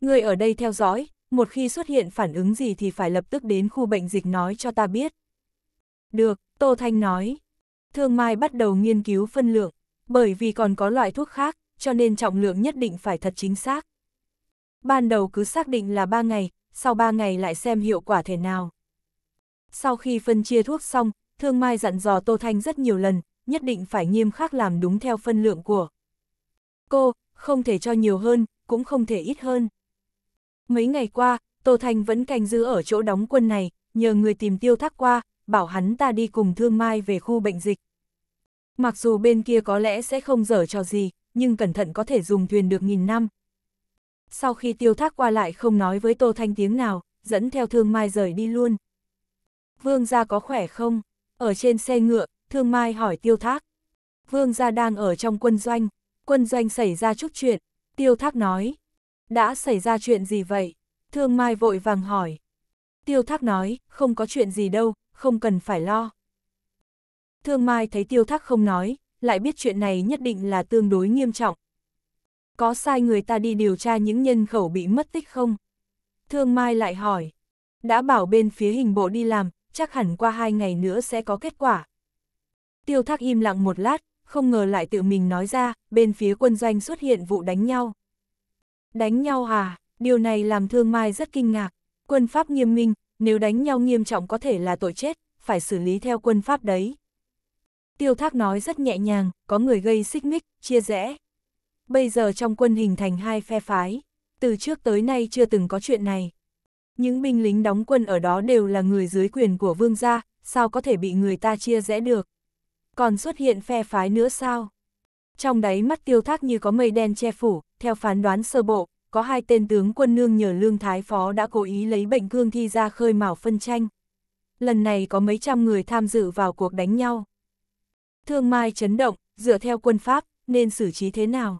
Người ở đây theo dõi, một khi xuất hiện phản ứng gì thì phải lập tức đến khu bệnh dịch nói cho ta biết. Được, Tô Thanh nói. Thương Mai bắt đầu nghiên cứu phân lượng bởi vì còn có loại thuốc khác, cho nên trọng lượng nhất định phải thật chính xác. Ban đầu cứ xác định là 3 ngày, sau 3 ngày lại xem hiệu quả thế nào. Sau khi phân chia thuốc xong, Thương Mai dặn dò Tô Thanh rất nhiều lần, nhất định phải nghiêm khắc làm đúng theo phân lượng của. Cô, không thể cho nhiều hơn, cũng không thể ít hơn. Mấy ngày qua, Tô Thanh vẫn canh giữ ở chỗ đóng quân này, nhờ người tìm tiêu thác qua, bảo hắn ta đi cùng Thương Mai về khu bệnh dịch. Mặc dù bên kia có lẽ sẽ không dở cho gì, nhưng cẩn thận có thể dùng thuyền được nghìn năm. Sau khi tiêu thác qua lại không nói với Tô Thanh tiếng nào, dẫn theo thương mai rời đi luôn. Vương gia có khỏe không? Ở trên xe ngựa, thương mai hỏi tiêu thác. Vương gia đang ở trong quân doanh, quân doanh xảy ra chút chuyện, tiêu thác nói. Đã xảy ra chuyện gì vậy? Thương mai vội vàng hỏi. Tiêu thác nói, không có chuyện gì đâu, không cần phải lo. Thương Mai thấy tiêu thác không nói, lại biết chuyện này nhất định là tương đối nghiêm trọng. Có sai người ta đi điều tra những nhân khẩu bị mất tích không? Thương Mai lại hỏi. Đã bảo bên phía hình bộ đi làm, chắc hẳn qua hai ngày nữa sẽ có kết quả. Tiêu thác im lặng một lát, không ngờ lại tự mình nói ra, bên phía quân doanh xuất hiện vụ đánh nhau. Đánh nhau à, điều này làm Thương Mai rất kinh ngạc. Quân pháp nghiêm minh, nếu đánh nhau nghiêm trọng có thể là tội chết, phải xử lý theo quân pháp đấy tiêu thác nói rất nhẹ nhàng, có người gây xích mích, chia rẽ. Bây giờ trong quân hình thành hai phe phái, từ trước tới nay chưa từng có chuyện này. Những binh lính đóng quân ở đó đều là người dưới quyền của vương gia, sao có thể bị người ta chia rẽ được. Còn xuất hiện phe phái nữa sao? Trong đáy mắt tiêu thác như có mây đen che phủ, theo phán đoán sơ bộ, có hai tên tướng quân nương nhờ lương thái phó đã cố ý lấy bệnh cương thi ra khơi mào phân tranh. Lần này có mấy trăm người tham dự vào cuộc đánh nhau. Thương Mai chấn động, dựa theo quân Pháp, nên xử trí thế nào?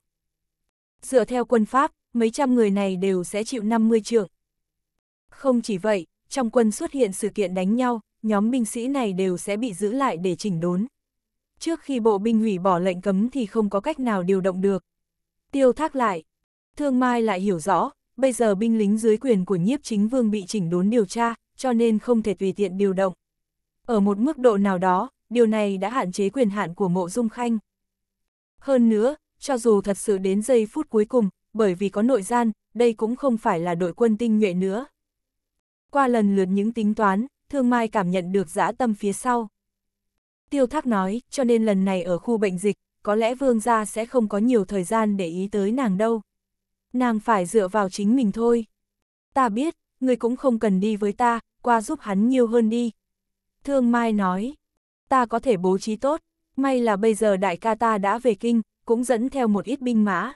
Dựa theo quân Pháp, mấy trăm người này đều sẽ chịu 50 trượng. Không chỉ vậy, trong quân xuất hiện sự kiện đánh nhau, nhóm binh sĩ này đều sẽ bị giữ lại để chỉnh đốn. Trước khi bộ binh hủy bỏ lệnh cấm thì không có cách nào điều động được. Tiêu thác lại. Thương Mai lại hiểu rõ, bây giờ binh lính dưới quyền của nhiếp chính vương bị chỉnh đốn điều tra, cho nên không thể tùy tiện điều động. Ở một mức độ nào đó, điều này đã hạn chế quyền hạn của mộ dung khanh. Hơn nữa, cho dù thật sự đến giây phút cuối cùng, bởi vì có nội gian, đây cũng không phải là đội quân tinh nhuệ nữa. Qua lần lượt những tính toán, Thương Mai cảm nhận được dã tâm phía sau. Tiêu Thác nói, cho nên lần này ở khu bệnh dịch, có lẽ Vương gia sẽ không có nhiều thời gian để ý tới nàng đâu. Nàng phải dựa vào chính mình thôi. Ta biết, người cũng không cần đi với ta, qua giúp hắn nhiều hơn đi. Thương Mai nói, ta có thể bố trí tốt, may là bây giờ đại ca ta đã về kinh, cũng dẫn theo một ít binh mã.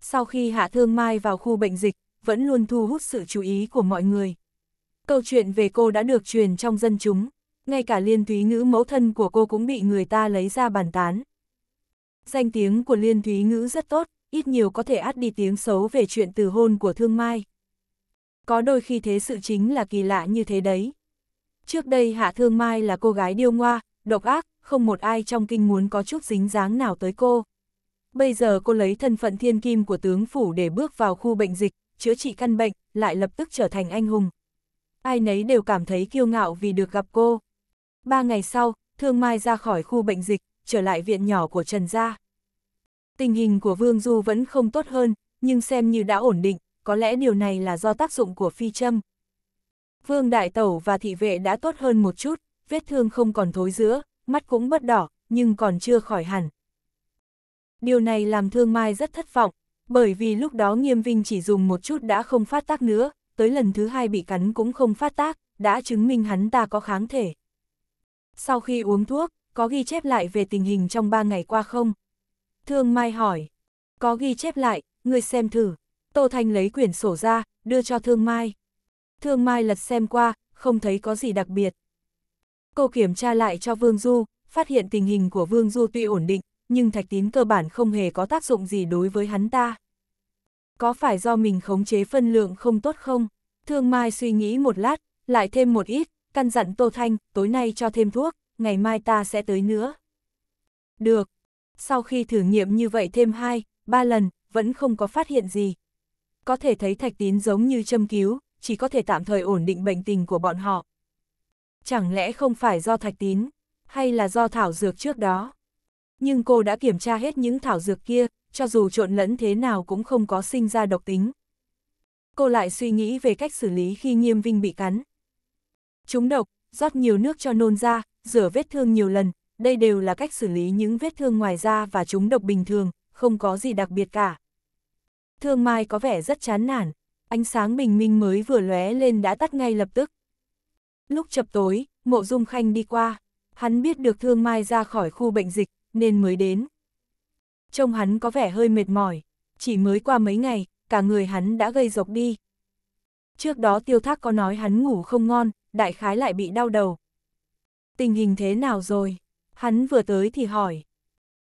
Sau khi Hạ Thương Mai vào khu bệnh dịch, vẫn luôn thu hút sự chú ý của mọi người. Câu chuyện về cô đã được truyền trong dân chúng, ngay cả liên thúy ngữ mẫu thân của cô cũng bị người ta lấy ra bàn tán. Danh tiếng của liên thúy ngữ rất tốt, ít nhiều có thể át đi tiếng xấu về chuyện từ hôn của Thương Mai. Có đôi khi thế sự chính là kỳ lạ như thế đấy. Trước đây Hạ Thương Mai là cô gái điêu ngoa, độc ác, không một ai trong kinh muốn có chút dính dáng nào tới cô. Bây giờ cô lấy thân phận thiên kim của tướng phủ để bước vào khu bệnh dịch, chữa trị căn bệnh, lại lập tức trở thành anh hùng. Ai nấy đều cảm thấy kiêu ngạo vì được gặp cô. Ba ngày sau, Thương Mai ra khỏi khu bệnh dịch, trở lại viện nhỏ của Trần Gia. Tình hình của Vương Du vẫn không tốt hơn, nhưng xem như đã ổn định, có lẽ điều này là do tác dụng của phi châm. Vương Đại Tẩu và thị vệ đã tốt hơn một chút, vết thương không còn thối giữa, mắt cũng bất đỏ, nhưng còn chưa khỏi hẳn. Điều này làm Thương Mai rất thất vọng, bởi vì lúc đó Nghiêm Vinh chỉ dùng một chút đã không phát tác nữa, tới lần thứ hai bị cắn cũng không phát tác, đã chứng minh hắn ta có kháng thể. Sau khi uống thuốc, có ghi chép lại về tình hình trong ba ngày qua không? Thương Mai hỏi. Có ghi chép lại, ngươi xem thử. Tô Thanh lấy quyển sổ ra, đưa cho Thương Mai. Thương Mai lật xem qua, không thấy có gì đặc biệt. Cô kiểm tra lại cho Vương Du, phát hiện tình hình của Vương Du tuy ổn định, nhưng thạch tín cơ bản không hề có tác dụng gì đối với hắn ta. Có phải do mình khống chế phân lượng không tốt không? Thương Mai suy nghĩ một lát, lại thêm một ít, căn dặn Tô Thanh, tối nay cho thêm thuốc, ngày mai ta sẽ tới nữa. Được. Sau khi thử nghiệm như vậy thêm hai, ba lần, vẫn không có phát hiện gì. Có thể thấy thạch tín giống như châm cứu, chỉ có thể tạm thời ổn định bệnh tình của bọn họ. Chẳng lẽ không phải do thạch tín, hay là do thảo dược trước đó? Nhưng cô đã kiểm tra hết những thảo dược kia, cho dù trộn lẫn thế nào cũng không có sinh ra độc tính. Cô lại suy nghĩ về cách xử lý khi nghiêm vinh bị cắn. Chúng độc, rót nhiều nước cho nôn ra, rửa vết thương nhiều lần, đây đều là cách xử lý những vết thương ngoài da và chúng độc bình thường, không có gì đặc biệt cả. Thương Mai có vẻ rất chán nản, ánh sáng bình minh mới vừa lóe lên đã tắt ngay lập tức. Lúc chập tối, mộ dung khanh đi qua, hắn biết được thương mai ra khỏi khu bệnh dịch, nên mới đến. Trông hắn có vẻ hơi mệt mỏi, chỉ mới qua mấy ngày, cả người hắn đã gây dọc đi. Trước đó tiêu thác có nói hắn ngủ không ngon, đại khái lại bị đau đầu. Tình hình thế nào rồi? Hắn vừa tới thì hỏi.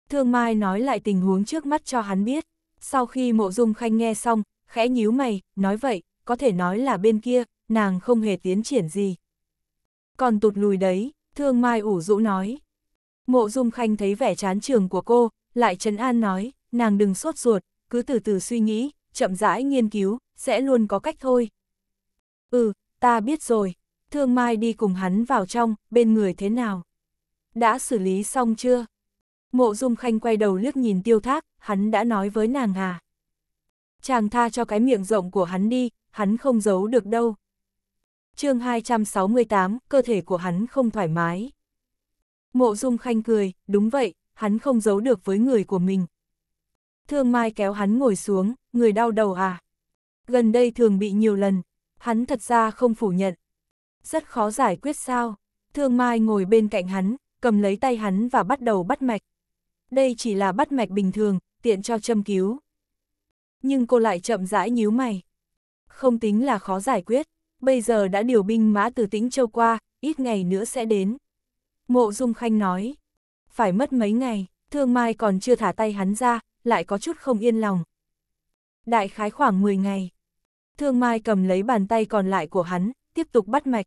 Thương Mai nói lại tình huống trước mắt cho hắn biết. Sau khi mộ dung khanh nghe xong, khẽ nhíu mày, nói vậy, có thể nói là bên kia, nàng không hề tiến triển gì. Còn tụt lùi đấy, thương mai ủ rũ nói. Mộ dung khanh thấy vẻ chán trường của cô, lại trấn an nói, nàng đừng sốt ruột, cứ từ từ suy nghĩ, chậm rãi nghiên cứu, sẽ luôn có cách thôi. Ừ, ta biết rồi, thương mai đi cùng hắn vào trong, bên người thế nào? Đã xử lý xong chưa? Mộ dung khanh quay đầu liếc nhìn tiêu thác, hắn đã nói với nàng à? chàng tha cho cái miệng rộng của hắn đi, hắn không giấu được đâu. chương 268, cơ thể của hắn không thoải mái. Mộ Dung Khanh cười, đúng vậy, hắn không giấu được với người của mình. Thương Mai kéo hắn ngồi xuống, người đau đầu à. Gần đây thường bị nhiều lần, hắn thật ra không phủ nhận. Rất khó giải quyết sao, Thương Mai ngồi bên cạnh hắn, cầm lấy tay hắn và bắt đầu bắt mạch. Đây chỉ là bắt mạch bình thường, tiện cho châm cứu nhưng cô lại chậm rãi nhíu mày. Không tính là khó giải quyết, bây giờ đã điều binh mã từ tĩnh châu qua, ít ngày nữa sẽ đến. Mộ Dung Khanh nói, phải mất mấy ngày, thương mai còn chưa thả tay hắn ra, lại có chút không yên lòng. Đại khái khoảng 10 ngày, thương mai cầm lấy bàn tay còn lại của hắn, tiếp tục bắt mạch.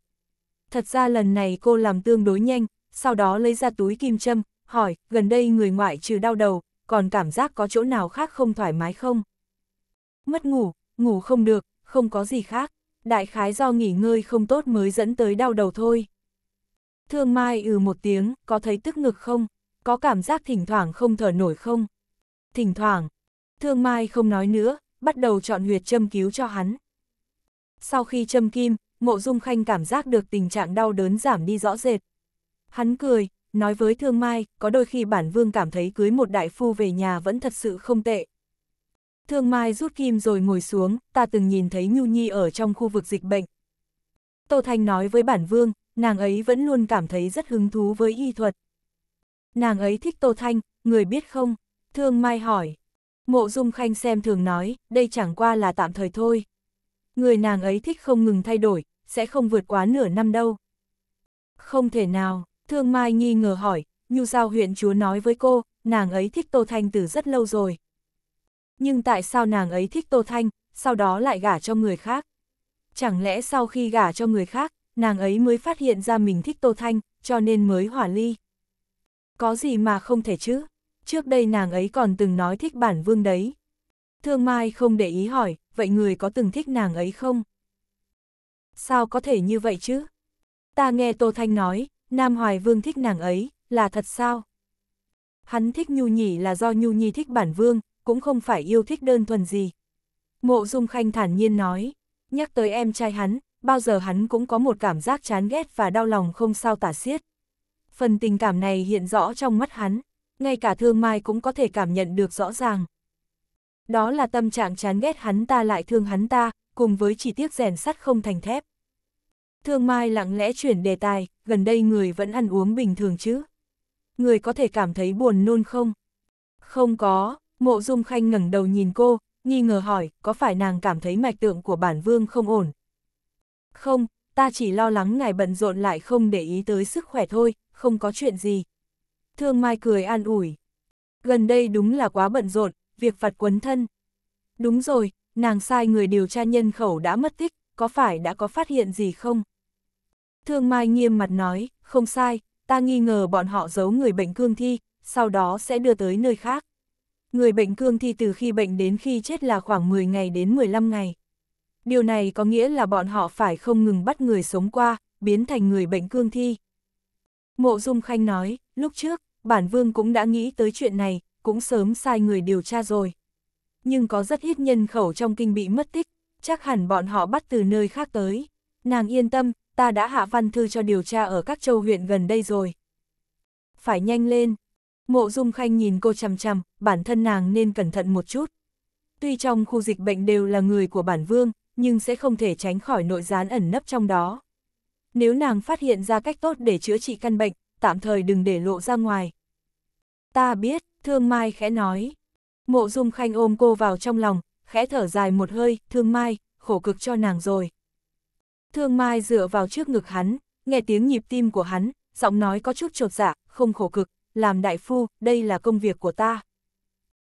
Thật ra lần này cô làm tương đối nhanh, sau đó lấy ra túi kim châm, hỏi, gần đây người ngoại trừ đau đầu, còn cảm giác có chỗ nào khác không thoải mái không? Mất ngủ, ngủ không được, không có gì khác, đại khái do nghỉ ngơi không tốt mới dẫn tới đau đầu thôi. Thương Mai ừ một tiếng, có thấy tức ngực không? Có cảm giác thỉnh thoảng không thở nổi không? Thỉnh thoảng, Thương Mai không nói nữa, bắt đầu chọn huyệt châm cứu cho hắn. Sau khi châm kim, Mộ Dung Khanh cảm giác được tình trạng đau đớn giảm đi rõ rệt. Hắn cười, nói với Thương Mai, có đôi khi bản vương cảm thấy cưới một đại phu về nhà vẫn thật sự không tệ. Thương Mai rút kim rồi ngồi xuống, ta từng nhìn thấy Nhu Nhi ở trong khu vực dịch bệnh. Tô Thanh nói với bản vương, nàng ấy vẫn luôn cảm thấy rất hứng thú với y thuật. Nàng ấy thích Tô Thanh, người biết không? Thương Mai hỏi. Mộ Dung Khanh xem thường nói, đây chẳng qua là tạm thời thôi. Người nàng ấy thích không ngừng thay đổi, sẽ không vượt quá nửa năm đâu. Không thể nào, Thương Mai nghi ngờ hỏi, Nhu Giao huyện chúa nói với cô, nàng ấy thích Tô Thanh từ rất lâu rồi, nhưng tại sao nàng ấy thích Tô Thanh, sau đó lại gả cho người khác? Chẳng lẽ sau khi gả cho người khác, nàng ấy mới phát hiện ra mình thích Tô Thanh, cho nên mới hỏa ly? Có gì mà không thể chứ? Trước đây nàng ấy còn từng nói thích bản vương đấy. Thương Mai không để ý hỏi, vậy người có từng thích nàng ấy không? Sao có thể như vậy chứ? Ta nghe Tô Thanh nói, Nam Hoài Vương thích nàng ấy, là thật sao? Hắn thích Nhu Nhỉ là do Nhu Nhi thích bản vương, cũng không phải yêu thích đơn thuần gì. Mộ Dung Khanh thản nhiên nói, nhắc tới em trai hắn, bao giờ hắn cũng có một cảm giác chán ghét và đau lòng không sao tả xiết. Phần tình cảm này hiện rõ trong mắt hắn, ngay cả thương mai cũng có thể cảm nhận được rõ ràng. Đó là tâm trạng chán ghét hắn ta lại thương hắn ta, cùng với chỉ tiếc rèn sắt không thành thép. Thương mai lặng lẽ chuyển đề tài, gần đây người vẫn ăn uống bình thường chứ. Người có thể cảm thấy buồn nôn không? Không có, Mộ Dung Khanh ngẩng đầu nhìn cô, nghi ngờ hỏi, có phải nàng cảm thấy mạch tượng của bản vương không ổn? Không, ta chỉ lo lắng ngài bận rộn lại không để ý tới sức khỏe thôi, không có chuyện gì. Thương Mai cười an ủi. Gần đây đúng là quá bận rộn, việc phạt quấn thân. Đúng rồi, nàng sai người điều tra nhân khẩu đã mất tích, có phải đã có phát hiện gì không? Thương Mai nghiêm mặt nói, không sai, ta nghi ngờ bọn họ giấu người bệnh cương thi, sau đó sẽ đưa tới nơi khác. Người bệnh cương thi từ khi bệnh đến khi chết là khoảng 10 ngày đến 15 ngày. Điều này có nghĩa là bọn họ phải không ngừng bắt người sống qua, biến thành người bệnh cương thi. Mộ Dung Khanh nói, lúc trước, bản vương cũng đã nghĩ tới chuyện này, cũng sớm sai người điều tra rồi. Nhưng có rất ít nhân khẩu trong kinh bị mất tích, chắc hẳn bọn họ bắt từ nơi khác tới. Nàng yên tâm, ta đã hạ văn thư cho điều tra ở các châu huyện gần đây rồi. Phải nhanh lên, Mộ Dung Khanh nhìn cô chằm chằm, bản thân nàng nên cẩn thận một chút. Tuy trong khu dịch bệnh đều là người của bản vương, nhưng sẽ không thể tránh khỏi nội gián ẩn nấp trong đó. Nếu nàng phát hiện ra cách tốt để chữa trị căn bệnh, tạm thời đừng để lộ ra ngoài. Ta biết, Thương Mai khẽ nói. Mộ Dung Khanh ôm cô vào trong lòng, khẽ thở dài một hơi, Thương Mai, khổ cực cho nàng rồi. Thương Mai dựa vào trước ngực hắn, nghe tiếng nhịp tim của hắn, giọng nói có chút trột dạ, không khổ cực, làm đại phu, đây là công việc của ta.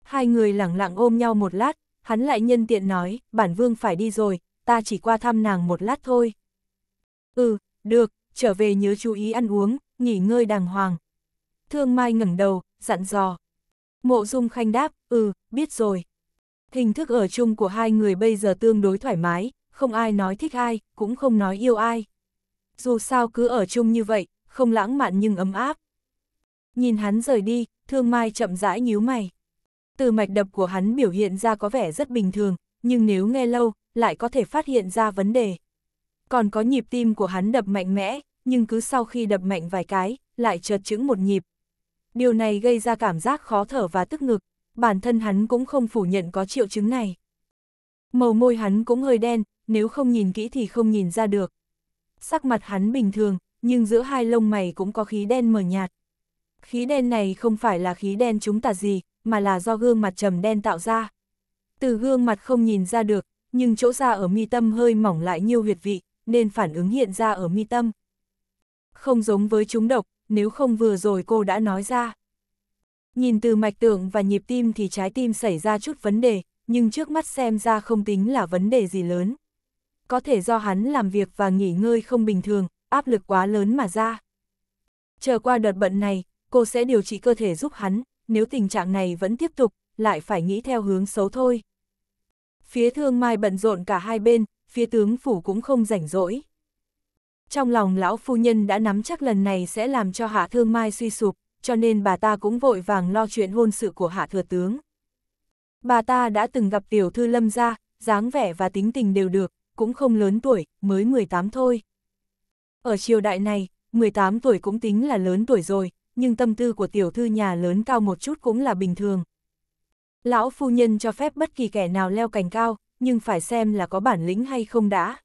Hai người lẳng lặng ôm nhau một lát, hắn lại nhân tiện nói, bản vương phải đi rồi, ta chỉ qua thăm nàng một lát thôi. Ừ, được, trở về nhớ chú ý ăn uống, nghỉ ngơi đàng hoàng. Thương Mai ngẩng đầu, dặn dò. Mộ Dung Khanh đáp, ừ, biết rồi. Hình thức ở chung của hai người bây giờ tương đối thoải mái, không ai nói thích ai, cũng không nói yêu ai. Dù sao cứ ở chung như vậy, không lãng mạn nhưng ấm áp. Nhìn hắn rời đi, thương mai chậm rãi nhíu mày. Từ mạch đập của hắn biểu hiện ra có vẻ rất bình thường, nhưng nếu nghe lâu, lại có thể phát hiện ra vấn đề. Còn có nhịp tim của hắn đập mạnh mẽ, nhưng cứ sau khi đập mạnh vài cái, lại chợt chững một nhịp. Điều này gây ra cảm giác khó thở và tức ngực, bản thân hắn cũng không phủ nhận có triệu chứng này. Màu môi hắn cũng hơi đen, nếu không nhìn kỹ thì không nhìn ra được. Sắc mặt hắn bình thường, nhưng giữa hai lông mày cũng có khí đen mờ nhạt khí đen này không phải là khí đen chúng ta gì, mà là do gương mặt trầm đen tạo ra. Từ gương mặt không nhìn ra được, nhưng chỗ ra ở mi tâm hơi mỏng lại nhiều huyệt vị, nên phản ứng hiện ra ở mi tâm. Không giống với chúng độc, nếu không vừa rồi cô đã nói ra. Nhìn từ mạch tượng và nhịp tim thì trái tim xảy ra chút vấn đề, nhưng trước mắt xem ra không tính là vấn đề gì lớn. Có thể do hắn làm việc và nghỉ ngơi không bình thường, áp lực quá lớn mà ra. Chờ qua đợt bận này, cô sẽ điều trị cơ thể giúp hắn, nếu tình trạng này vẫn tiếp tục, lại phải nghĩ theo hướng xấu thôi. Phía thương mai bận rộn cả hai bên, phía tướng phủ cũng không rảnh rỗi. Trong lòng lão phu nhân đã nắm chắc lần này sẽ làm cho hạ thương mai suy sụp, cho nên bà ta cũng vội vàng lo chuyện hôn sự của hạ thừa tướng. Bà ta đã từng gặp tiểu thư lâm gia, dáng vẻ và tính tình đều được, cũng không lớn tuổi, mới 18 thôi. Ở triều đại này, 18 tuổi cũng tính là lớn tuổi rồi, nhưng tâm tư của tiểu thư nhà lớn cao một chút cũng là bình thường. Lão phu nhân cho phép bất kỳ kẻ nào leo cành cao, nhưng phải xem là có bản lĩnh hay không đã.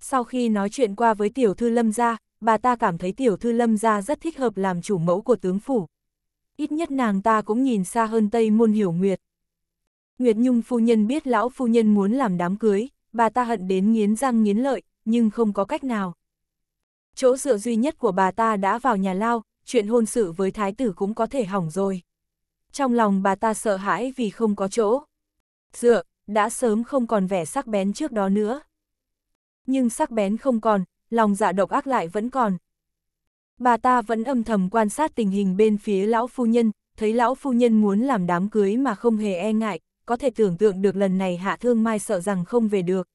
Sau khi nói chuyện qua với tiểu thư lâm gia, bà ta cảm thấy tiểu thư lâm gia rất thích hợp làm chủ mẫu của tướng phủ. Ít nhất nàng ta cũng nhìn xa hơn Tây Môn Hiểu Nguyệt. Nguyệt Nhung phu nhân biết lão phu nhân muốn làm đám cưới, bà ta hận đến nghiến răng nghiến lợi, nhưng không có cách nào. Chỗ dựa duy nhất của bà ta đã vào nhà lao, chuyện hôn sự với thái tử cũng có thể hỏng rồi. Trong lòng bà ta sợ hãi vì không có chỗ. Dựa, đã sớm không còn vẻ sắc bén trước đó nữa. Nhưng sắc bén không còn, lòng dạ độc ác lại vẫn còn. Bà ta vẫn âm thầm quan sát tình hình bên phía lão phu nhân, thấy lão phu nhân muốn làm đám cưới mà không hề e ngại, có thể tưởng tượng được lần này hạ thương mai sợ rằng không về được.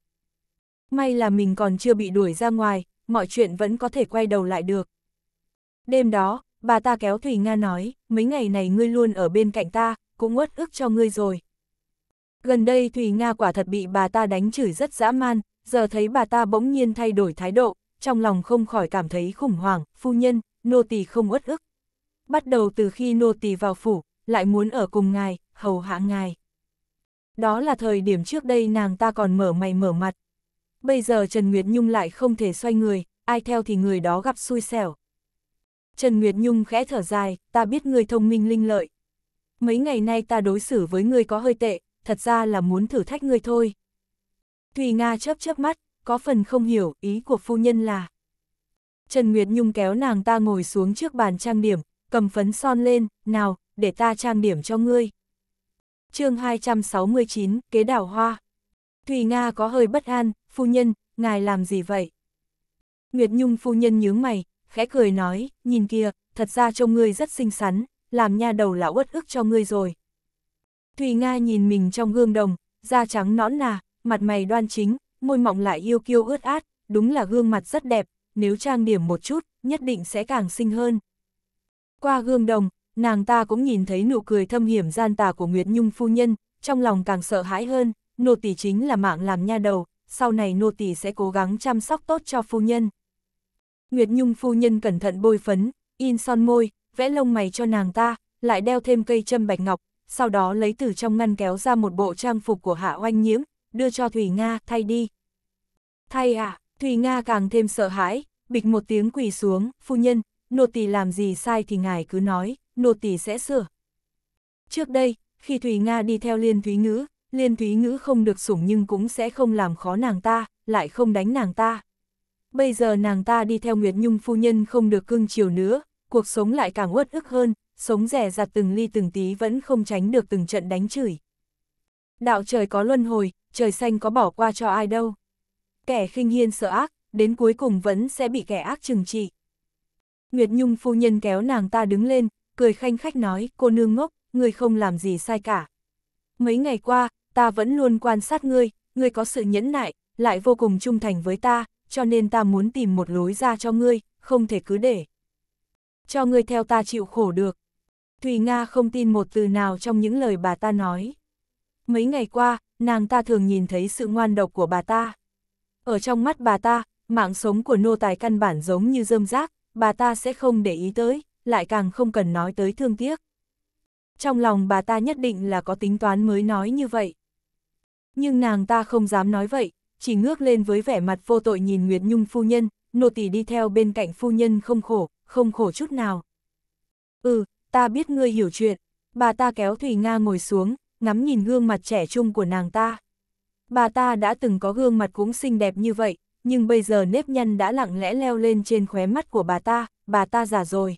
May là mình còn chưa bị đuổi ra ngoài, mọi chuyện vẫn có thể quay đầu lại được. Đêm đó, bà ta kéo Thùy Nga nói, mấy ngày này ngươi luôn ở bên cạnh ta, cũng uất ức cho ngươi rồi. Gần đây Thùy Nga quả thật bị bà ta đánh chửi rất dã man, giờ thấy bà ta bỗng nhiên thay đổi thái độ, trong lòng không khỏi cảm thấy khủng hoảng, phu nhân, nô tỳ không uất ức. Bắt đầu từ khi nô tỳ vào phủ, lại muốn ở cùng ngài, hầu hạ ngài. Đó là thời điểm trước đây nàng ta còn mở mày mở mặt. Bây giờ Trần Nguyệt Nhung lại không thể xoay người, ai theo thì người đó gặp xui xẻo. Trần Nguyệt Nhung khẽ thở dài, ta biết người thông minh linh lợi. Mấy ngày nay ta đối xử với người có hơi tệ, thật ra là muốn thử thách người thôi. Thùy Nga chớp chớp mắt, có phần không hiểu ý của phu nhân là. Trần Nguyệt Nhung kéo nàng ta ngồi xuống trước bàn trang điểm, cầm phấn son lên, nào, để ta trang điểm cho ngươi. chương 269, Kế đảo Hoa. Thùy Nga có hơi bất an, phu nhân, ngài làm gì vậy? Nguyệt Nhung phu nhân nhướng mày, khẽ cười nói, nhìn kia, thật ra trông ngươi rất xinh xắn, làm nha đầu lão uất ức cho ngươi rồi. Thùy Nga nhìn mình trong gương đồng, da trắng nõn nà, mặt mày đoan chính, môi mọng lại yêu kiêu ướt át, đúng là gương mặt rất đẹp, nếu trang điểm một chút, nhất định sẽ càng xinh hơn. Qua gương đồng, nàng ta cũng nhìn thấy nụ cười thâm hiểm gian tà của Nguyệt Nhung phu nhân, trong lòng càng sợ hãi hơn, nô tỳ chính là mạng làm nha đầu, sau này nô tỳ sẽ cố gắng chăm sóc tốt cho phu nhân. Nguyệt Nhung phu nhân cẩn thận bôi phấn, in son môi, vẽ lông mày cho nàng ta, lại đeo thêm cây châm bạch ngọc, sau đó lấy từ trong ngăn kéo ra một bộ trang phục của Hạ Oanh Nhiễm, đưa cho Thủy Nga thay đi. Thay à, Thủy Nga càng thêm sợ hãi, bịch một tiếng quỳ xuống, phu nhân, nô tỳ làm gì sai thì ngài cứ nói, nô tỳ sẽ sửa. Trước đây, khi Thủy Nga đi theo Liên Thúy Ngữ, Liên Thúy Ngữ không được sủng nhưng cũng sẽ không làm khó nàng ta, lại không đánh nàng ta bây giờ nàng ta đi theo Nguyệt Nhung phu nhân không được cưng chiều nữa, cuộc sống lại càng uất ức hơn, sống rẻ rặt từng ly từng tí vẫn không tránh được từng trận đánh chửi. Đạo trời có luân hồi, trời xanh có bỏ qua cho ai đâu. Kẻ khinh hiên sợ ác, đến cuối cùng vẫn sẽ bị kẻ ác trừng trị. Nguyệt Nhung phu nhân kéo nàng ta đứng lên, cười khanh khách nói, cô nương ngốc, người không làm gì sai cả. Mấy ngày qua, ta vẫn luôn quan sát ngươi, ngươi có sự nhẫn nại, lại vô cùng trung thành với ta, cho nên ta muốn tìm một lối ra cho ngươi, không thể cứ để. Cho ngươi theo ta chịu khổ được. Thùy Nga không tin một từ nào trong những lời bà ta nói. Mấy ngày qua, nàng ta thường nhìn thấy sự ngoan độc của bà ta. Ở trong mắt bà ta, mạng sống của nô tài căn bản giống như rơm rác, bà ta sẽ không để ý tới, lại càng không cần nói tới thương tiếc. Trong lòng bà ta nhất định là có tính toán mới nói như vậy. Nhưng nàng ta không dám nói vậy, chỉ ngước lên với vẻ mặt vô tội nhìn Nguyệt Nhung phu nhân, nô tỳ đi theo bên cạnh phu nhân không khổ, không khổ chút nào. Ừ, ta biết ngươi hiểu chuyện, bà ta kéo Thùy Nga ngồi xuống, ngắm nhìn gương mặt trẻ trung của nàng ta. Bà ta đã từng có gương mặt cũng xinh đẹp như vậy, nhưng bây giờ nếp nhăn đã lặng lẽ leo lên trên khóe mắt của bà ta, bà ta già rồi.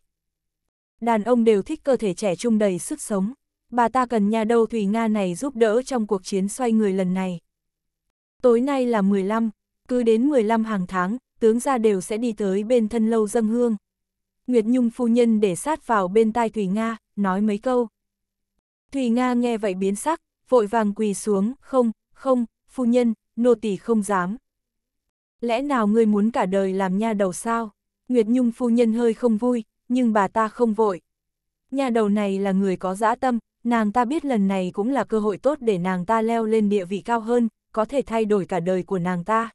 Đàn ông đều thích cơ thể trẻ trung đầy sức sống, bà ta cần nhà đầu Thùy Nga này giúp đỡ trong cuộc chiến xoay người lần này. Tối nay là 15, cứ đến 15 hàng tháng, tướng gia đều sẽ đi tới bên thân lâu dâng hương. Nguyệt Nhung phu nhân để sát vào bên tai Thùy Nga, nói mấy câu. Thùy Nga nghe vậy biến sắc, vội vàng quỳ xuống, không, không, phu nhân, nô tỳ không dám. Lẽ nào ngươi muốn cả đời làm nha đầu sao? Nguyệt Nhung phu nhân hơi không vui, nhưng bà ta không vội. Nhà đầu này là người có dã tâm, nàng ta biết lần này cũng là cơ hội tốt để nàng ta leo lên địa vị cao hơn, có thể thay đổi cả đời của nàng ta.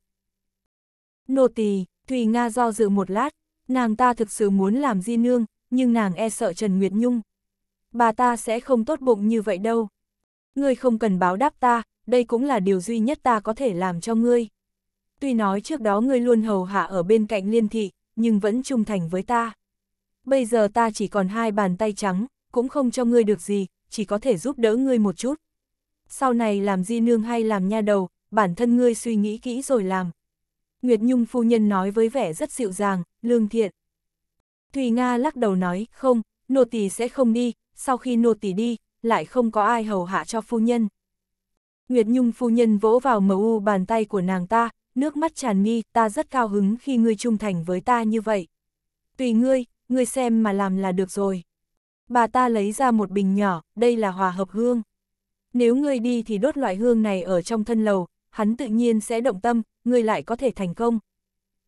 Nô tỳ, Thùy Nga do dự một lát, nàng ta thực sự muốn làm di nương, nhưng nàng e sợ Trần Nguyệt Nhung. Bà ta sẽ không tốt bụng như vậy đâu. Ngươi không cần báo đáp ta, đây cũng là điều duy nhất ta có thể làm cho ngươi. Tuy nói trước đó ngươi luôn hầu hạ ở bên cạnh liên thị, nhưng vẫn trung thành với ta. Bây giờ ta chỉ còn hai bàn tay trắng, cũng không cho ngươi được gì, chỉ có thể giúp đỡ ngươi một chút sau này làm di nương hay làm nha đầu, bản thân ngươi suy nghĩ kỹ rồi làm. Nguyệt Nhung phu nhân nói với vẻ rất dịu dàng, lương thiện. Thùy Nga lắc đầu nói, không, nô tỳ sẽ không đi, sau khi nô tỳ đi, lại không có ai hầu hạ cho phu nhân. Nguyệt Nhung phu nhân vỗ vào mờ u bàn tay của nàng ta, nước mắt tràn mi, ta rất cao hứng khi ngươi trung thành với ta như vậy. Tùy ngươi, ngươi xem mà làm là được rồi. Bà ta lấy ra một bình nhỏ, đây là hòa hợp hương. Nếu ngươi đi thì đốt loại hương này ở trong thân lầu, hắn tự nhiên sẽ động tâm, ngươi lại có thể thành công.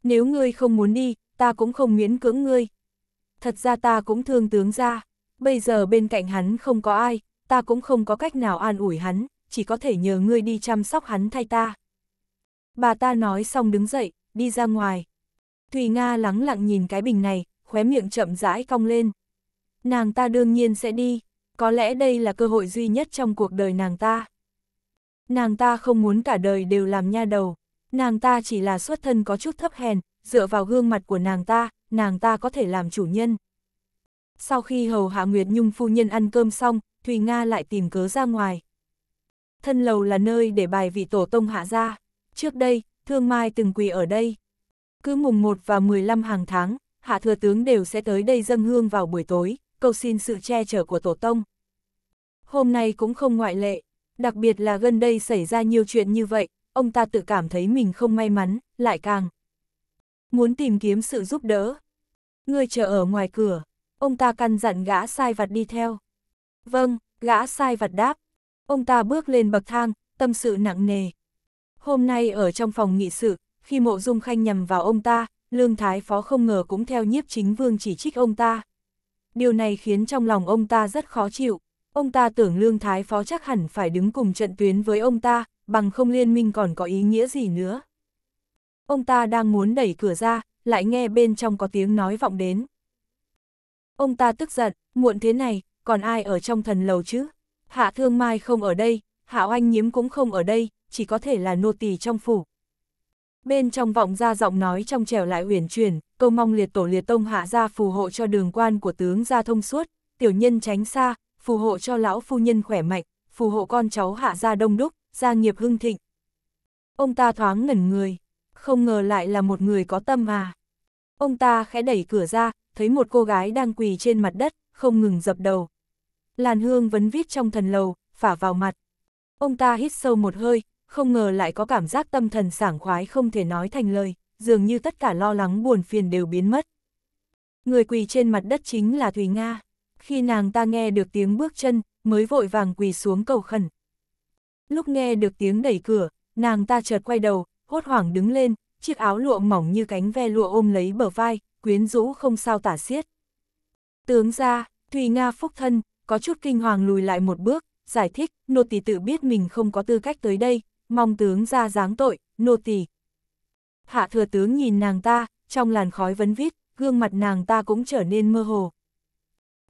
Nếu ngươi không muốn đi, ta cũng không miễn cưỡng ngươi. Thật ra ta cũng thương tướng ra, bây giờ bên cạnh hắn không có ai, ta cũng không có cách nào an ủi hắn, chỉ có thể nhờ ngươi đi chăm sóc hắn thay ta. Bà ta nói xong đứng dậy, đi ra ngoài. Thùy Nga lắng lặng nhìn cái bình này, khóe miệng chậm rãi cong lên. Nàng ta đương nhiên sẽ đi, có lẽ đây là cơ hội duy nhất trong cuộc đời nàng ta. Nàng ta không muốn cả đời đều làm nha đầu, nàng ta chỉ là xuất thân có chút thấp hèn, dựa vào gương mặt của nàng ta, nàng ta có thể làm chủ nhân. Sau khi hầu hạ Nguyệt Nhung phu nhân ăn cơm xong, Thùy Nga lại tìm cớ ra ngoài. Thân lầu là nơi để bài vị tổ tông hạ ra. Trước đây, Thương Mai từng quỳ ở đây. Cứ mùng 1 và 15 hàng tháng, hạ thừa tướng đều sẽ tới đây dâng hương vào buổi tối cầu xin sự che chở của Tổ Tông. Hôm nay cũng không ngoại lệ, đặc biệt là gần đây xảy ra nhiều chuyện như vậy, ông ta tự cảm thấy mình không may mắn, lại càng muốn tìm kiếm sự giúp đỡ. Người chờ ở ngoài cửa, ông ta căn dặn gã sai vặt đi theo. Vâng, gã sai vặt đáp. Ông ta bước lên bậc thang, tâm sự nặng nề. Hôm nay ở trong phòng nghị sự, khi mộ dung khanh nhầm vào ông ta, Lương Thái Phó không ngờ cũng theo nhiếp chính vương chỉ trích ông ta điều này khiến trong lòng ông ta rất khó chịu. Ông ta tưởng Lương Thái Phó chắc hẳn phải đứng cùng trận tuyến với ông ta, bằng không liên minh còn có ý nghĩa gì nữa. Ông ta đang muốn đẩy cửa ra, lại nghe bên trong có tiếng nói vọng đến. Ông ta tức giận, muộn thế này, còn ai ở trong thần lầu chứ? Hạ Thương Mai không ở đây, Hạ Oanh Nhiếm cũng không ở đây, chỉ có thể là nô tỳ trong phủ, Bên trong vọng ra giọng nói trong trẻo lại uyển chuyển, cầu mong liệt tổ liệt tông hạ ra phù hộ cho đường quan của tướng ra thông suốt, tiểu nhân tránh xa, phù hộ cho lão phu nhân khỏe mạnh, phù hộ con cháu hạ ra đông đúc, gia nghiệp hưng thịnh. Ông ta thoáng ngẩn người, không ngờ lại là một người có tâm à. Ông ta khẽ đẩy cửa ra, thấy một cô gái đang quỳ trên mặt đất, không ngừng dập đầu. Làn hương vấn vít trong thần lầu, phả vào mặt. Ông ta hít sâu một hơi, không ngờ lại có cảm giác tâm thần sảng khoái không thể nói thành lời, dường như tất cả lo lắng buồn phiền đều biến mất. Người quỳ trên mặt đất chính là Thùy Nga. Khi nàng ta nghe được tiếng bước chân, mới vội vàng quỳ xuống cầu khẩn. Lúc nghe được tiếng đẩy cửa, nàng ta chợt quay đầu, hốt hoảng đứng lên, chiếc áo lụa mỏng như cánh ve lụa ôm lấy bờ vai, quyến rũ không sao tả xiết. Tướng ra, Thùy Nga phúc thân, có chút kinh hoàng lùi lại một bước, giải thích, nô tỳ tự biết mình không có tư cách tới đây, mong tướng ra dáng tội, nô tỳ. Hạ thừa tướng nhìn nàng ta, trong làn khói vấn vít, gương mặt nàng ta cũng trở nên mơ hồ.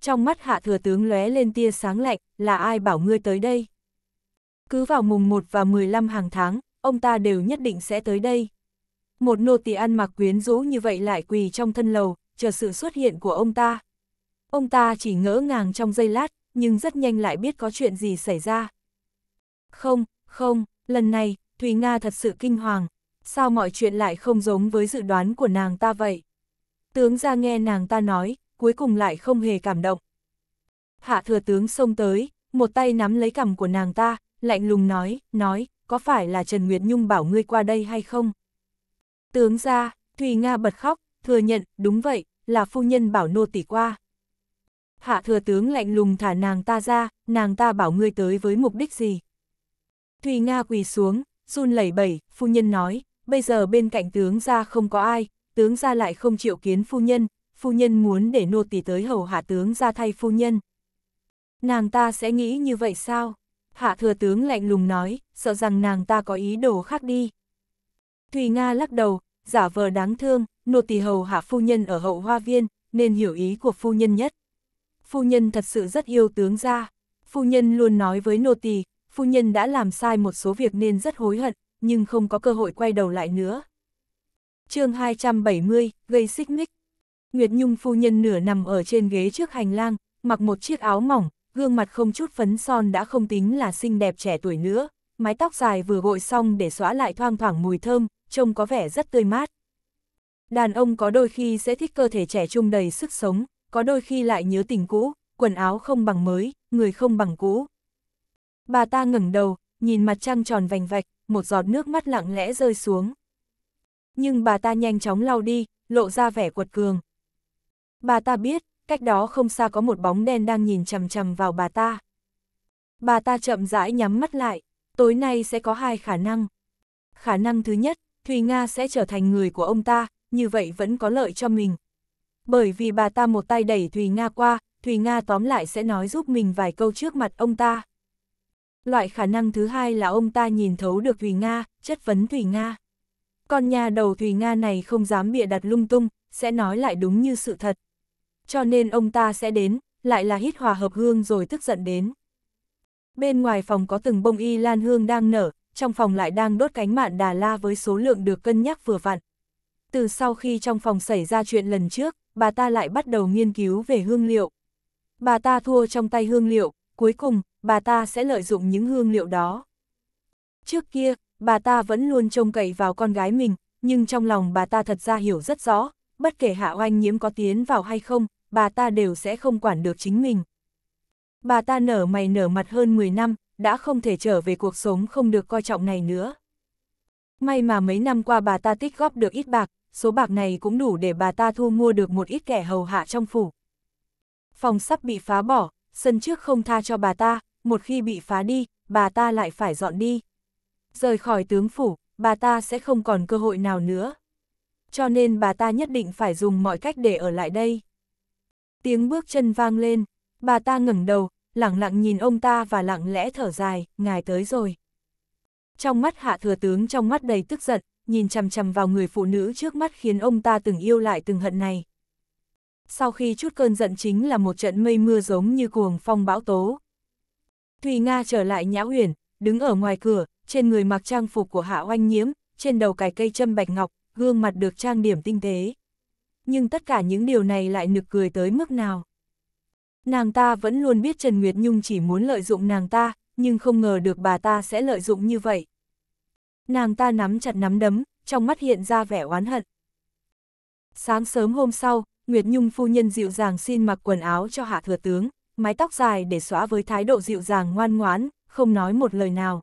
Trong mắt hạ thừa tướng lóe lên tia sáng lạnh, là ai bảo ngươi tới đây? Cứ vào mùng 1 và 15 hàng tháng, ông ta đều nhất định sẽ tới đây. Một nô tỳ ăn mặc quyến rũ như vậy lại quỳ trong thân lầu, chờ sự xuất hiện của ông ta. Ông ta chỉ ngỡ ngàng trong giây lát, nhưng rất nhanh lại biết có chuyện gì xảy ra. Không, không, Lần này, Thùy Nga thật sự kinh hoàng, sao mọi chuyện lại không giống với dự đoán của nàng ta vậy? Tướng ra nghe nàng ta nói, cuối cùng lại không hề cảm động. Hạ thừa tướng xông tới, một tay nắm lấy cằm của nàng ta, lạnh lùng nói, nói, có phải là Trần Nguyệt Nhung bảo ngươi qua đây hay không? Tướng ra, Thùy Nga bật khóc, thừa nhận, đúng vậy, là phu nhân bảo nô tỷ qua. Hạ thừa tướng lạnh lùng thả nàng ta ra, nàng ta bảo ngươi tới với mục đích gì? Thùy Nga quỳ xuống, run lẩy bẩy, phu nhân nói, bây giờ bên cạnh tướng ra không có ai, tướng ra lại không chịu kiến phu nhân, phu nhân muốn để nô tỳ tới hầu hạ tướng ra thay phu nhân. Nàng ta sẽ nghĩ như vậy sao? Hạ thừa tướng lạnh lùng nói, sợ rằng nàng ta có ý đồ khác đi. Thùy Nga lắc đầu, giả vờ đáng thương, nô tỳ hầu hạ phu nhân ở hậu hoa viên, nên hiểu ý của phu nhân nhất. Phu nhân thật sự rất yêu tướng gia. Phu nhân luôn nói với nô tỳ, phu nhân đã làm sai một số việc nên rất hối hận, nhưng không có cơ hội quay đầu lại nữa. chương 270, gây xích mích. Nguyệt Nhung phu nhân nửa nằm ở trên ghế trước hành lang, mặc một chiếc áo mỏng, gương mặt không chút phấn son đã không tính là xinh đẹp trẻ tuổi nữa, mái tóc dài vừa gội xong để xóa lại thoang thoảng mùi thơm, trông có vẻ rất tươi mát. Đàn ông có đôi khi sẽ thích cơ thể trẻ trung đầy sức sống, có đôi khi lại nhớ tình cũ, quần áo không bằng mới, người không bằng cũ. Bà ta ngẩng đầu, nhìn mặt trăng tròn vành vạch, một giọt nước mắt lặng lẽ rơi xuống. Nhưng bà ta nhanh chóng lau đi, lộ ra vẻ quật cường. Bà ta biết, cách đó không xa có một bóng đen đang nhìn chằm chằm vào bà ta. Bà ta chậm rãi nhắm mắt lại, tối nay sẽ có hai khả năng. Khả năng thứ nhất, Thùy Nga sẽ trở thành người của ông ta, như vậy vẫn có lợi cho mình. Bởi vì bà ta một tay đẩy Thùy Nga qua, Thùy Nga tóm lại sẽ nói giúp mình vài câu trước mặt ông ta. Loại khả năng thứ hai là ông ta nhìn thấu được thủy Nga, chất vấn thủy Nga. Con nhà đầu thủy Nga này không dám bịa đặt lung tung, sẽ nói lại đúng như sự thật. Cho nên ông ta sẽ đến, lại là hít hòa hợp hương rồi tức giận đến. Bên ngoài phòng có từng bông y lan hương đang nở, trong phòng lại đang đốt cánh mạn đà la với số lượng được cân nhắc vừa vặn. Từ sau khi trong phòng xảy ra chuyện lần trước, bà ta lại bắt đầu nghiên cứu về hương liệu. Bà ta thua trong tay hương liệu, cuối cùng, bà ta sẽ lợi dụng những hương liệu đó. Trước kia, bà ta vẫn luôn trông cậy vào con gái mình, nhưng trong lòng bà ta thật ra hiểu rất rõ, bất kể Hạ Oanh Nhiễm có tiến vào hay không, bà ta đều sẽ không quản được chính mình. Bà ta nở mày nở mặt hơn 10 năm, đã không thể trở về cuộc sống không được coi trọng này nữa. May mà mấy năm qua bà ta tích góp được ít bạc, số bạc này cũng đủ để bà ta thu mua được một ít kẻ hầu hạ trong phủ. Phòng sắp bị phá bỏ, sân trước không tha cho bà ta, một khi bị phá đi, bà ta lại phải dọn đi. Rời khỏi tướng phủ, bà ta sẽ không còn cơ hội nào nữa. Cho nên bà ta nhất định phải dùng mọi cách để ở lại đây. Tiếng bước chân vang lên, bà ta ngẩng đầu, lặng lặng nhìn ông ta và lặng lẽ thở dài, ngài tới rồi. Trong mắt hạ thừa tướng trong mắt đầy tức giận, nhìn chằm chằm vào người phụ nữ trước mắt khiến ông ta từng yêu lại từng hận này sau khi chút cơn giận chính là một trận mây mưa giống như cuồng phong bão tố. Thùy Nga trở lại Nhã huyền, đứng ở ngoài cửa, trên người mặc trang phục của Hạ Oanh Nhiễm, trên đầu cài cây châm bạch ngọc, gương mặt được trang điểm tinh tế. Nhưng tất cả những điều này lại nực cười tới mức nào. Nàng ta vẫn luôn biết Trần Nguyệt Nhung chỉ muốn lợi dụng nàng ta, nhưng không ngờ được bà ta sẽ lợi dụng như vậy. Nàng ta nắm chặt nắm đấm, trong mắt hiện ra vẻ oán hận. Sáng sớm hôm sau, Nguyệt Nhung phu nhân dịu dàng xin mặc quần áo cho hạ thừa tướng, mái tóc dài để xóa với thái độ dịu dàng ngoan ngoãn, không nói một lời nào.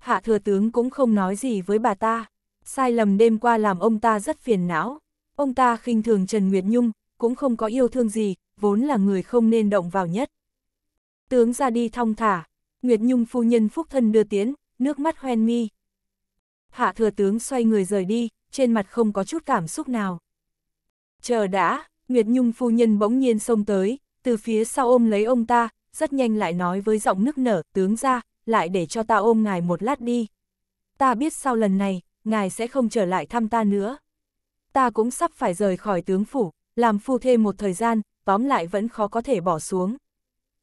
Hạ thừa tướng cũng không nói gì với bà ta, sai lầm đêm qua làm ông ta rất phiền não. Ông ta khinh thường Trần Nguyệt Nhung, cũng không có yêu thương gì, vốn là người không nên động vào nhất. Tướng ra đi thong thả, Nguyệt Nhung phu nhân phúc thân đưa tiến, nước mắt hoen mi. Hạ thừa tướng xoay người rời đi, trên mặt không có chút cảm xúc nào. Chờ đã, Nguyệt Nhung phu nhân bỗng nhiên xông tới, từ phía sau ôm lấy ông ta, rất nhanh lại nói với giọng nức nở, tướng ra, lại để cho ta ôm ngài một lát đi. Ta biết sau lần này, ngài sẽ không trở lại thăm ta nữa. Ta cũng sắp phải rời khỏi tướng phủ, làm phu thêm một thời gian, tóm lại vẫn khó có thể bỏ xuống.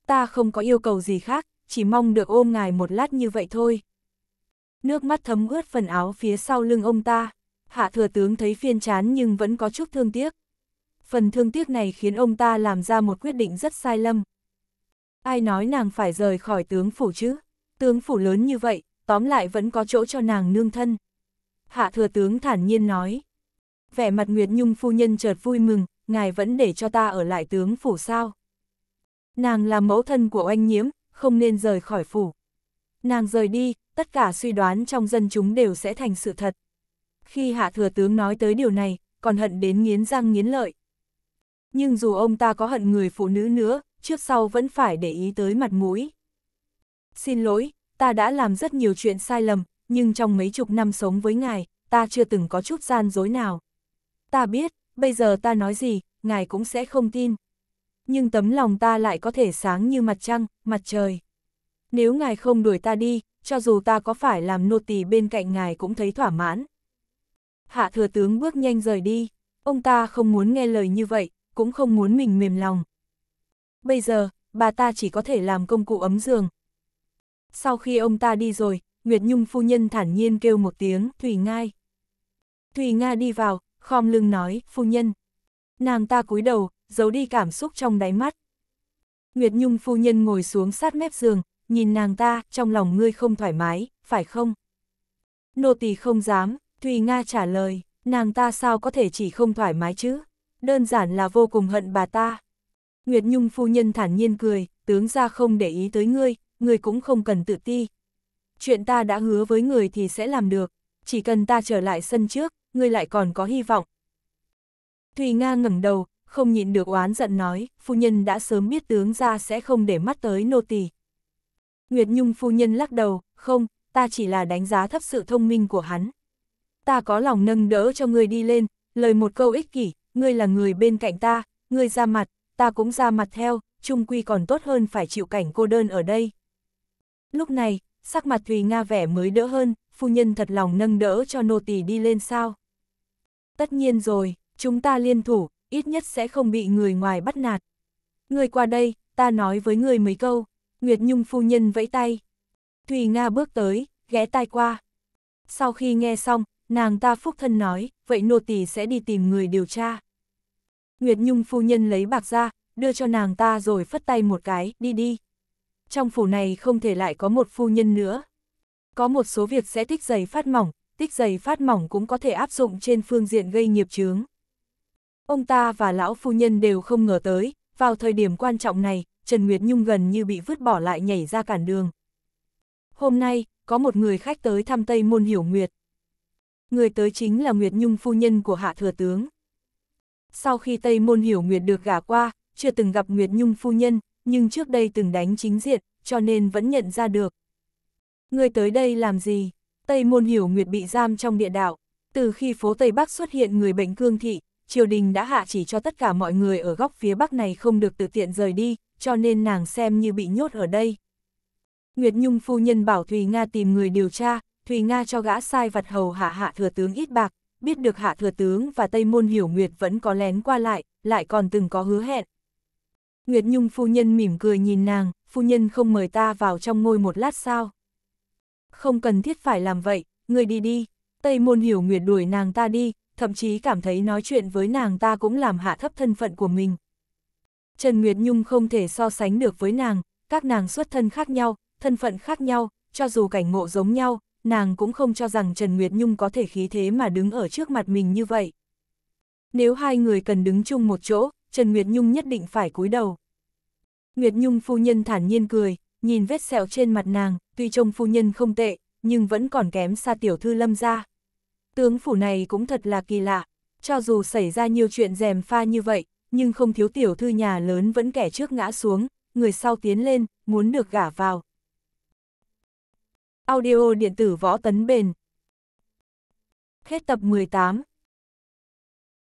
Ta không có yêu cầu gì khác, chỉ mong được ôm ngài một lát như vậy thôi. Nước mắt thấm ướt phần áo phía sau lưng ông ta, hạ thừa tướng thấy phiên chán nhưng vẫn có chút thương tiếc phần thương tiếc này khiến ông ta làm ra một quyết định rất sai lầm. Ai nói nàng phải rời khỏi tướng phủ chứ? Tướng phủ lớn như vậy, tóm lại vẫn có chỗ cho nàng nương thân. Hạ thừa tướng thản nhiên nói. Vẻ mặt Nguyệt Nhung phu nhân chợt vui mừng, ngài vẫn để cho ta ở lại tướng phủ sao? Nàng là mẫu thân của oanh nhiễm, không nên rời khỏi phủ. Nàng rời đi, tất cả suy đoán trong dân chúng đều sẽ thành sự thật. Khi hạ thừa tướng nói tới điều này, còn hận đến nghiến răng nghiến lợi. Nhưng dù ông ta có hận người phụ nữ nữa, trước sau vẫn phải để ý tới mặt mũi. Xin lỗi, ta đã làm rất nhiều chuyện sai lầm, nhưng trong mấy chục năm sống với ngài, ta chưa từng có chút gian dối nào. Ta biết, bây giờ ta nói gì, ngài cũng sẽ không tin. Nhưng tấm lòng ta lại có thể sáng như mặt trăng, mặt trời. Nếu ngài không đuổi ta đi, cho dù ta có phải làm nô tỳ bên cạnh ngài cũng thấy thỏa mãn. Hạ thừa tướng bước nhanh rời đi, ông ta không muốn nghe lời như vậy, cũng không muốn mình mềm lòng. Bây giờ, bà ta chỉ có thể làm công cụ ấm giường. Sau khi ông ta đi rồi, Nguyệt Nhung phu nhân thản nhiên kêu một tiếng, Thùy nga. Thùy Nga đi vào, khom lưng nói, phu nhân. Nàng ta cúi đầu, giấu đi cảm xúc trong đáy mắt. Nguyệt Nhung phu nhân ngồi xuống sát mép giường, nhìn nàng ta, trong lòng ngươi không thoải mái, phải không? Nô tỳ không dám, Thùy Nga trả lời, nàng ta sao có thể chỉ không thoải mái chứ? đơn giản là vô cùng hận bà ta. Nguyệt Nhung phu nhân thản nhiên cười, tướng ra không để ý tới ngươi, ngươi cũng không cần tự ti. Chuyện ta đã hứa với người thì sẽ làm được, chỉ cần ta trở lại sân trước, ngươi lại còn có hy vọng. Thùy Nga ngẩng đầu, không nhịn được oán giận nói, phu nhân đã sớm biết tướng ra sẽ không để mắt tới nô tỳ. Nguyệt Nhung phu nhân lắc đầu, không, ta chỉ là đánh giá thấp sự thông minh của hắn. Ta có lòng nâng đỡ cho ngươi đi lên, lời một câu ích kỷ, ngươi là người bên cạnh ta, ngươi ra mặt, ta cũng ra mặt theo, chung quy còn tốt hơn phải chịu cảnh cô đơn ở đây. Lúc này, sắc mặt Thùy Nga vẻ mới đỡ hơn, phu nhân thật lòng nâng đỡ cho nô tỳ đi lên sao. Tất nhiên rồi, chúng ta liên thủ, ít nhất sẽ không bị người ngoài bắt nạt. Ngươi qua đây, ta nói với ngươi mấy câu, Nguyệt Nhung phu nhân vẫy tay. Thùy Nga bước tới, ghé tai qua. Sau khi nghe xong, nàng ta phúc thân nói, vậy nô tỳ sẽ đi tìm người điều tra. Nguyệt Nhung phu nhân lấy bạc ra, đưa cho nàng ta rồi phất tay một cái, đi đi. Trong phủ này không thể lại có một phu nhân nữa. Có một số việc sẽ tích giày phát mỏng, tích giày phát mỏng cũng có thể áp dụng trên phương diện gây nghiệp chướng. Ông ta và lão phu nhân đều không ngờ tới, vào thời điểm quan trọng này, Trần Nguyệt Nhung gần như bị vứt bỏ lại nhảy ra cản đường. Hôm nay, có một người khách tới thăm Tây Môn Hiểu Nguyệt. Người tới chính là Nguyệt Nhung phu nhân của Hạ Thừa Tướng. Sau khi Tây Môn Hiểu Nguyệt được gả qua, chưa từng gặp Nguyệt Nhung phu nhân, nhưng trước đây từng đánh chính diện, cho nên vẫn nhận ra được. Người tới đây làm gì? Tây Môn Hiểu Nguyệt bị giam trong địa đạo. Từ khi phố Tây Bắc xuất hiện người bệnh cương thị, triều đình đã hạ chỉ cho tất cả mọi người ở góc phía Bắc này không được tự tiện rời đi, cho nên nàng xem như bị nhốt ở đây. Nguyệt Nhung phu nhân bảo Thùy Nga tìm người điều tra, Thùy Nga cho gã sai vặt hầu hạ hạ thừa tướng ít bạc, biết được Hạ Thừa Tướng và Tây Môn Hiểu Nguyệt vẫn có lén qua lại, lại còn từng có hứa hẹn. Nguyệt Nhung phu nhân mỉm cười nhìn nàng, phu nhân không mời ta vào trong ngôi một lát sao. Không cần thiết phải làm vậy, người đi đi, Tây Môn Hiểu Nguyệt đuổi nàng ta đi, thậm chí cảm thấy nói chuyện với nàng ta cũng làm hạ thấp thân phận của mình. Trần Nguyệt Nhung không thể so sánh được với nàng, các nàng xuất thân khác nhau, thân phận khác nhau, cho dù cảnh ngộ giống nhau, nàng cũng không cho rằng Trần Nguyệt Nhung có thể khí thế mà đứng ở trước mặt mình như vậy. Nếu hai người cần đứng chung một chỗ, Trần Nguyệt Nhung nhất định phải cúi đầu. Nguyệt Nhung phu nhân thản nhiên cười, nhìn vết sẹo trên mặt nàng, tuy trông phu nhân không tệ, nhưng vẫn còn kém xa tiểu thư lâm ra. Tướng phủ này cũng thật là kỳ lạ, cho dù xảy ra nhiều chuyện rèm pha như vậy, nhưng không thiếu tiểu thư nhà lớn vẫn kẻ trước ngã xuống, người sau tiến lên, muốn được gả vào. Audio điện tử võ tấn bền. Hết tập 18